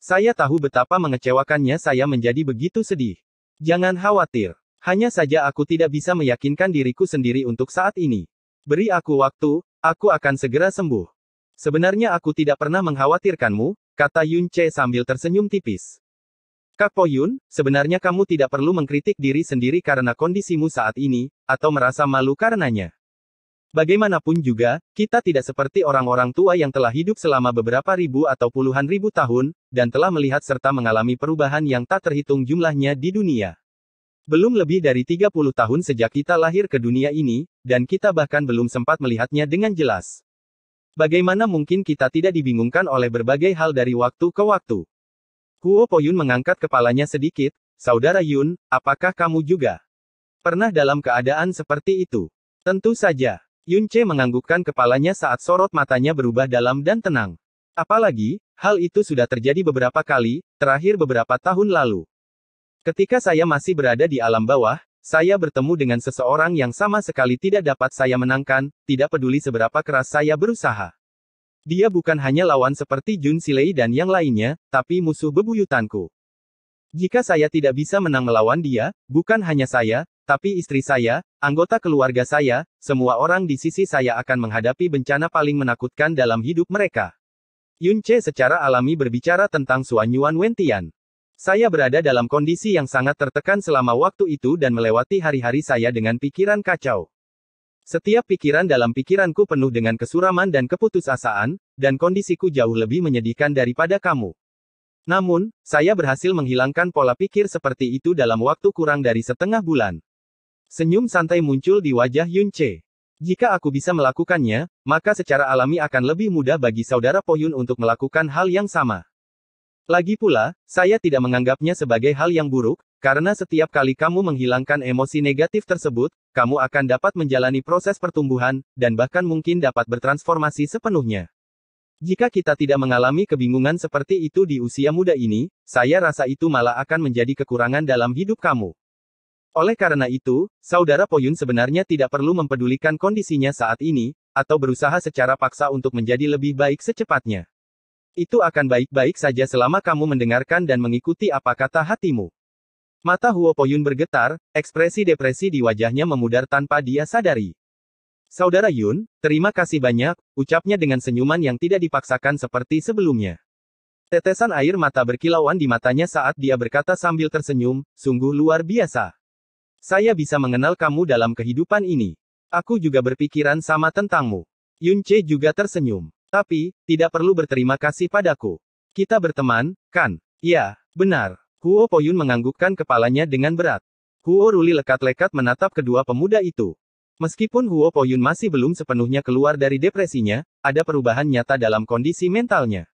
Saya tahu betapa mengecewakannya saya menjadi begitu sedih. Jangan khawatir. Hanya saja aku tidak bisa meyakinkan diriku sendiri untuk saat ini. Beri aku waktu, aku akan segera sembuh. Sebenarnya aku tidak pernah mengkhawatirkanmu, kata Yun Che sambil tersenyum tipis. Kak Po Yun, sebenarnya kamu tidak perlu mengkritik diri sendiri karena kondisimu saat ini, atau merasa malu karenanya. Bagaimanapun juga, kita tidak seperti orang-orang tua yang telah hidup selama beberapa ribu atau puluhan ribu tahun, dan telah melihat serta mengalami perubahan yang tak terhitung jumlahnya di dunia. Belum lebih dari 30 tahun sejak kita lahir ke dunia ini, dan kita bahkan belum sempat melihatnya dengan jelas. Bagaimana mungkin kita tidak dibingungkan oleh berbagai hal dari waktu ke waktu? Huo Poyun mengangkat kepalanya sedikit, Saudara Yun, apakah kamu juga pernah dalam keadaan seperti itu? Tentu saja. Yunce menganggukkan kepalanya saat sorot matanya berubah dalam dan tenang. Apalagi, hal itu sudah terjadi beberapa kali, terakhir beberapa tahun lalu. Ketika saya masih berada di alam bawah, saya bertemu dengan seseorang yang sama sekali tidak dapat saya menangkan, tidak peduli seberapa keras saya berusaha. Dia bukan hanya lawan seperti Jun Silei dan yang lainnya, tapi musuh bebuyutanku. Jika saya tidak bisa menang melawan dia, bukan hanya saya, tapi istri saya, anggota keluarga saya, semua orang di sisi saya akan menghadapi bencana paling menakutkan dalam hidup mereka. Yun Che secara alami berbicara tentang Suan Yuan Wentian. Saya berada dalam kondisi yang sangat tertekan selama waktu itu dan melewati hari-hari saya dengan pikiran kacau. Setiap pikiran dalam pikiranku penuh dengan kesuraman dan keputusasaan, dan kondisiku jauh lebih menyedihkan daripada kamu. Namun, saya berhasil menghilangkan pola pikir seperti itu dalam waktu kurang dari setengah bulan. Senyum santai muncul di wajah Yun Che. Jika aku bisa melakukannya, maka secara alami akan lebih mudah bagi saudara Yun untuk melakukan hal yang sama. Lagi pula, saya tidak menganggapnya sebagai hal yang buruk, karena setiap kali kamu menghilangkan emosi negatif tersebut, kamu akan dapat menjalani proses pertumbuhan, dan bahkan mungkin dapat bertransformasi sepenuhnya. Jika kita tidak mengalami kebingungan seperti itu di usia muda ini, saya rasa itu malah akan menjadi kekurangan dalam hidup kamu. Oleh karena itu, saudara Poyun sebenarnya tidak perlu mempedulikan kondisinya saat ini, atau berusaha secara paksa untuk menjadi lebih baik secepatnya. Itu akan baik-baik saja selama kamu mendengarkan dan mengikuti apa kata hatimu. Mata Huo Poyun bergetar, ekspresi depresi di wajahnya memudar tanpa dia sadari. Saudara Yun, terima kasih banyak, ucapnya dengan senyuman yang tidak dipaksakan seperti sebelumnya. Tetesan air mata berkilauan di matanya saat dia berkata sambil tersenyum, sungguh luar biasa. Saya bisa mengenal kamu dalam kehidupan ini. Aku juga berpikiran sama tentangmu. Yun Che juga tersenyum. Tapi, tidak perlu berterima kasih padaku. Kita berteman, kan? Ya, benar. Huo Poyun menganggukkan kepalanya dengan berat. Huo Ruli lekat-lekat menatap kedua pemuda itu. Meskipun Huo Poyun masih belum sepenuhnya keluar dari depresinya, ada perubahan nyata dalam kondisi mentalnya.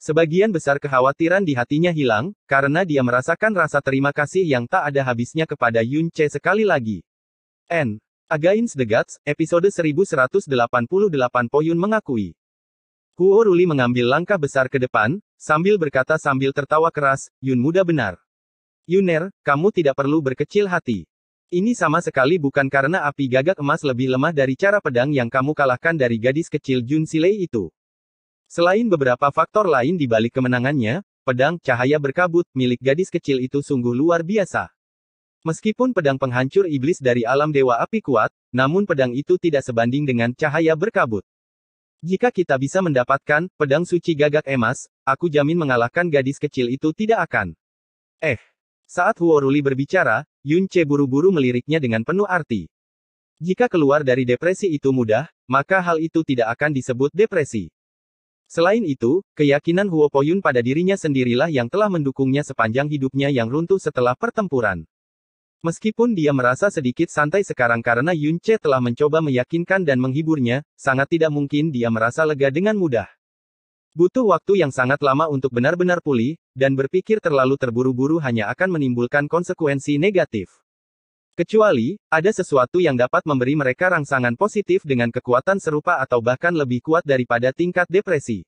Sebagian besar kekhawatiran di hatinya hilang, karena dia merasakan rasa terima kasih yang tak ada habisnya kepada Yun Che sekali lagi. N. Against the Gods, episode 1188 Poyun mengakui. Huo Ruli mengambil langkah besar ke depan, sambil berkata sambil tertawa keras, Yun muda benar. Yuner, kamu tidak perlu berkecil hati. Ini sama sekali bukan karena api gagak emas lebih lemah dari cara pedang yang kamu kalahkan dari gadis kecil Jun Silei itu. Selain beberapa faktor lain di balik kemenangannya, pedang cahaya berkabut milik gadis kecil itu sungguh luar biasa. Meskipun pedang penghancur iblis dari alam dewa api kuat, namun pedang itu tidak sebanding dengan cahaya berkabut. Jika kita bisa mendapatkan pedang suci gagak emas, aku jamin mengalahkan gadis kecil itu tidak akan. Eh, saat Huoruli berbicara, Yunche buru-buru meliriknya dengan penuh arti. Jika keluar dari depresi itu mudah, maka hal itu tidak akan disebut depresi. Selain itu, keyakinan Huo Poyun pada dirinya sendirilah yang telah mendukungnya sepanjang hidupnya yang runtuh setelah pertempuran. Meskipun dia merasa sedikit santai sekarang karena Yun Che telah mencoba meyakinkan dan menghiburnya, sangat tidak mungkin dia merasa lega dengan mudah. Butuh waktu yang sangat lama untuk benar-benar pulih, dan berpikir terlalu terburu-buru hanya akan menimbulkan konsekuensi negatif. Kecuali, ada sesuatu yang dapat memberi mereka rangsangan positif dengan kekuatan serupa atau bahkan lebih kuat daripada tingkat depresi.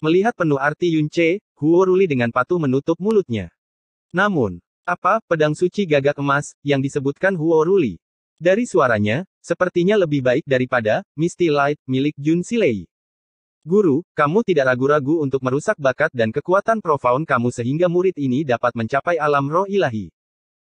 Melihat penuh arti Yun Che, Huo Ruli dengan patuh menutup mulutnya. Namun, apa, pedang suci gagak emas, yang disebutkan Huo Ruli? Dari suaranya, sepertinya lebih baik daripada, Misty Light, milik Jun Silei. Guru, kamu tidak ragu-ragu untuk merusak bakat dan kekuatan profound kamu sehingga murid ini dapat mencapai alam roh ilahi.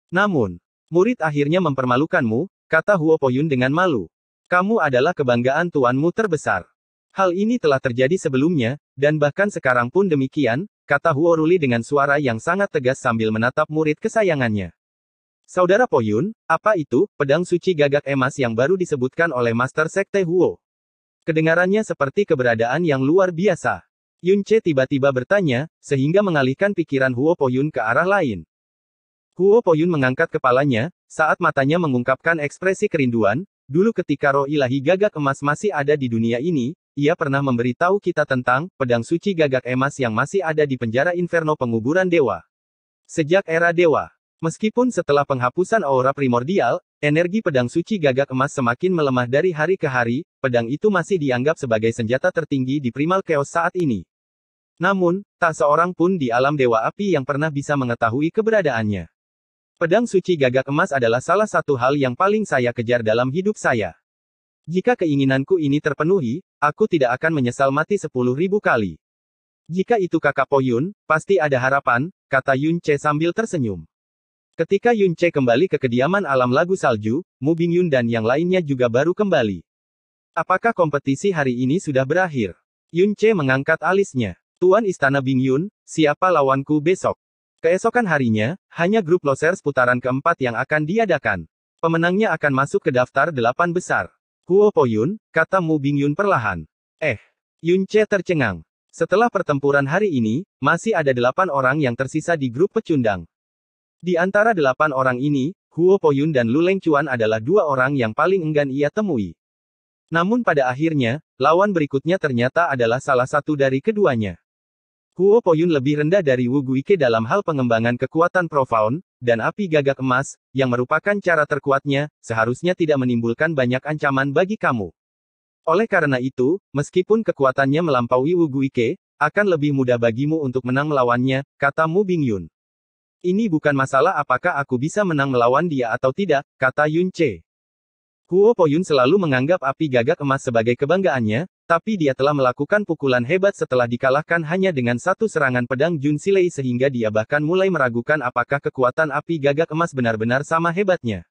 Namun, Murid akhirnya mempermalukanmu, kata Huo Poyun dengan malu. Kamu adalah kebanggaan tuanmu terbesar. Hal ini telah terjadi sebelumnya, dan bahkan sekarang pun demikian, kata Huo Ruli dengan suara yang sangat tegas sambil menatap murid kesayangannya. Saudara Poyun, apa itu, pedang suci gagak emas yang baru disebutkan oleh Master Sekte Huo? Kedengarannya seperti keberadaan yang luar biasa. Yun tiba-tiba bertanya, sehingga mengalihkan pikiran Huo Poyun ke arah lain. Huo Poyun mengangkat kepalanya, saat matanya mengungkapkan ekspresi kerinduan, dulu ketika roh ilahi gagak emas masih ada di dunia ini, ia pernah memberitahu kita tentang pedang suci gagak emas yang masih ada di penjara inferno penguburan dewa. Sejak era dewa, meskipun setelah penghapusan aura primordial, energi pedang suci gagak emas semakin melemah dari hari ke hari, pedang itu masih dianggap sebagai senjata tertinggi di primal chaos saat ini. Namun, tak seorang pun di alam dewa api yang pernah bisa mengetahui keberadaannya. Pedang suci gagak emas adalah salah satu hal yang paling saya kejar dalam hidup saya. Jika keinginanku ini terpenuhi, aku tidak akan menyesal mati sepuluh ribu kali. Jika itu kakak Poyun, pasti ada harapan, kata Yun Che sambil tersenyum. Ketika Yun Che kembali ke kediaman alam lagu salju, Mu Bing Yun dan yang lainnya juga baru kembali. Apakah kompetisi hari ini sudah berakhir? Yun Che mengangkat alisnya. Tuan Istana Bing Yun, siapa lawanku besok? Keesokan harinya, hanya grup Losers putaran keempat yang akan diadakan. Pemenangnya akan masuk ke daftar delapan besar. Huo Poyun, kata Mu Bingyun perlahan. Eh, Yun Che tercengang. Setelah pertempuran hari ini, masih ada delapan orang yang tersisa di grup pecundang. Di antara delapan orang ini, Huo Poyun dan Lu Leng Chuan adalah dua orang yang paling enggan ia temui. Namun pada akhirnya, lawan berikutnya ternyata adalah salah satu dari keduanya. Huo Poyun lebih rendah dari Wu Guike dalam hal pengembangan kekuatan profound, dan api gagak emas, yang merupakan cara terkuatnya, seharusnya tidak menimbulkan banyak ancaman bagi kamu. Oleh karena itu, meskipun kekuatannya melampaui Wu Guike, akan lebih mudah bagimu untuk menang melawannya, kata Mu Bingyun. Ini bukan masalah apakah aku bisa menang melawan dia atau tidak, kata Yun Che. Huo Poyun selalu menganggap api gagak emas sebagai kebanggaannya, tapi dia telah melakukan pukulan hebat setelah dikalahkan hanya dengan satu serangan pedang Jun Silei sehingga dia bahkan mulai meragukan apakah kekuatan api gagak emas benar-benar sama hebatnya.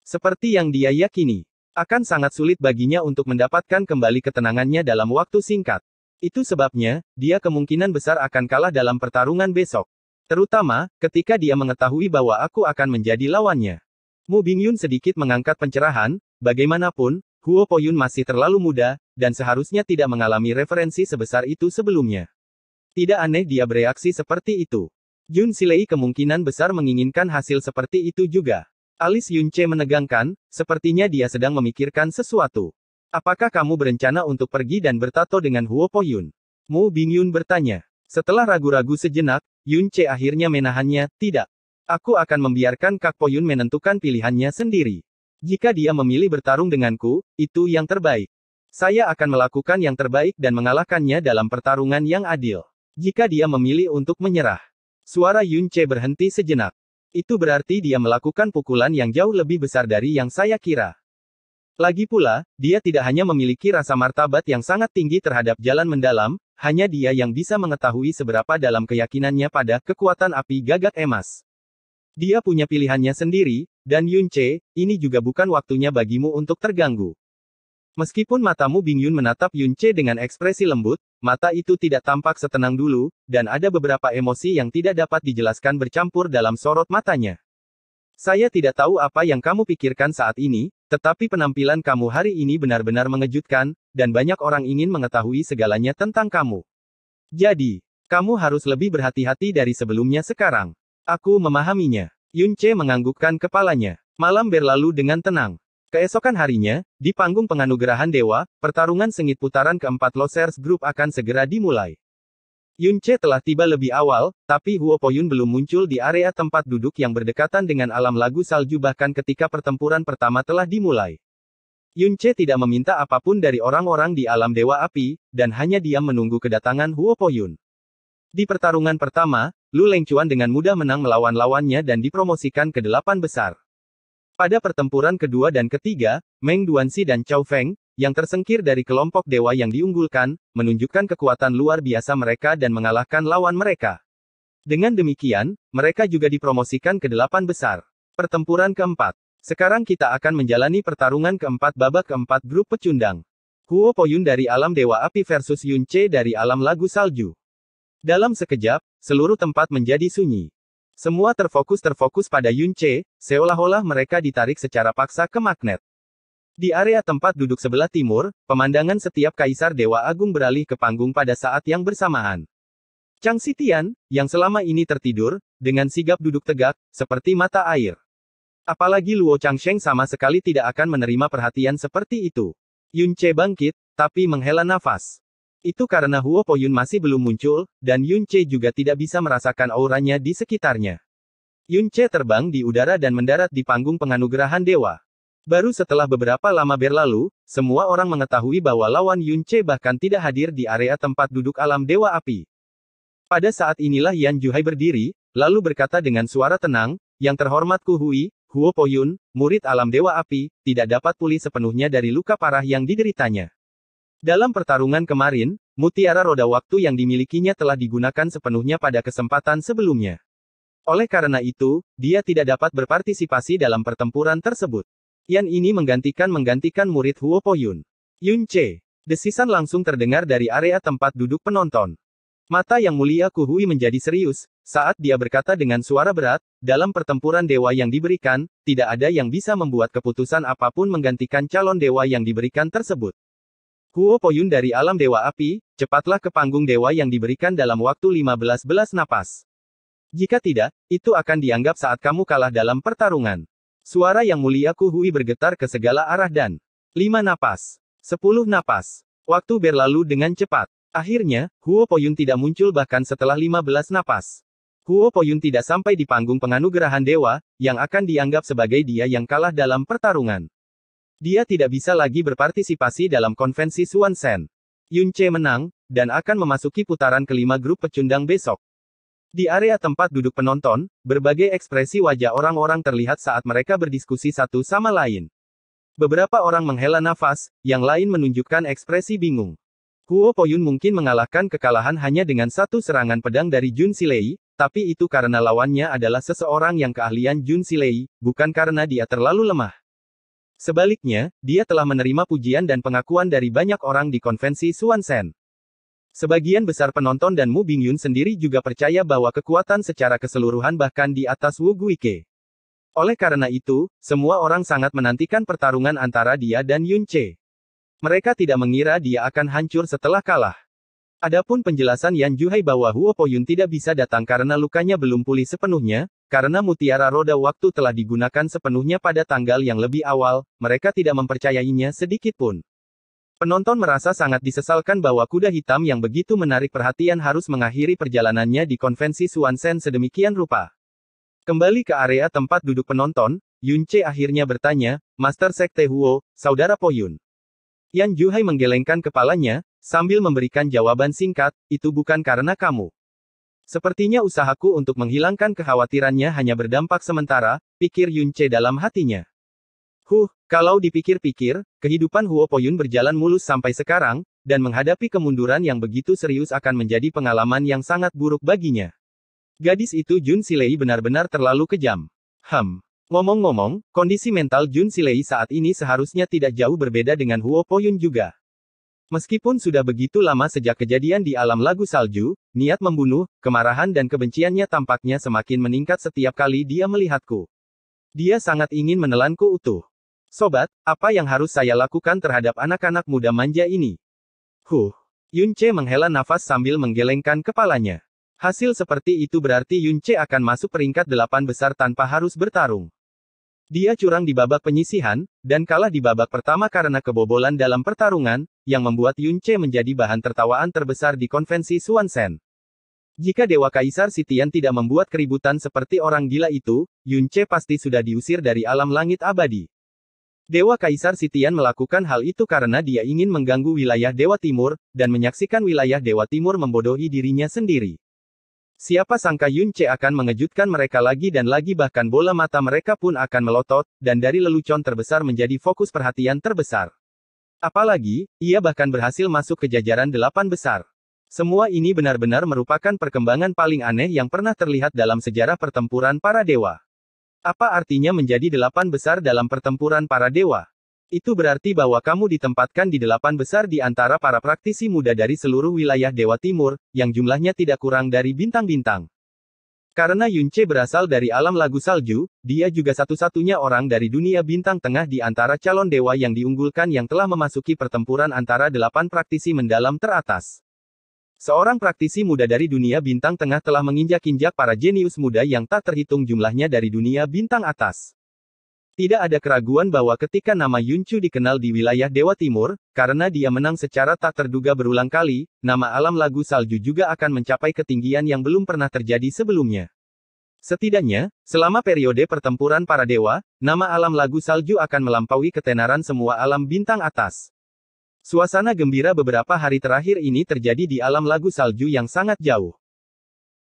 Seperti yang dia yakini, akan sangat sulit baginya untuk mendapatkan kembali ketenangannya dalam waktu singkat. Itu sebabnya, dia kemungkinan besar akan kalah dalam pertarungan besok. Terutama, ketika dia mengetahui bahwa aku akan menjadi lawannya. Mu Bingyun sedikit mengangkat pencerahan, bagaimanapun, Huo Poyun masih terlalu muda, dan seharusnya tidak mengalami referensi sebesar itu sebelumnya. Tidak aneh dia bereaksi seperti itu. Yun Silei kemungkinan besar menginginkan hasil seperti itu juga. Alis Yun Che menegangkan, sepertinya dia sedang memikirkan sesuatu. Apakah kamu berencana untuk pergi dan bertato dengan Huo Po Yun? Mu Bing Yun bertanya. Setelah ragu-ragu sejenak, Yun Che akhirnya menahannya, tidak. Aku akan membiarkan Kak Po Yun menentukan pilihannya sendiri. Jika dia memilih bertarung denganku, itu yang terbaik. Saya akan melakukan yang terbaik dan mengalahkannya dalam pertarungan yang adil. Jika dia memilih untuk menyerah. Suara Yun Che berhenti sejenak. Itu berarti dia melakukan pukulan yang jauh lebih besar dari yang saya kira. Lagi pula, dia tidak hanya memiliki rasa martabat yang sangat tinggi terhadap jalan mendalam, hanya dia yang bisa mengetahui seberapa dalam keyakinannya pada kekuatan api gagak emas. Dia punya pilihannya sendiri, dan Yun Che, ini juga bukan waktunya bagimu untuk terganggu. Meskipun matamu Bing Yun menatap Yun Che dengan ekspresi lembut, mata itu tidak tampak setenang dulu, dan ada beberapa emosi yang tidak dapat dijelaskan bercampur dalam sorot matanya. Saya tidak tahu apa yang kamu pikirkan saat ini, tetapi penampilan kamu hari ini benar-benar mengejutkan, dan banyak orang ingin mengetahui segalanya tentang kamu. Jadi, kamu harus lebih berhati-hati dari sebelumnya sekarang. Aku memahaminya. Yun Che menganggukkan kepalanya. Malam berlalu dengan tenang. Keesokan harinya, di panggung penganugerahan dewa, pertarungan sengit putaran keempat Losers Group akan segera dimulai. Yun Che telah tiba lebih awal, tapi Huo Poyun belum muncul di area tempat duduk yang berdekatan dengan alam lagu salju bahkan ketika pertempuran pertama telah dimulai. Yun Che tidak meminta apapun dari orang-orang di alam Dewa Api, dan hanya diam menunggu kedatangan Huo Poyun. Di pertarungan pertama, Lu Lengchuan dengan mudah menang melawan lawannya dan dipromosikan ke delapan besar. Pada pertempuran kedua dan ketiga, Meng Duanxi dan Chao Feng, yang tersengkir dari kelompok dewa yang diunggulkan, menunjukkan kekuatan luar biasa mereka dan mengalahkan lawan mereka. Dengan demikian, mereka juga dipromosikan ke delapan besar. Pertempuran keempat. Sekarang kita akan menjalani pertarungan keempat babak keempat grup pecundang. Huo Poyun dari alam Dewa Api versus Yun Che dari alam Lagu Salju. Dalam sekejap, seluruh tempat menjadi sunyi. Semua terfokus-terfokus pada Yun Che, seolah-olah mereka ditarik secara paksa ke magnet. Di area tempat duduk sebelah timur, pemandangan setiap kaisar Dewa Agung beralih ke panggung pada saat yang bersamaan. Chang Sitian, yang selama ini tertidur, dengan sigap duduk tegak, seperti mata air. Apalagi Luo Changsheng sama sekali tidak akan menerima perhatian seperti itu. Yun Che bangkit, tapi menghela nafas. Itu karena Huo Poyun masih belum muncul, dan Yun Che juga tidak bisa merasakan auranya di sekitarnya. Yun Che terbang di udara dan mendarat di panggung penganugerahan dewa. Baru setelah beberapa lama berlalu, semua orang mengetahui bahwa lawan Yun Che bahkan tidak hadir di area tempat duduk alam dewa api. Pada saat inilah Yan Juhai berdiri, lalu berkata dengan suara tenang, yang terhormat Kuhui, Huo Poyun, murid alam dewa api, tidak dapat pulih sepenuhnya dari luka parah yang dideritanya. Dalam pertarungan kemarin, mutiara roda waktu yang dimilikinya telah digunakan sepenuhnya pada kesempatan sebelumnya. Oleh karena itu, dia tidak dapat berpartisipasi dalam pertempuran tersebut. Yan ini menggantikan-menggantikan murid Huo Po Yun. Yun Che. Desisan langsung terdengar dari area tempat duduk penonton. Mata yang mulia Ku Hui menjadi serius, saat dia berkata dengan suara berat, dalam pertempuran dewa yang diberikan, tidak ada yang bisa membuat keputusan apapun menggantikan calon dewa yang diberikan tersebut. Huo Poyun dari alam Dewa Api, cepatlah ke panggung dewa yang diberikan dalam waktu 15 belas napas. Jika tidak, itu akan dianggap saat kamu kalah dalam pertarungan. Suara yang mulia Kuhui bergetar ke segala arah dan 5 napas, 10 napas. Waktu berlalu dengan cepat. Akhirnya, Huo Poyun tidak muncul bahkan setelah 15 napas. Huo Poyun tidak sampai di panggung penganugerahan dewa, yang akan dianggap sebagai dia yang kalah dalam pertarungan. Dia tidak bisa lagi berpartisipasi dalam konvensi Sen. Yun Che menang, dan akan memasuki putaran kelima grup pecundang besok. Di area tempat duduk penonton, berbagai ekspresi wajah orang-orang terlihat saat mereka berdiskusi satu sama lain. Beberapa orang menghela nafas, yang lain menunjukkan ekspresi bingung. Huo Poyun mungkin mengalahkan kekalahan hanya dengan satu serangan pedang dari Jun Silei, tapi itu karena lawannya adalah seseorang yang keahlian Jun Silei, bukan karena dia terlalu lemah. Sebaliknya, dia telah menerima pujian dan pengakuan dari banyak orang di konvensi Suansen. Sebagian besar penonton dan Mu Bingyun sendiri juga percaya bahwa kekuatan secara keseluruhan bahkan di atas Wu Guike. Oleh karena itu, semua orang sangat menantikan pertarungan antara dia dan Yun Che. Mereka tidak mengira dia akan hancur setelah kalah. Adapun penjelasan Yan Juhai bahwa Huo Poyun tidak bisa datang karena lukanya belum pulih sepenuhnya, karena mutiara roda waktu telah digunakan sepenuhnya pada tanggal yang lebih awal, mereka tidak mempercayainya sedikit pun. Penonton merasa sangat disesalkan bahwa kuda hitam yang begitu menarik perhatian harus mengakhiri perjalanannya di konvensi Suansen sedemikian rupa. Kembali ke area tempat duduk penonton, Yun Che akhirnya bertanya, Master Sekte Huo, Saudara Poyun. Yan Juhai menggelengkan kepalanya, Sambil memberikan jawaban singkat, itu bukan karena kamu. Sepertinya usahaku untuk menghilangkan kekhawatirannya hanya berdampak sementara, pikir Yun Che dalam hatinya. Huh, kalau dipikir-pikir, kehidupan Huo Poyun berjalan mulus sampai sekarang, dan menghadapi kemunduran yang begitu serius akan menjadi pengalaman yang sangat buruk baginya. Gadis itu Jun Silei benar-benar terlalu kejam. Ham. Ngomong-ngomong, kondisi mental Jun Silei saat ini seharusnya tidak jauh berbeda dengan Huo Poyun juga. Meskipun sudah begitu lama sejak kejadian di alam lagu salju, niat membunuh, kemarahan dan kebenciannya tampaknya semakin meningkat setiap kali dia melihatku. Dia sangat ingin menelanku utuh. Sobat, apa yang harus saya lakukan terhadap anak-anak muda manja ini? Huh. Yunce menghela nafas sambil menggelengkan kepalanya. Hasil seperti itu berarti Yunce akan masuk peringkat delapan besar tanpa harus bertarung. Dia curang di babak penyisihan, dan kalah di babak pertama karena kebobolan dalam pertarungan, yang membuat Yun Che menjadi bahan tertawaan terbesar di konvensi Suansen. Jika Dewa Kaisar Sitian tidak membuat keributan seperti orang gila itu, Yun Che pasti sudah diusir dari alam langit abadi. Dewa Kaisar Sitian melakukan hal itu karena dia ingin mengganggu wilayah Dewa Timur, dan menyaksikan wilayah Dewa Timur membodohi dirinya sendiri. Siapa sangka Yun Che akan mengejutkan mereka lagi dan lagi bahkan bola mata mereka pun akan melotot, dan dari lelucon terbesar menjadi fokus perhatian terbesar. Apalagi, ia bahkan berhasil masuk ke jajaran delapan besar. Semua ini benar-benar merupakan perkembangan paling aneh yang pernah terlihat dalam sejarah pertempuran para dewa. Apa artinya menjadi delapan besar dalam pertempuran para dewa? Itu berarti bahwa kamu ditempatkan di delapan besar di antara para praktisi muda dari seluruh wilayah Dewa Timur, yang jumlahnya tidak kurang dari bintang-bintang. Karena Yunce berasal dari alam lagu salju, dia juga satu-satunya orang dari dunia bintang tengah di antara calon dewa yang diunggulkan yang telah memasuki pertempuran antara delapan praktisi mendalam teratas. Seorang praktisi muda dari dunia bintang tengah telah menginjak-injak para jenius muda yang tak terhitung jumlahnya dari dunia bintang atas. Tidak ada keraguan bahwa ketika nama Yunchu dikenal di wilayah Dewa Timur, karena dia menang secara tak terduga berulang kali, nama alam lagu salju juga akan mencapai ketinggian yang belum pernah terjadi sebelumnya. Setidaknya, selama periode pertempuran para dewa, nama alam lagu salju akan melampaui ketenaran semua alam bintang atas. Suasana gembira beberapa hari terakhir ini terjadi di alam lagu salju yang sangat jauh.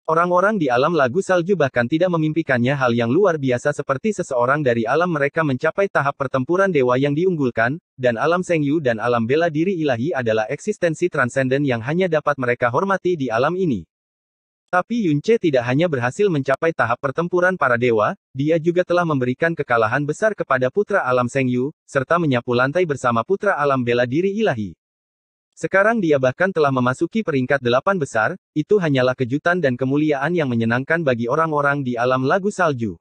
Orang-orang di alam lagu salju bahkan tidak memimpikannya hal yang luar biasa seperti seseorang dari alam mereka mencapai tahap pertempuran dewa yang diunggulkan, dan alam sengyu dan alam bela diri ilahi adalah eksistensi transenden yang hanya dapat mereka hormati di alam ini. Tapi Yunce tidak hanya berhasil mencapai tahap pertempuran para dewa, dia juga telah memberikan kekalahan besar kepada putra alam sengyu, serta menyapu lantai bersama putra alam bela diri ilahi. Sekarang dia bahkan telah memasuki peringkat delapan besar, itu hanyalah kejutan dan kemuliaan yang menyenangkan bagi orang-orang di alam lagu salju.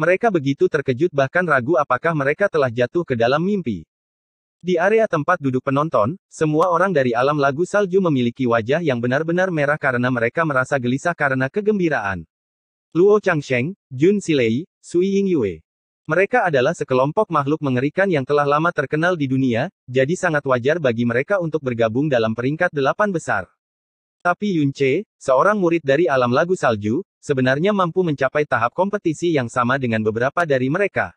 Mereka begitu terkejut bahkan ragu apakah mereka telah jatuh ke dalam mimpi. Di area tempat duduk penonton, semua orang dari alam lagu salju memiliki wajah yang benar-benar merah karena mereka merasa gelisah karena kegembiraan. Luo Changsheng, Jun Silei, Sui Ying Yue. Mereka adalah sekelompok makhluk mengerikan yang telah lama terkenal di dunia, jadi sangat wajar bagi mereka untuk bergabung dalam peringkat delapan besar. Tapi Yun Che, seorang murid dari alam lagu salju, sebenarnya mampu mencapai tahap kompetisi yang sama dengan beberapa dari mereka.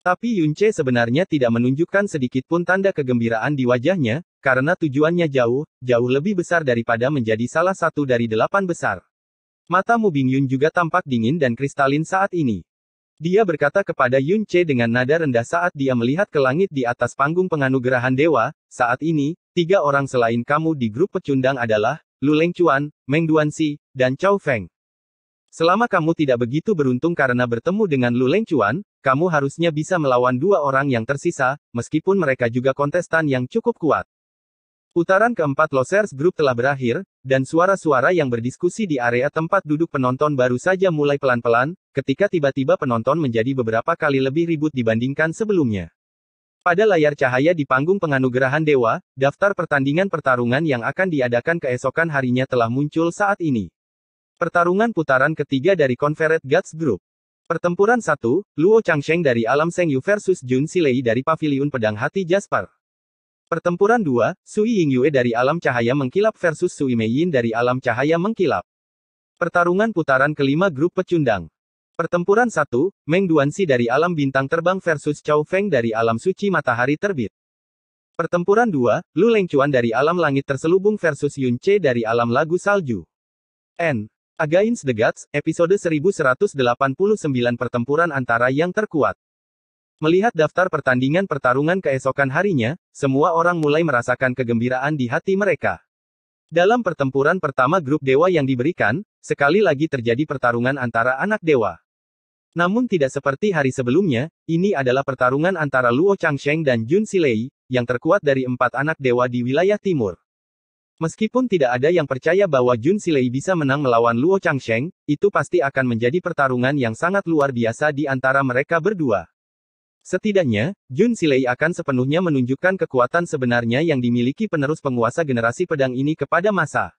Tapi Yun Che sebenarnya tidak menunjukkan sedikitpun tanda kegembiraan di wajahnya, karena tujuannya jauh, jauh lebih besar daripada menjadi salah satu dari delapan besar. Mata Mubing Yun juga tampak dingin dan kristalin saat ini. Dia berkata kepada Yun Che dengan nada rendah saat dia melihat ke langit di atas panggung penganugerahan dewa, saat ini, tiga orang selain kamu di grup pecundang adalah, Lu Leng Chuan, Meng Si, dan Chao Feng. Selama kamu tidak begitu beruntung karena bertemu dengan Lu Leng Chuan, kamu harusnya bisa melawan dua orang yang tersisa, meskipun mereka juga kontestan yang cukup kuat. Putaran keempat Losers Group telah berakhir, dan suara-suara yang berdiskusi di area tempat duduk penonton baru saja mulai pelan-pelan, ketika tiba-tiba penonton menjadi beberapa kali lebih ribut dibandingkan sebelumnya. Pada layar cahaya di panggung penganugerahan dewa, daftar pertandingan pertarungan yang akan diadakan keesokan harinya telah muncul saat ini. Pertarungan putaran ketiga dari Conferred Guts Group. Pertempuran 1, Luo Changsheng dari Alam Seng Yu versus Jun Silei dari Paviliun Pedang Hati Jasper. Pertempuran 2, Sui Ying Yue dari alam cahaya mengkilap versus Sui Mei Yin dari alam cahaya mengkilap. Pertarungan putaran kelima grup pecundang. Pertempuran 1, Meng Duansi dari alam bintang terbang versus Chao Feng dari alam suci matahari terbit. Pertempuran 2, Lu Lengchuan dari alam langit terselubung versus Yun Che dari alam lagu salju. N. Against the Gods, episode 1189 pertempuran antara yang terkuat. Melihat daftar pertandingan pertarungan keesokan harinya, semua orang mulai merasakan kegembiraan di hati mereka. Dalam pertempuran pertama grup dewa yang diberikan, sekali lagi terjadi pertarungan antara anak dewa. Namun tidak seperti hari sebelumnya, ini adalah pertarungan antara Luo Changsheng dan Jun Silei, yang terkuat dari empat anak dewa di wilayah timur. Meskipun tidak ada yang percaya bahwa Jun Silei bisa menang melawan Luo Changsheng, itu pasti akan menjadi pertarungan yang sangat luar biasa di antara mereka berdua. Setidaknya, Jun Silei akan sepenuhnya menunjukkan kekuatan sebenarnya yang dimiliki penerus penguasa generasi pedang ini kepada masa.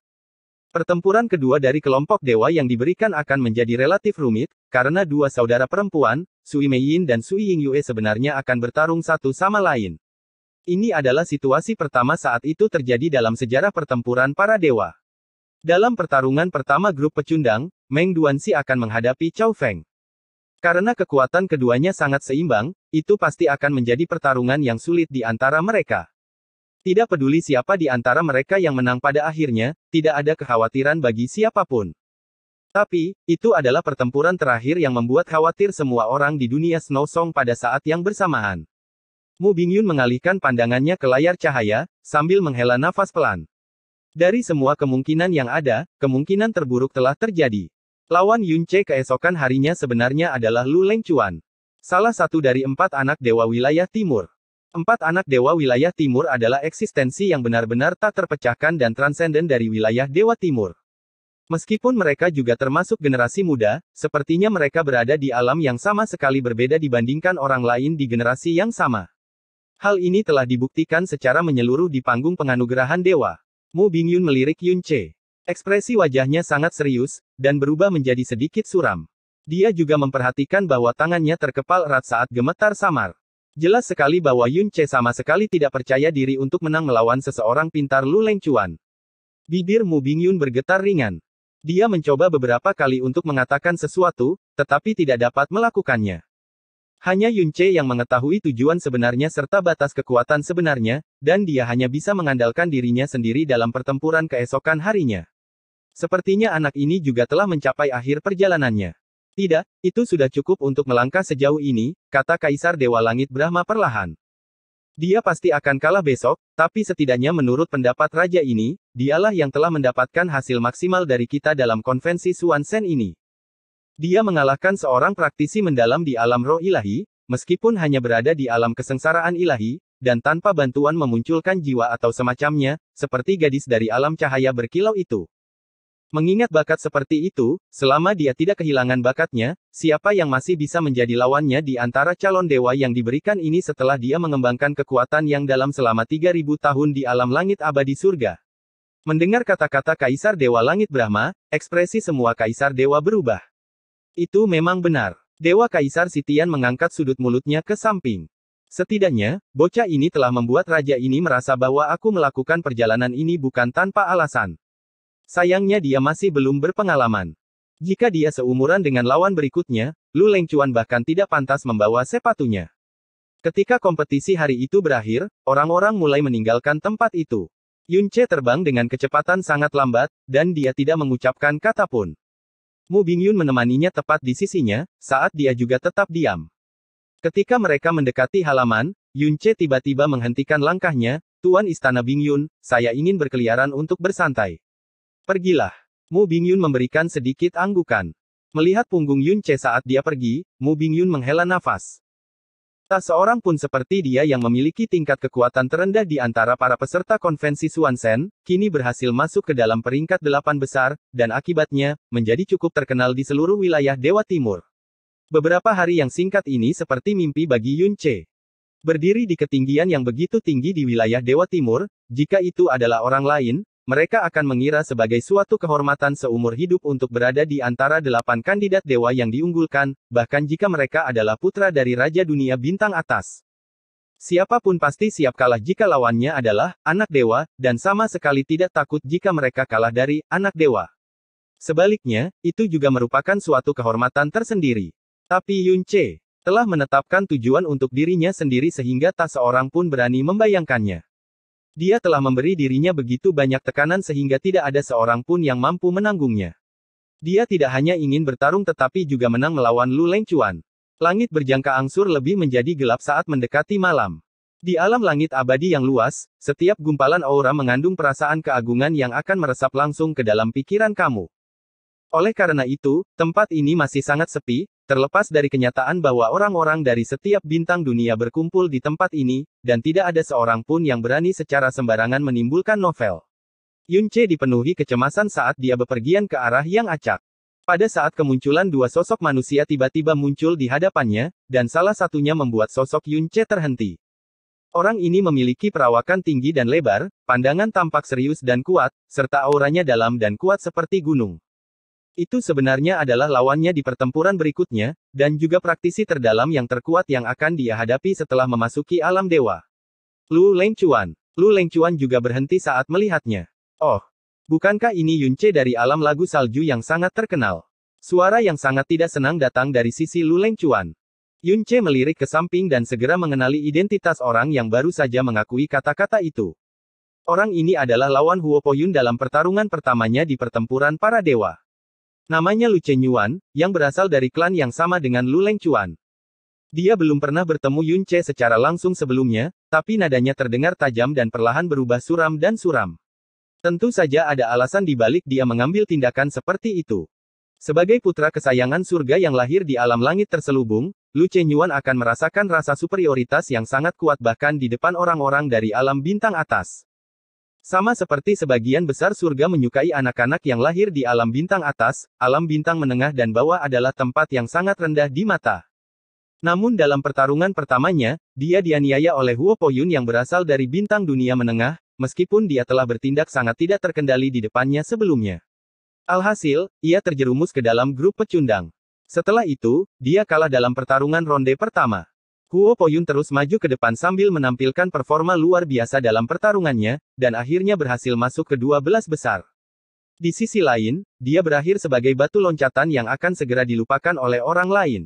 Pertempuran kedua dari kelompok dewa yang diberikan akan menjadi relatif rumit, karena dua saudara perempuan, Sui Yin dan Sui Ying Yue sebenarnya akan bertarung satu sama lain. Ini adalah situasi pertama saat itu terjadi dalam sejarah pertempuran para dewa. Dalam pertarungan pertama grup pecundang, Meng Duanxi akan menghadapi Chao Feng. Karena kekuatan keduanya sangat seimbang, itu pasti akan menjadi pertarungan yang sulit di antara mereka. Tidak peduli siapa di antara mereka yang menang pada akhirnya, tidak ada kekhawatiran bagi siapapun. Tapi, itu adalah pertempuran terakhir yang membuat khawatir semua orang di dunia Snow Song pada saat yang bersamaan. Mu Bingyun mengalihkan pandangannya ke layar cahaya, sambil menghela nafas pelan. Dari semua kemungkinan yang ada, kemungkinan terburuk telah terjadi. Lawan Yun Che keesokan harinya sebenarnya adalah Lu Leng Chuan. Salah satu dari empat anak Dewa Wilayah Timur. Empat anak Dewa Wilayah Timur adalah eksistensi yang benar-benar tak terpecahkan dan transenden dari wilayah Dewa Timur. Meskipun mereka juga termasuk generasi muda, sepertinya mereka berada di alam yang sama sekali berbeda dibandingkan orang lain di generasi yang sama. Hal ini telah dibuktikan secara menyeluruh di panggung penganugerahan dewa. Mu Bingyun melirik Yun Che. Ekspresi wajahnya sangat serius, dan berubah menjadi sedikit suram. Dia juga memperhatikan bahwa tangannya terkepal erat saat gemetar samar. Jelas sekali bahwa Yun Che sama sekali tidak percaya diri untuk menang melawan seseorang pintar Lu Leng Chuan. Bibir Mu Bing Yun bergetar ringan. Dia mencoba beberapa kali untuk mengatakan sesuatu, tetapi tidak dapat melakukannya. Hanya Yun Che yang mengetahui tujuan sebenarnya serta batas kekuatan sebenarnya, dan dia hanya bisa mengandalkan dirinya sendiri dalam pertempuran keesokan harinya. Sepertinya anak ini juga telah mencapai akhir perjalanannya. Tidak, itu sudah cukup untuk melangkah sejauh ini, kata Kaisar Dewa Langit Brahma perlahan. Dia pasti akan kalah besok, tapi setidaknya menurut pendapat raja ini, dialah yang telah mendapatkan hasil maksimal dari kita dalam konvensi Suansen ini. Dia mengalahkan seorang praktisi mendalam di alam roh ilahi, meskipun hanya berada di alam kesengsaraan ilahi, dan tanpa bantuan memunculkan jiwa atau semacamnya, seperti gadis dari alam cahaya berkilau itu. Mengingat bakat seperti itu, selama dia tidak kehilangan bakatnya, siapa yang masih bisa menjadi lawannya di antara calon dewa yang diberikan ini setelah dia mengembangkan kekuatan yang dalam selama 3000 tahun di alam langit abadi surga? Mendengar kata-kata Kaisar Dewa Langit Brahma, ekspresi semua Kaisar Dewa berubah. Itu memang benar. Dewa Kaisar Sitian mengangkat sudut mulutnya ke samping. Setidaknya, bocah ini telah membuat raja ini merasa bahwa aku melakukan perjalanan ini bukan tanpa alasan. Sayangnya dia masih belum berpengalaman. Jika dia seumuran dengan lawan berikutnya, Lu Lengchuan bahkan tidak pantas membawa sepatunya. Ketika kompetisi hari itu berakhir, orang-orang mulai meninggalkan tempat itu. Yunce terbang dengan kecepatan sangat lambat, dan dia tidak mengucapkan kata pun. Mu Bingyun menemaninya tepat di sisinya, saat dia juga tetap diam. Ketika mereka mendekati halaman, Yunce tiba-tiba menghentikan langkahnya, Tuan Istana Bingyun, saya ingin berkeliaran untuk bersantai. Pergilah. Mu Bingyun memberikan sedikit anggukan. Melihat punggung Yun Che saat dia pergi, Mu Bingyun menghela nafas. Tak seorang pun seperti dia yang memiliki tingkat kekuatan terendah di antara para peserta konvensi Suansen, kini berhasil masuk ke dalam peringkat delapan besar, dan akibatnya, menjadi cukup terkenal di seluruh wilayah Dewa Timur. Beberapa hari yang singkat ini seperti mimpi bagi Yun Che. Berdiri di ketinggian yang begitu tinggi di wilayah Dewa Timur, jika itu adalah orang lain, mereka akan mengira sebagai suatu kehormatan seumur hidup untuk berada di antara delapan kandidat dewa yang diunggulkan, bahkan jika mereka adalah putra dari Raja Dunia Bintang Atas. Siapapun pasti siap kalah jika lawannya adalah anak dewa, dan sama sekali tidak takut jika mereka kalah dari anak dewa. Sebaliknya, itu juga merupakan suatu kehormatan tersendiri. Tapi Yun Che telah menetapkan tujuan untuk dirinya sendiri sehingga tak seorang pun berani membayangkannya. Dia telah memberi dirinya begitu banyak tekanan sehingga tidak ada seorang pun yang mampu menanggungnya. Dia tidak hanya ingin bertarung tetapi juga menang melawan Lu Leng Chuan. Langit berjangka angsur lebih menjadi gelap saat mendekati malam. Di alam langit abadi yang luas, setiap gumpalan aura mengandung perasaan keagungan yang akan meresap langsung ke dalam pikiran kamu. Oleh karena itu, tempat ini masih sangat sepi, Terlepas dari kenyataan bahwa orang-orang dari setiap bintang dunia berkumpul di tempat ini, dan tidak ada seorang pun yang berani secara sembarangan menimbulkan novel. Yunce dipenuhi kecemasan saat dia bepergian ke arah yang acak. Pada saat kemunculan dua sosok manusia tiba-tiba muncul di hadapannya, dan salah satunya membuat sosok Yunce terhenti. Orang ini memiliki perawakan tinggi dan lebar, pandangan tampak serius dan kuat, serta auranya dalam dan kuat seperti gunung. Itu sebenarnya adalah lawannya di pertempuran berikutnya, dan juga praktisi terdalam yang terkuat yang akan dia hadapi setelah memasuki alam dewa. Lu Leng Lu Leng juga berhenti saat melihatnya. Oh, bukankah ini Yunce dari alam lagu salju yang sangat terkenal? Suara yang sangat tidak senang datang dari sisi Lu Leng Chuan. Yunce melirik ke samping dan segera mengenali identitas orang yang baru saja mengakui kata-kata itu. Orang ini adalah lawan Huo Yun dalam pertarungan pertamanya di pertempuran para dewa. Namanya Lu Chen Yuan, yang berasal dari klan yang sama dengan Lu Leng Chuan. Dia belum pernah bertemu Yun Che secara langsung sebelumnya, tapi nadanya terdengar tajam dan perlahan berubah suram dan suram. Tentu saja ada alasan di balik dia mengambil tindakan seperti itu. Sebagai putra kesayangan surga yang lahir di alam langit terselubung, Lu Chen Yuan akan merasakan rasa superioritas yang sangat kuat bahkan di depan orang-orang dari alam bintang atas. Sama seperti sebagian besar surga menyukai anak-anak yang lahir di alam bintang atas, alam bintang menengah dan bawah adalah tempat yang sangat rendah di mata. Namun dalam pertarungan pertamanya, dia dianiaya oleh Huo Poyun yang berasal dari bintang dunia menengah, meskipun dia telah bertindak sangat tidak terkendali di depannya sebelumnya. Alhasil, ia terjerumus ke dalam grup pecundang. Setelah itu, dia kalah dalam pertarungan ronde pertama. Huo Poyun terus maju ke depan sambil menampilkan performa luar biasa dalam pertarungannya, dan akhirnya berhasil masuk ke 12 besar. Di sisi lain, dia berakhir sebagai batu loncatan yang akan segera dilupakan oleh orang lain.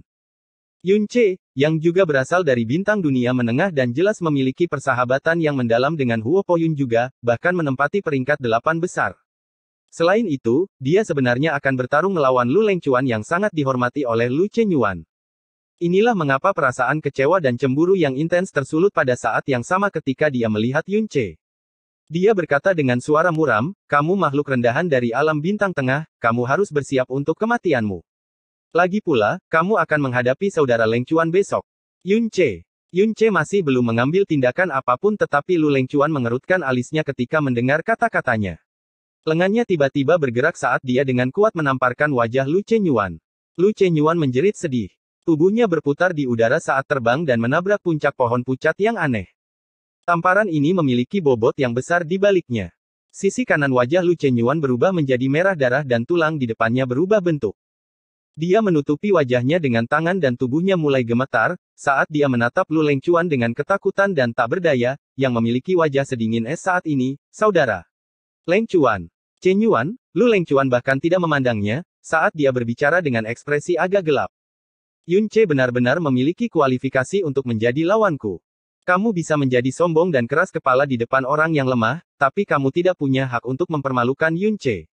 Yun Che, yang juga berasal dari bintang dunia menengah dan jelas memiliki persahabatan yang mendalam dengan Huo Poyun juga, bahkan menempati peringkat delapan besar. Selain itu, dia sebenarnya akan bertarung melawan Lu Lengchuan yang sangat dihormati oleh Lu Chenyuan. Inilah mengapa perasaan kecewa dan cemburu yang intens tersulut pada saat yang sama ketika dia melihat Yun Che. Dia berkata dengan suara muram, kamu makhluk rendahan dari alam bintang tengah, kamu harus bersiap untuk kematianmu. Lagi pula, kamu akan menghadapi saudara Leng Chuan besok. Yun Che. Yun Che masih belum mengambil tindakan apapun tetapi Lu Leng Chuan mengerutkan alisnya ketika mendengar kata-katanya. Lengannya tiba-tiba bergerak saat dia dengan kuat menamparkan wajah Lu Che Yuan. Lu Che Yuan menjerit sedih. Tubuhnya berputar di udara saat terbang dan menabrak puncak pohon pucat yang aneh. Tamparan ini memiliki bobot yang besar di baliknya. Sisi kanan wajah Lu Chenyuan berubah menjadi merah darah dan tulang di depannya berubah bentuk. Dia menutupi wajahnya dengan tangan dan tubuhnya mulai gemetar, saat dia menatap Lu Leng dengan ketakutan dan tak berdaya, yang memiliki wajah sedingin es saat ini, saudara. Leng Chuan. Lu Leng bahkan tidak memandangnya, saat dia berbicara dengan ekspresi agak gelap. Yunce benar-benar memiliki kualifikasi untuk menjadi lawanku. Kamu bisa menjadi sombong dan keras kepala di depan orang yang lemah, tapi kamu tidak punya hak untuk mempermalukan Yunce.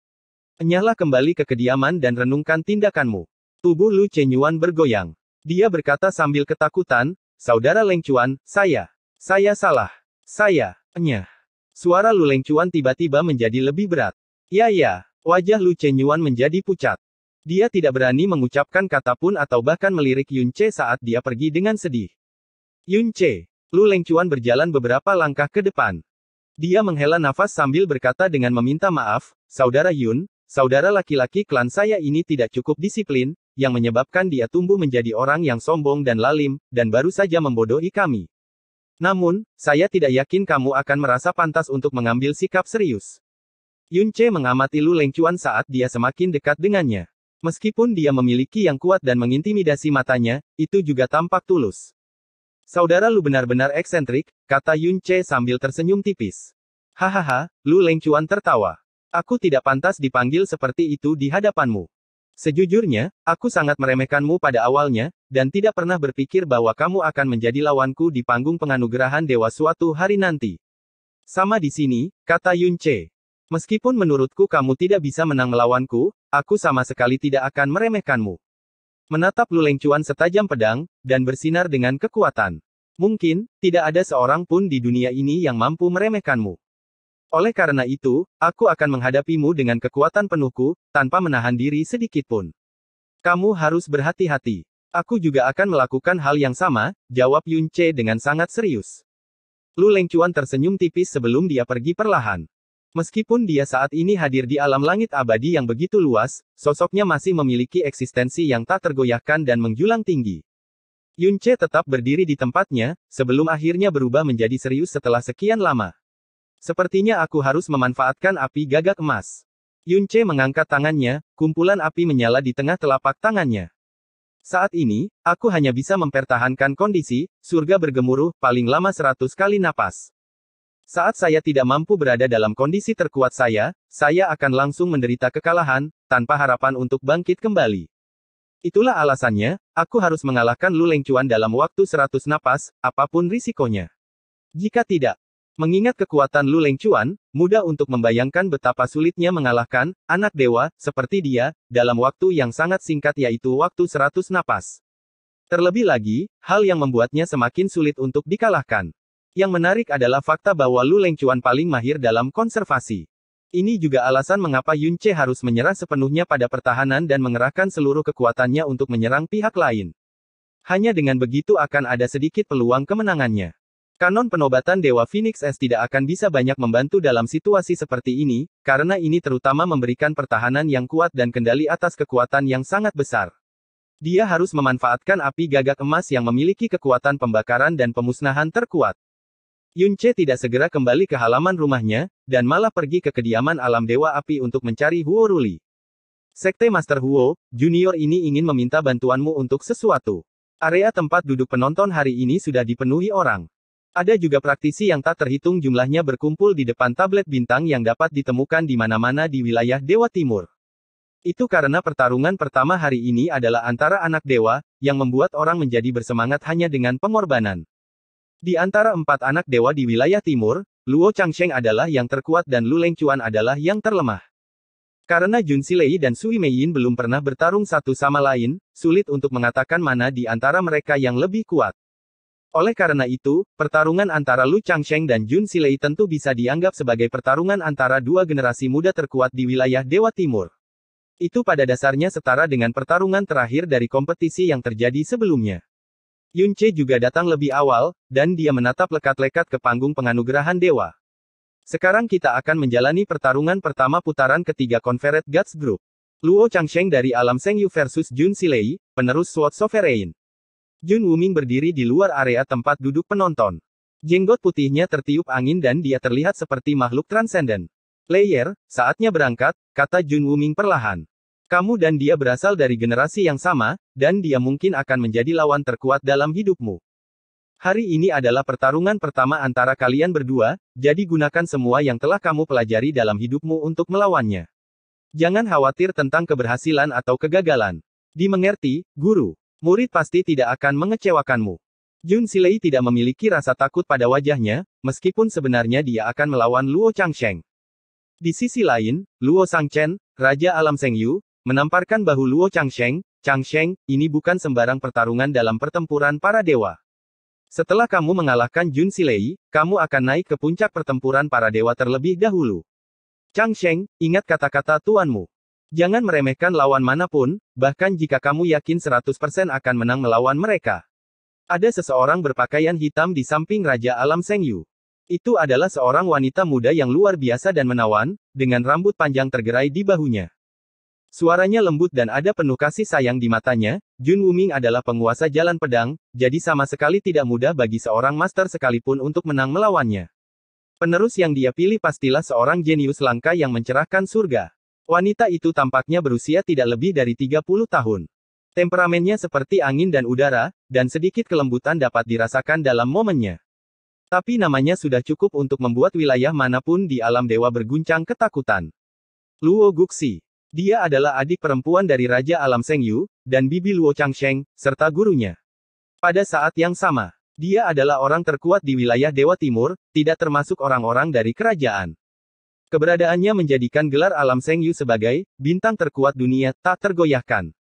Enyahlah kembali ke kediaman dan renungkan tindakanmu. Tubuh Lu Chenyuan bergoyang. Dia berkata sambil ketakutan, Saudara Leng Chuan, saya. Saya salah. Saya. Enyah. Suara Lu Leng Chuan tiba-tiba menjadi lebih berat. Ya ya, wajah Lu Chenyuan menjadi pucat. Dia tidak berani mengucapkan kata pun atau bahkan melirik Yun Che saat dia pergi dengan sedih. Yun Che, Lu Lengchuan berjalan beberapa langkah ke depan. Dia menghela nafas sambil berkata dengan meminta maaf, Saudara Yun, saudara laki-laki klan saya ini tidak cukup disiplin, yang menyebabkan dia tumbuh menjadi orang yang sombong dan lalim, dan baru saja membodohi kami. Namun, saya tidak yakin kamu akan merasa pantas untuk mengambil sikap serius. Yun Che mengamati Lu Lengchuan saat dia semakin dekat dengannya. Meskipun dia memiliki yang kuat dan mengintimidasi matanya, itu juga tampak tulus. Saudara lu benar-benar eksentrik, kata Yun Che sambil tersenyum tipis. Hahaha, Lu Leng Chuan tertawa. Aku tidak pantas dipanggil seperti itu di hadapanmu. Sejujurnya, aku sangat meremehkanmu pada awalnya, dan tidak pernah berpikir bahwa kamu akan menjadi lawanku di panggung penganugerahan dewa suatu hari nanti. Sama di sini, kata Yun Che. Meskipun menurutku kamu tidak bisa menang melawanku, aku sama sekali tidak akan meremehkanmu. Menatap Lu Lengcuan setajam pedang, dan bersinar dengan kekuatan. Mungkin, tidak ada seorang pun di dunia ini yang mampu meremehkanmu. Oleh karena itu, aku akan menghadapimu dengan kekuatan penuhku, tanpa menahan diri sedikitpun. Kamu harus berhati-hati. Aku juga akan melakukan hal yang sama, jawab Yun Che dengan sangat serius. Lu Lengcuan tersenyum tipis sebelum dia pergi perlahan. Meskipun dia saat ini hadir di alam langit abadi yang begitu luas, sosoknya masih memiliki eksistensi yang tak tergoyahkan dan menjulang tinggi. Yunche tetap berdiri di tempatnya, sebelum akhirnya berubah menjadi serius setelah sekian lama. Sepertinya aku harus memanfaatkan api gagak emas. Yunche mengangkat tangannya, kumpulan api menyala di tengah telapak tangannya. Saat ini, aku hanya bisa mempertahankan kondisi, surga bergemuruh, paling lama 100 kali napas. Saat saya tidak mampu berada dalam kondisi terkuat saya, saya akan langsung menderita kekalahan, tanpa harapan untuk bangkit kembali. Itulah alasannya, aku harus mengalahkan Lu Lengcuan dalam waktu 100 napas, apapun risikonya. Jika tidak, mengingat kekuatan Lu Lengcuan, mudah untuk membayangkan betapa sulitnya mengalahkan, anak dewa, seperti dia, dalam waktu yang sangat singkat yaitu waktu 100 napas. Terlebih lagi, hal yang membuatnya semakin sulit untuk dikalahkan. Yang menarik adalah fakta bahwa Lu Lengchuan paling mahir dalam konservasi. Ini juga alasan mengapa Yun Che harus menyerah sepenuhnya pada pertahanan dan mengerahkan seluruh kekuatannya untuk menyerang pihak lain. Hanya dengan begitu akan ada sedikit peluang kemenangannya. Kanon penobatan Dewa Phoenix S tidak akan bisa banyak membantu dalam situasi seperti ini, karena ini terutama memberikan pertahanan yang kuat dan kendali atas kekuatan yang sangat besar. Dia harus memanfaatkan api gagak emas yang memiliki kekuatan pembakaran dan pemusnahan terkuat. Yun Che tidak segera kembali ke halaman rumahnya, dan malah pergi ke kediaman alam dewa api untuk mencari Huo Ruli. Sekte Master Huo, junior ini ingin meminta bantuanmu untuk sesuatu. Area tempat duduk penonton hari ini sudah dipenuhi orang. Ada juga praktisi yang tak terhitung jumlahnya berkumpul di depan tablet bintang yang dapat ditemukan di mana-mana di wilayah Dewa Timur. Itu karena pertarungan pertama hari ini adalah antara anak dewa, yang membuat orang menjadi bersemangat hanya dengan pengorbanan. Di antara empat anak dewa di wilayah timur, Luo Changsheng adalah yang terkuat dan Lu Lengchuan adalah yang terlemah. Karena Jun Silei dan Sui Meiyin belum pernah bertarung satu sama lain, sulit untuk mengatakan mana di antara mereka yang lebih kuat. Oleh karena itu, pertarungan antara Lu Changsheng dan Jun Silei tentu bisa dianggap sebagai pertarungan antara dua generasi muda terkuat di wilayah Dewa Timur. Itu pada dasarnya setara dengan pertarungan terakhir dari kompetisi yang terjadi sebelumnya. Yunce juga datang lebih awal, dan dia menatap lekat-lekat ke panggung penganugerahan dewa. Sekarang kita akan menjalani pertarungan pertama putaran ketiga Konferet Gods Group. Luo Changsheng dari Alam Seng Yu versus Jun Silei, penerus Sword Sovereign. Jun Wuming berdiri di luar area tempat duduk penonton. Jenggot putihnya tertiup angin dan dia terlihat seperti makhluk transenden. Layer, saatnya berangkat, kata Jun Wuming perlahan. Kamu dan dia berasal dari generasi yang sama, dan dia mungkin akan menjadi lawan terkuat dalam hidupmu. Hari ini adalah pertarungan pertama antara kalian berdua, jadi gunakan semua yang telah kamu pelajari dalam hidupmu untuk melawannya. Jangan khawatir tentang keberhasilan atau kegagalan. Dimengerti, guru. Murid pasti tidak akan mengecewakanmu. Jun Silei tidak memiliki rasa takut pada wajahnya, meskipun sebenarnya dia akan melawan Luo Changsheng. Di sisi lain, Luo Sangchen, Raja Alam Sengyu, Menamparkan bahu Luo Changsheng, Changsheng, ini bukan sembarang pertarungan dalam pertempuran para dewa. Setelah kamu mengalahkan Jun Silei, kamu akan naik ke puncak pertempuran para dewa terlebih dahulu. Changsheng, ingat kata-kata tuanmu. Jangan meremehkan lawan manapun, bahkan jika kamu yakin 100% akan menang melawan mereka. Ada seseorang berpakaian hitam di samping Raja Alam Seng Yu. Itu adalah seorang wanita muda yang luar biasa dan menawan, dengan rambut panjang tergerai di bahunya. Suaranya lembut dan ada penuh kasih sayang di matanya, Jun Wuming adalah penguasa jalan pedang, jadi sama sekali tidak mudah bagi seorang master sekalipun untuk menang melawannya. Penerus yang dia pilih pastilah seorang jenius langka yang mencerahkan surga. Wanita itu tampaknya berusia tidak lebih dari 30 tahun. Temperamennya seperti angin dan udara, dan sedikit kelembutan dapat dirasakan dalam momennya. Tapi namanya sudah cukup untuk membuat wilayah manapun di alam dewa berguncang ketakutan. Luo Guxi dia adalah adik perempuan dari Raja Alam Seng Yu, dan Bibi Luo Changsheng, serta gurunya. Pada saat yang sama, dia adalah orang terkuat di wilayah Dewa Timur, tidak termasuk orang-orang dari kerajaan. Keberadaannya menjadikan gelar Alam Seng Yu sebagai bintang terkuat dunia tak tergoyahkan.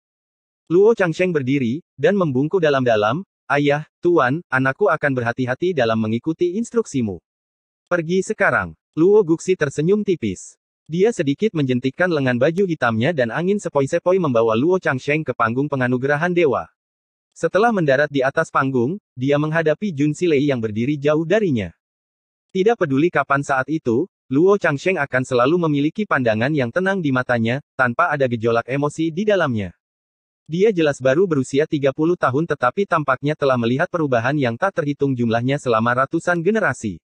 Luo Changsheng berdiri, dan membungkuk dalam-dalam, Ayah, Tuan, anakku akan berhati-hati dalam mengikuti instruksimu. Pergi sekarang. Luo Guxi tersenyum tipis. Dia sedikit menjentikkan lengan baju hitamnya dan angin sepoi-sepoi membawa Luo Changsheng ke panggung penganugerahan dewa. Setelah mendarat di atas panggung, dia menghadapi Jun Silei yang berdiri jauh darinya. Tidak peduli kapan saat itu, Luo Changsheng akan selalu memiliki pandangan yang tenang di matanya, tanpa ada gejolak emosi di dalamnya. Dia jelas baru berusia 30 tahun tetapi tampaknya telah melihat perubahan yang tak terhitung jumlahnya selama ratusan generasi.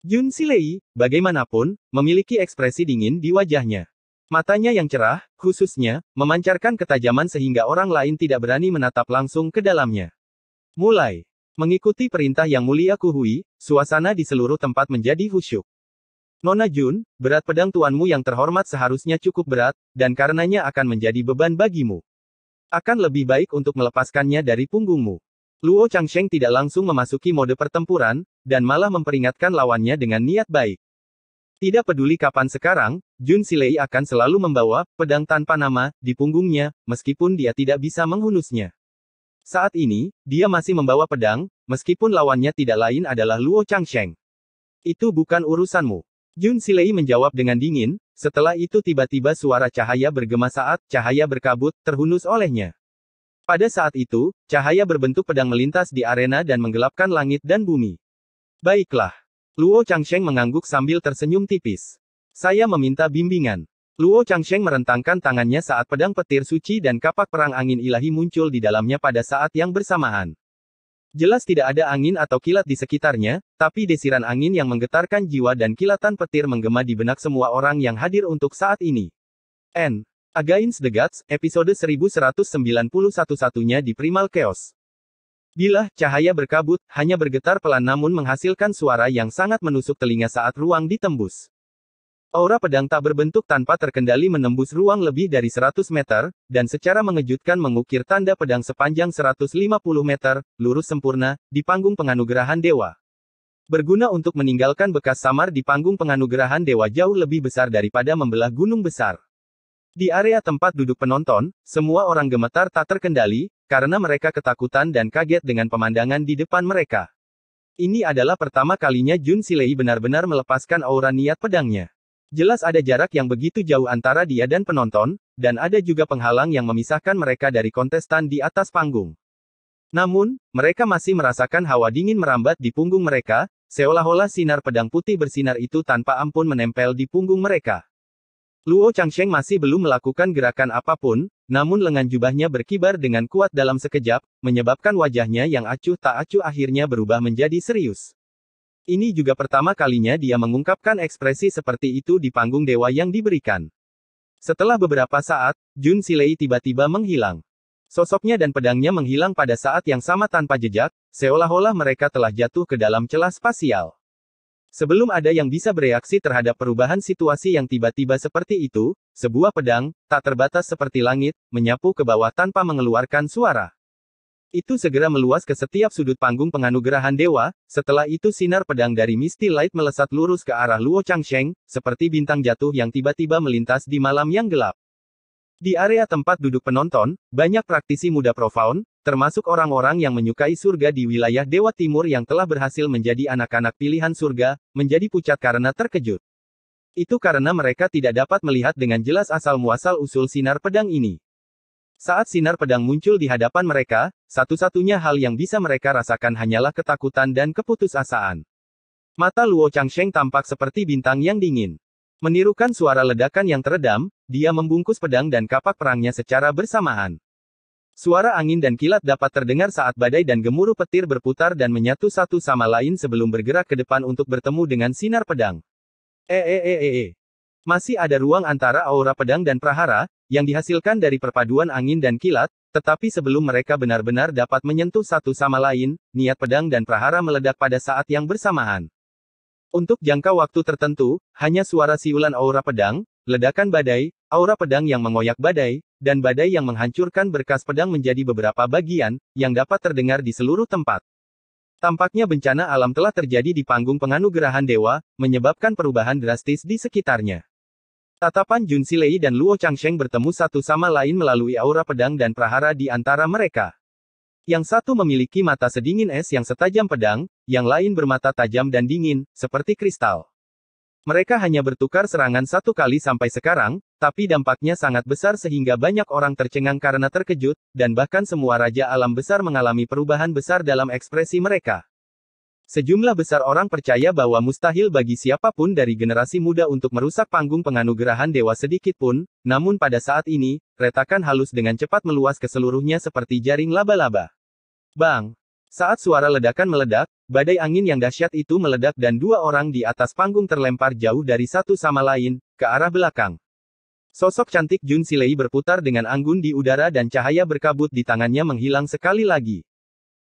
Yun Silei, bagaimanapun, memiliki ekspresi dingin di wajahnya. Matanya yang cerah, khususnya, memancarkan ketajaman sehingga orang lain tidak berani menatap langsung ke dalamnya. Mulai. Mengikuti perintah yang mulia Kuhui, suasana di seluruh tempat menjadi husyuk. Nona Jun, berat pedang tuanmu yang terhormat seharusnya cukup berat, dan karenanya akan menjadi beban bagimu. Akan lebih baik untuk melepaskannya dari punggungmu. Luo Changsheng tidak langsung memasuki mode pertempuran, dan malah memperingatkan lawannya dengan niat baik. Tidak peduli kapan sekarang, Jun Silei akan selalu membawa pedang tanpa nama di punggungnya, meskipun dia tidak bisa menghunusnya. Saat ini, dia masih membawa pedang, meskipun lawannya tidak lain adalah Luo Changsheng. Itu bukan urusanmu. Jun Silei menjawab dengan dingin, setelah itu tiba-tiba suara cahaya bergema saat cahaya berkabut terhunus olehnya. Pada saat itu, cahaya berbentuk pedang melintas di arena dan menggelapkan langit dan bumi. Baiklah. Luo Changsheng mengangguk sambil tersenyum tipis. Saya meminta bimbingan. Luo Changsheng merentangkan tangannya saat pedang petir suci dan kapak perang angin ilahi muncul di dalamnya pada saat yang bersamaan. Jelas tidak ada angin atau kilat di sekitarnya, tapi desiran angin yang menggetarkan jiwa dan kilatan petir menggema di benak semua orang yang hadir untuk saat ini. N. Against the Gods, episode 1191 satunya di Primal Chaos. Bilah, cahaya berkabut, hanya bergetar pelan namun menghasilkan suara yang sangat menusuk telinga saat ruang ditembus. Aura pedang tak berbentuk tanpa terkendali menembus ruang lebih dari 100 meter, dan secara mengejutkan mengukir tanda pedang sepanjang 150 meter, lurus sempurna, di panggung penganugerahan dewa. Berguna untuk meninggalkan bekas samar di panggung penganugerahan dewa jauh lebih besar daripada membelah gunung besar. Di area tempat duduk penonton, semua orang gemetar tak terkendali, karena mereka ketakutan dan kaget dengan pemandangan di depan mereka. Ini adalah pertama kalinya Jun Silei benar-benar melepaskan aura niat pedangnya. Jelas ada jarak yang begitu jauh antara dia dan penonton, dan ada juga penghalang yang memisahkan mereka dari kontestan di atas panggung. Namun, mereka masih merasakan hawa dingin merambat di punggung mereka, seolah-olah sinar pedang putih bersinar itu tanpa ampun menempel di punggung mereka. Luo Changsheng masih belum melakukan gerakan apapun, namun lengan jubahnya berkibar dengan kuat dalam sekejap, menyebabkan wajahnya yang acuh tak acuh akhirnya berubah menjadi serius. Ini juga pertama kalinya dia mengungkapkan ekspresi seperti itu di panggung dewa yang diberikan. Setelah beberapa saat, Jun Silei tiba-tiba menghilang. Sosoknya dan pedangnya menghilang pada saat yang sama tanpa jejak, seolah-olah mereka telah jatuh ke dalam celah spasial. Sebelum ada yang bisa bereaksi terhadap perubahan situasi yang tiba-tiba seperti itu, sebuah pedang, tak terbatas seperti langit, menyapu ke bawah tanpa mengeluarkan suara. Itu segera meluas ke setiap sudut panggung penganugerahan dewa, setelah itu sinar pedang dari Misty Light melesat lurus ke arah Luo Changsheng, seperti bintang jatuh yang tiba-tiba melintas di malam yang gelap. Di area tempat duduk penonton, banyak praktisi muda profound, termasuk orang-orang yang menyukai surga di wilayah Dewa Timur yang telah berhasil menjadi anak-anak pilihan surga, menjadi pucat karena terkejut. Itu karena mereka tidak dapat melihat dengan jelas asal-muasal usul sinar pedang ini. Saat sinar pedang muncul di hadapan mereka, satu-satunya hal yang bisa mereka rasakan hanyalah ketakutan dan keputusasaan. Mata Luo Changsheng tampak seperti bintang yang dingin. Menirukan suara ledakan yang teredam, dia membungkus pedang dan kapak perangnya secara bersamaan. Suara angin dan kilat dapat terdengar saat badai dan gemuruh petir berputar dan menyatu satu sama lain sebelum bergerak ke depan untuk bertemu dengan sinar pedang. Eeeee. E, e, e, Masih ada ruang antara aura pedang dan prahara, yang dihasilkan dari perpaduan angin dan kilat, tetapi sebelum mereka benar-benar dapat menyentuh satu sama lain, niat pedang dan prahara meledak pada saat yang bersamaan. Untuk jangka waktu tertentu, hanya suara siulan aura pedang, ledakan badai, aura pedang yang mengoyak badai, dan badai yang menghancurkan berkas pedang menjadi beberapa bagian, yang dapat terdengar di seluruh tempat. Tampaknya bencana alam telah terjadi di panggung penganugerahan dewa, menyebabkan perubahan drastis di sekitarnya. Tatapan Jun Silei dan Luo Changsheng bertemu satu sama lain melalui aura pedang dan prahara di antara mereka. Yang satu memiliki mata sedingin es yang setajam pedang, yang lain bermata tajam dan dingin, seperti kristal. Mereka hanya bertukar serangan satu kali sampai sekarang, tapi dampaknya sangat besar sehingga banyak orang tercengang karena terkejut, dan bahkan semua raja alam besar mengalami perubahan besar dalam ekspresi mereka. Sejumlah besar orang percaya bahwa mustahil bagi siapapun dari generasi muda untuk merusak panggung penganugerahan dewa sedikit pun, namun pada saat ini, retakan halus dengan cepat meluas ke seluruhnya seperti jaring laba-laba. Bang! Saat suara ledakan meledak, badai angin yang dahsyat itu meledak dan dua orang di atas panggung terlempar jauh dari satu sama lain, ke arah belakang. Sosok cantik Jun Silei berputar dengan anggun di udara dan cahaya berkabut di tangannya menghilang sekali lagi.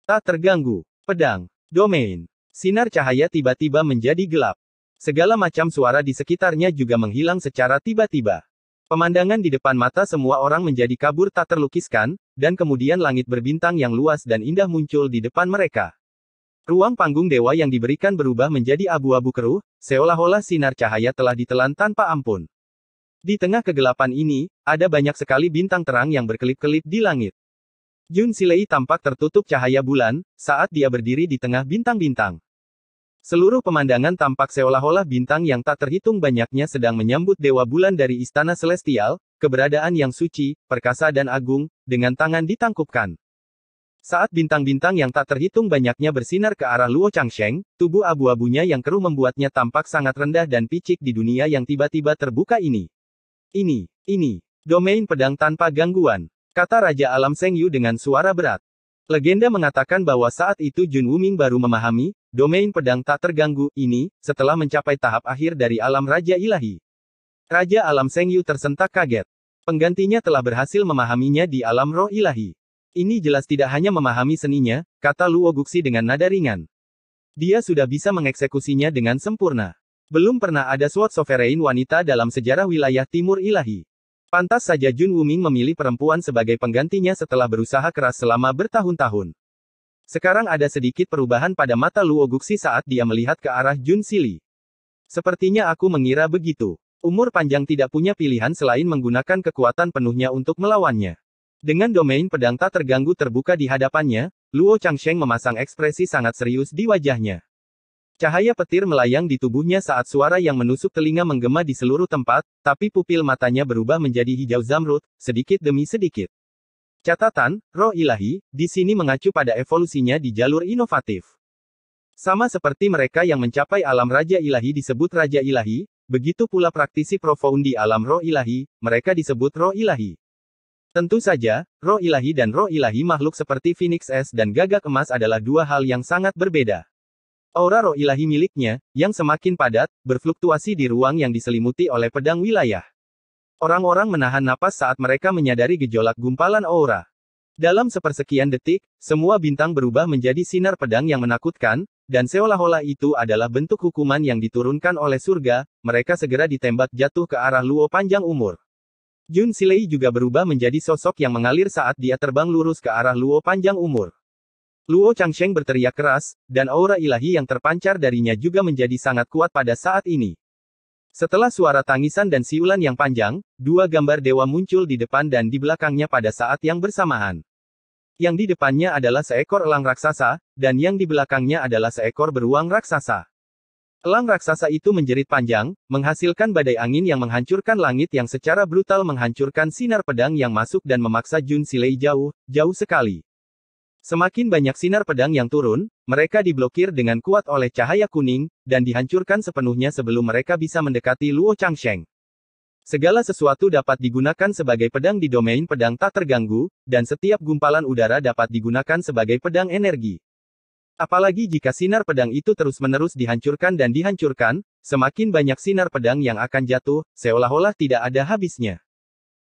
Tak terganggu. Pedang. Domain. Sinar cahaya tiba-tiba menjadi gelap. Segala macam suara di sekitarnya juga menghilang secara tiba-tiba. Pemandangan di depan mata semua orang menjadi kabur tak terlukiskan, dan kemudian langit berbintang yang luas dan indah muncul di depan mereka. Ruang panggung dewa yang diberikan berubah menjadi abu-abu keruh, seolah-olah sinar cahaya telah ditelan tanpa ampun. Di tengah kegelapan ini, ada banyak sekali bintang terang yang berkelip-kelip di langit. Jun Silei tampak tertutup cahaya bulan, saat dia berdiri di tengah bintang-bintang. Seluruh pemandangan tampak seolah-olah bintang yang tak terhitung banyaknya sedang menyambut dewa bulan dari istana celestial, keberadaan yang suci, perkasa dan agung, dengan tangan ditangkupkan. Saat bintang-bintang yang tak terhitung banyaknya bersinar ke arah Luo Changsheng, tubuh abu-abunya yang keruh membuatnya tampak sangat rendah dan picik di dunia yang tiba-tiba terbuka ini. Ini, ini, domain pedang tanpa gangguan, kata Raja Alam Seng Yu dengan suara berat. Legenda mengatakan bahwa saat itu Jun Wuming baru memahami, domain pedang tak terganggu, ini, setelah mencapai tahap akhir dari alam Raja Ilahi. Raja Alam Seng Yu tersentak kaget. Penggantinya telah berhasil memahaminya di alam roh ilahi. Ini jelas tidak hanya memahami seninya, kata Luo Guxi dengan nada ringan. Dia sudah bisa mengeksekusinya dengan sempurna. Belum pernah ada suatu sovereign wanita dalam sejarah wilayah Timur Ilahi. Pantas saja Jun Wuming memilih perempuan sebagai penggantinya setelah berusaha keras selama bertahun-tahun. Sekarang ada sedikit perubahan pada mata Luo Guxi saat dia melihat ke arah Jun Sili. Sepertinya aku mengira begitu. Umur panjang tidak punya pilihan selain menggunakan kekuatan penuhnya untuk melawannya. Dengan domain pedang tak terganggu terbuka di hadapannya, Luo Changsheng memasang ekspresi sangat serius di wajahnya. Cahaya petir melayang di tubuhnya saat suara yang menusuk telinga menggema di seluruh tempat, tapi pupil matanya berubah menjadi hijau zamrud, sedikit demi sedikit. Catatan, roh ilahi, di sini mengacu pada evolusinya di jalur inovatif. Sama seperti mereka yang mencapai alam raja ilahi disebut raja ilahi, begitu pula praktisi profound di alam roh ilahi, mereka disebut roh ilahi. Tentu saja, roh ilahi dan roh ilahi makhluk seperti Phoenix S dan gagak emas adalah dua hal yang sangat berbeda. Aura roh ilahi miliknya, yang semakin padat, berfluktuasi di ruang yang diselimuti oleh pedang wilayah. Orang-orang menahan napas saat mereka menyadari gejolak gumpalan aura. Dalam sepersekian detik, semua bintang berubah menjadi sinar pedang yang menakutkan, dan seolah-olah itu adalah bentuk hukuman yang diturunkan oleh surga, mereka segera ditembak jatuh ke arah Luo panjang umur. Jun Silei juga berubah menjadi sosok yang mengalir saat dia terbang lurus ke arah Luo panjang umur. Luo Changsheng berteriak keras, dan aura ilahi yang terpancar darinya juga menjadi sangat kuat pada saat ini. Setelah suara tangisan dan siulan yang panjang, dua gambar dewa muncul di depan dan di belakangnya pada saat yang bersamaan. Yang di depannya adalah seekor elang raksasa, dan yang di belakangnya adalah seekor beruang raksasa. Elang raksasa itu menjerit panjang, menghasilkan badai angin yang menghancurkan langit yang secara brutal menghancurkan sinar pedang yang masuk dan memaksa Jun Silei jauh, jauh sekali. Semakin banyak sinar pedang yang turun, mereka diblokir dengan kuat oleh cahaya kuning, dan dihancurkan sepenuhnya sebelum mereka bisa mendekati Luo Changsheng. Segala sesuatu dapat digunakan sebagai pedang di domain pedang tak terganggu, dan setiap gumpalan udara dapat digunakan sebagai pedang energi. Apalagi jika sinar pedang itu terus-menerus dihancurkan dan dihancurkan, semakin banyak sinar pedang yang akan jatuh, seolah-olah tidak ada habisnya.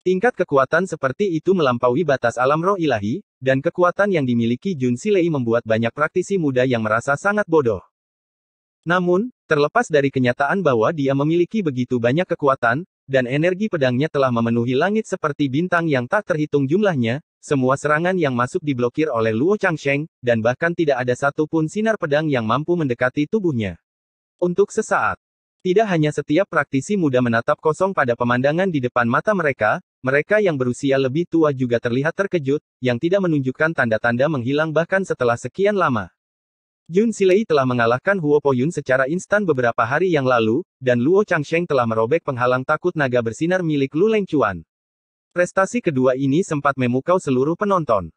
Tingkat kekuatan seperti itu melampaui batas alam roh ilahi, dan kekuatan yang dimiliki Jun Silei membuat banyak praktisi muda yang merasa sangat bodoh. Namun, terlepas dari kenyataan bahwa dia memiliki begitu banyak kekuatan, dan energi pedangnya telah memenuhi langit seperti bintang yang tak terhitung jumlahnya, semua serangan yang masuk diblokir oleh Luo Changsheng, dan bahkan tidak ada satupun sinar pedang yang mampu mendekati tubuhnya. Untuk sesaat, tidak hanya setiap praktisi muda menatap kosong pada pemandangan di depan mata mereka, mereka yang berusia lebih tua juga terlihat terkejut, yang tidak menunjukkan tanda-tanda menghilang bahkan setelah sekian lama. Jun Silei telah mengalahkan Huo Poyun secara instan beberapa hari yang lalu, dan Luo Changsheng telah merobek penghalang takut naga bersinar milik Lu Lengchuan. Prestasi kedua ini sempat memukau seluruh penonton.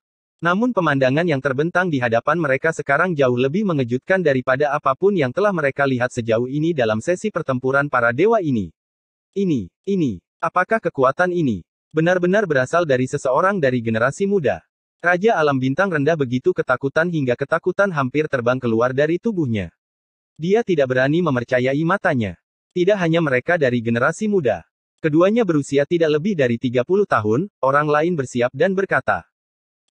Namun pemandangan yang terbentang di hadapan mereka sekarang jauh lebih mengejutkan daripada apapun yang telah mereka lihat sejauh ini dalam sesi pertempuran para dewa ini. Ini, ini, apakah kekuatan ini benar-benar berasal dari seseorang dari generasi muda? Raja alam bintang rendah begitu ketakutan hingga ketakutan hampir terbang keluar dari tubuhnya. Dia tidak berani memercayai matanya. Tidak hanya mereka dari generasi muda. Keduanya berusia tidak lebih dari 30 tahun, orang lain bersiap dan berkata,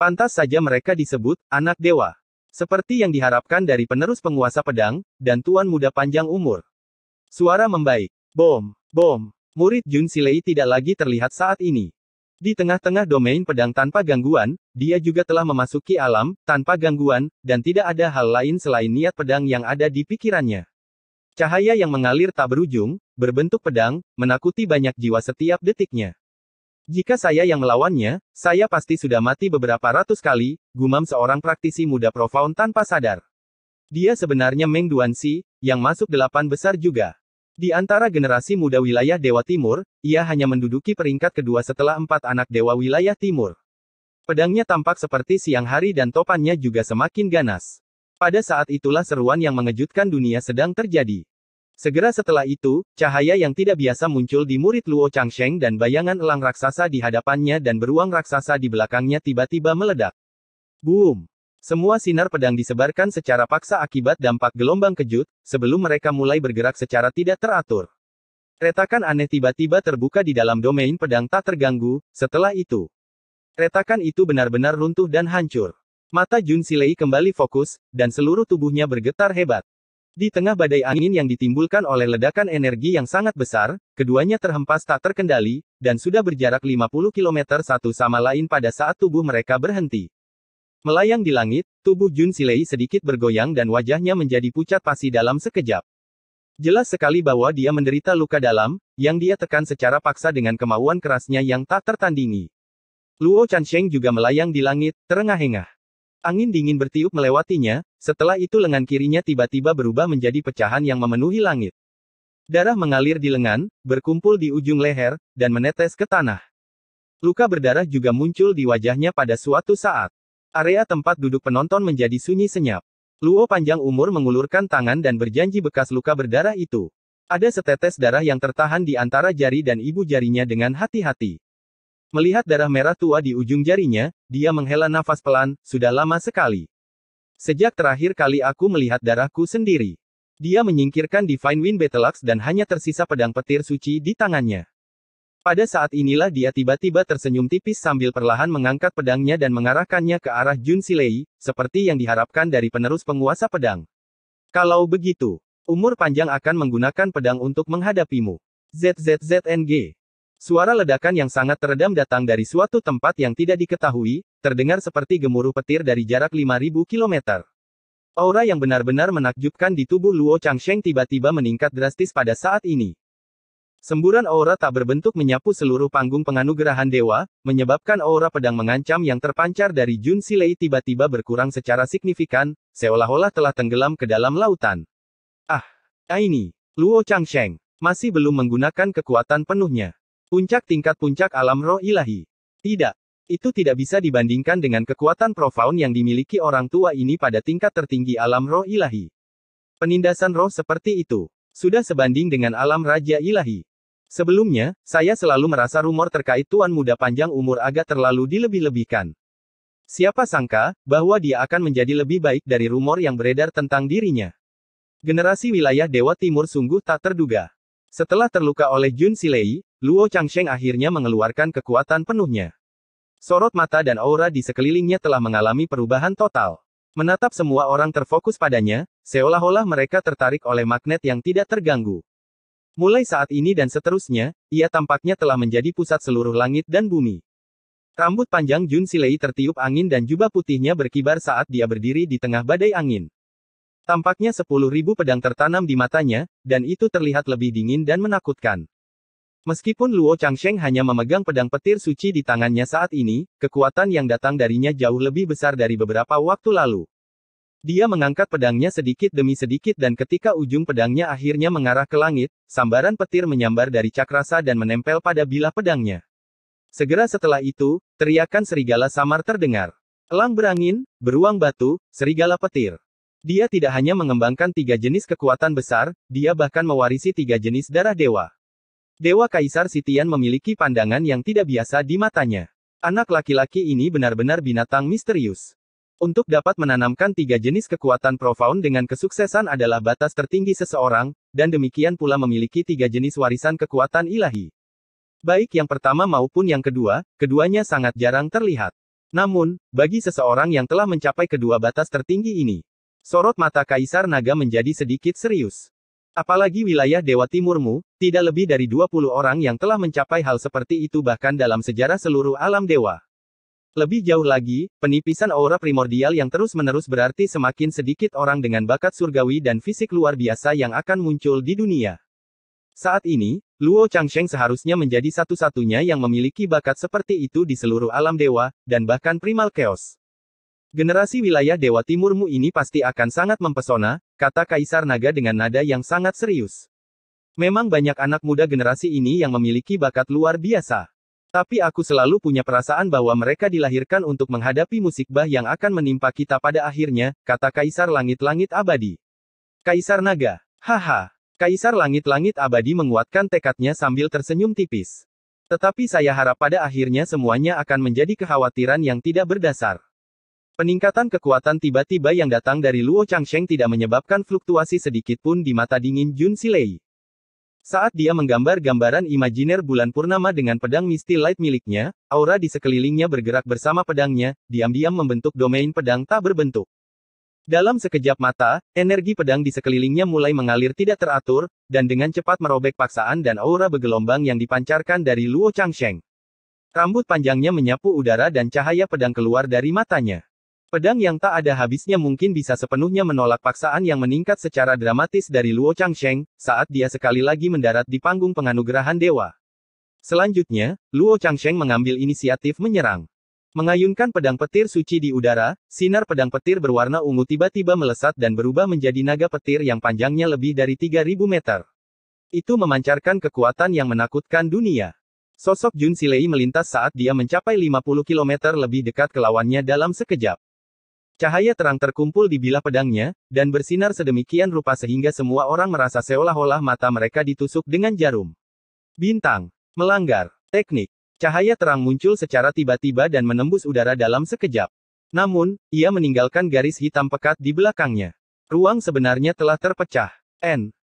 Pantas saja mereka disebut anak dewa. Seperti yang diharapkan dari penerus penguasa pedang, dan tuan muda panjang umur. Suara membaik. Bom, bom. Murid Jun Silei tidak lagi terlihat saat ini. Di tengah-tengah domain pedang tanpa gangguan, dia juga telah memasuki alam, tanpa gangguan, dan tidak ada hal lain selain niat pedang yang ada di pikirannya. Cahaya yang mengalir tak berujung, berbentuk pedang, menakuti banyak jiwa setiap detiknya. Jika saya yang melawannya, saya pasti sudah mati beberapa ratus kali, gumam seorang praktisi muda profound tanpa sadar. Dia sebenarnya Meng Duanxi, yang masuk delapan besar juga. Di antara generasi muda wilayah Dewa Timur, ia hanya menduduki peringkat kedua setelah empat anak Dewa wilayah Timur. Pedangnya tampak seperti siang hari dan topannya juga semakin ganas. Pada saat itulah seruan yang mengejutkan dunia sedang terjadi. Segera setelah itu, cahaya yang tidak biasa muncul di murid Luo Changsheng dan bayangan elang raksasa di hadapannya dan beruang raksasa di belakangnya tiba-tiba meledak. Boom! Semua sinar pedang disebarkan secara paksa akibat dampak gelombang kejut, sebelum mereka mulai bergerak secara tidak teratur. Retakan aneh tiba-tiba terbuka di dalam domain pedang tak terganggu, setelah itu. Retakan itu benar-benar runtuh dan hancur. Mata Jun Silei kembali fokus, dan seluruh tubuhnya bergetar hebat. Di tengah badai angin yang ditimbulkan oleh ledakan energi yang sangat besar, keduanya terhempas tak terkendali, dan sudah berjarak 50 km satu sama lain pada saat tubuh mereka berhenti. Melayang di langit, tubuh Jun Silei sedikit bergoyang dan wajahnya menjadi pucat pasi dalam sekejap. Jelas sekali bahwa dia menderita luka dalam, yang dia tekan secara paksa dengan kemauan kerasnya yang tak tertandingi. Luo Chansheng juga melayang di langit, terengah-engah. Angin dingin bertiup melewatinya, setelah itu lengan kirinya tiba-tiba berubah menjadi pecahan yang memenuhi langit. Darah mengalir di lengan, berkumpul di ujung leher, dan menetes ke tanah. Luka berdarah juga muncul di wajahnya pada suatu saat. Area tempat duduk penonton menjadi sunyi senyap. Luo panjang umur mengulurkan tangan dan berjanji bekas luka berdarah itu. Ada setetes darah yang tertahan di antara jari dan ibu jarinya dengan hati-hati. Melihat darah merah tua di ujung jarinya, dia menghela nafas pelan, sudah lama sekali. Sejak terakhir kali aku melihat darahku sendiri. Dia menyingkirkan Divine Wind Betelax dan hanya tersisa pedang petir suci di tangannya. Pada saat inilah dia tiba-tiba tersenyum tipis sambil perlahan mengangkat pedangnya dan mengarahkannya ke arah Jun Silei, seperti yang diharapkan dari penerus penguasa pedang. Kalau begitu, umur panjang akan menggunakan pedang untuk menghadapimu. ZZZNG Suara ledakan yang sangat teredam datang dari suatu tempat yang tidak diketahui, terdengar seperti gemuruh petir dari jarak 5.000 km. Aura yang benar-benar menakjubkan di tubuh Luo Changsheng tiba-tiba meningkat drastis pada saat ini. Semburan aura tak berbentuk menyapu seluruh panggung penganugerahan dewa, menyebabkan aura pedang mengancam yang terpancar dari Jun Silei tiba-tiba berkurang secara signifikan, seolah-olah telah tenggelam ke dalam lautan. Ah, ah ini, Luo Changsheng, masih belum menggunakan kekuatan penuhnya. Puncak tingkat puncak alam roh ilahi. Tidak. Itu tidak bisa dibandingkan dengan kekuatan profound yang dimiliki orang tua ini pada tingkat tertinggi alam roh ilahi. Penindasan roh seperti itu. Sudah sebanding dengan alam raja ilahi. Sebelumnya, saya selalu merasa rumor terkait tuan muda panjang umur agak terlalu dilebih-lebihkan. Siapa sangka bahwa dia akan menjadi lebih baik dari rumor yang beredar tentang dirinya. Generasi wilayah Dewa Timur sungguh tak terduga. Setelah terluka oleh Jun Silei, Luo Changsheng akhirnya mengeluarkan kekuatan penuhnya. Sorot mata dan aura di sekelilingnya telah mengalami perubahan total. Menatap semua orang terfokus padanya, seolah-olah mereka tertarik oleh magnet yang tidak terganggu. Mulai saat ini dan seterusnya, ia tampaknya telah menjadi pusat seluruh langit dan bumi. Rambut panjang Jun Silei tertiup angin dan jubah putihnya berkibar saat dia berdiri di tengah badai angin. Tampaknya sepuluh ribu pedang tertanam di matanya, dan itu terlihat lebih dingin dan menakutkan. Meskipun Luo Changsheng hanya memegang pedang petir suci di tangannya saat ini, kekuatan yang datang darinya jauh lebih besar dari beberapa waktu lalu. Dia mengangkat pedangnya sedikit demi sedikit dan ketika ujung pedangnya akhirnya mengarah ke langit, sambaran petir menyambar dari cakrasa dan menempel pada bilah pedangnya. Segera setelah itu, teriakan serigala samar terdengar. Elang berangin, beruang batu, serigala petir. Dia tidak hanya mengembangkan tiga jenis kekuatan besar, dia bahkan mewarisi tiga jenis darah dewa. Dewa Kaisar Sitian memiliki pandangan yang tidak biasa di matanya. Anak laki-laki ini benar-benar binatang misterius. Untuk dapat menanamkan tiga jenis kekuatan profound dengan kesuksesan adalah batas tertinggi seseorang, dan demikian pula memiliki tiga jenis warisan kekuatan ilahi. Baik yang pertama maupun yang kedua, keduanya sangat jarang terlihat. Namun, bagi seseorang yang telah mencapai kedua batas tertinggi ini, sorot mata Kaisar Naga menjadi sedikit serius. Apalagi wilayah Dewa Timurmu, tidak lebih dari 20 orang yang telah mencapai hal seperti itu bahkan dalam sejarah seluruh alam dewa. Lebih jauh lagi, penipisan aura primordial yang terus-menerus berarti semakin sedikit orang dengan bakat surgawi dan fisik luar biasa yang akan muncul di dunia. Saat ini, Luo Changsheng seharusnya menjadi satu-satunya yang memiliki bakat seperti itu di seluruh alam dewa, dan bahkan primal chaos. Generasi wilayah Dewa Timurmu ini pasti akan sangat mempesona, kata Kaisar Naga dengan nada yang sangat serius. Memang banyak anak muda generasi ini yang memiliki bakat luar biasa. Tapi aku selalu punya perasaan bahwa mereka dilahirkan untuk menghadapi musibah yang akan menimpa kita pada akhirnya, kata Kaisar Langit-Langit Abadi. Kaisar Naga, haha. Kaisar Langit-Langit Abadi menguatkan tekadnya sambil tersenyum tipis. Tetapi saya harap pada akhirnya semuanya akan menjadi kekhawatiran yang tidak berdasar. Peningkatan kekuatan tiba-tiba yang datang dari Luo Changsheng tidak menyebabkan fluktuasi sedikit pun di mata dingin Jun Silei. Saat dia menggambar gambaran imajiner bulan purnama dengan pedang Misty Light miliknya, aura di sekelilingnya bergerak bersama pedangnya, diam-diam membentuk domain pedang tak berbentuk. Dalam sekejap mata, energi pedang di sekelilingnya mulai mengalir tidak teratur, dan dengan cepat merobek paksaan dan aura bergelombang yang dipancarkan dari Luo Changsheng. Rambut panjangnya menyapu udara dan cahaya pedang keluar dari matanya. Pedang yang tak ada habisnya mungkin bisa sepenuhnya menolak paksaan yang meningkat secara dramatis dari Luo Changsheng, saat dia sekali lagi mendarat di panggung penganugerahan dewa. Selanjutnya, Luo Changsheng mengambil inisiatif menyerang. Mengayunkan pedang petir suci di udara, sinar pedang petir berwarna ungu tiba-tiba melesat dan berubah menjadi naga petir yang panjangnya lebih dari 3.000 meter. Itu memancarkan kekuatan yang menakutkan dunia. Sosok Jun Silei melintas saat dia mencapai 50 km lebih dekat ke lawannya dalam sekejap. Cahaya terang terkumpul di bilah pedangnya, dan bersinar sedemikian rupa sehingga semua orang merasa seolah-olah mata mereka ditusuk dengan jarum. Bintang. Melanggar. Teknik. Cahaya terang muncul secara tiba-tiba dan menembus udara dalam sekejap. Namun, ia meninggalkan garis hitam pekat di belakangnya. Ruang sebenarnya telah terpecah. N.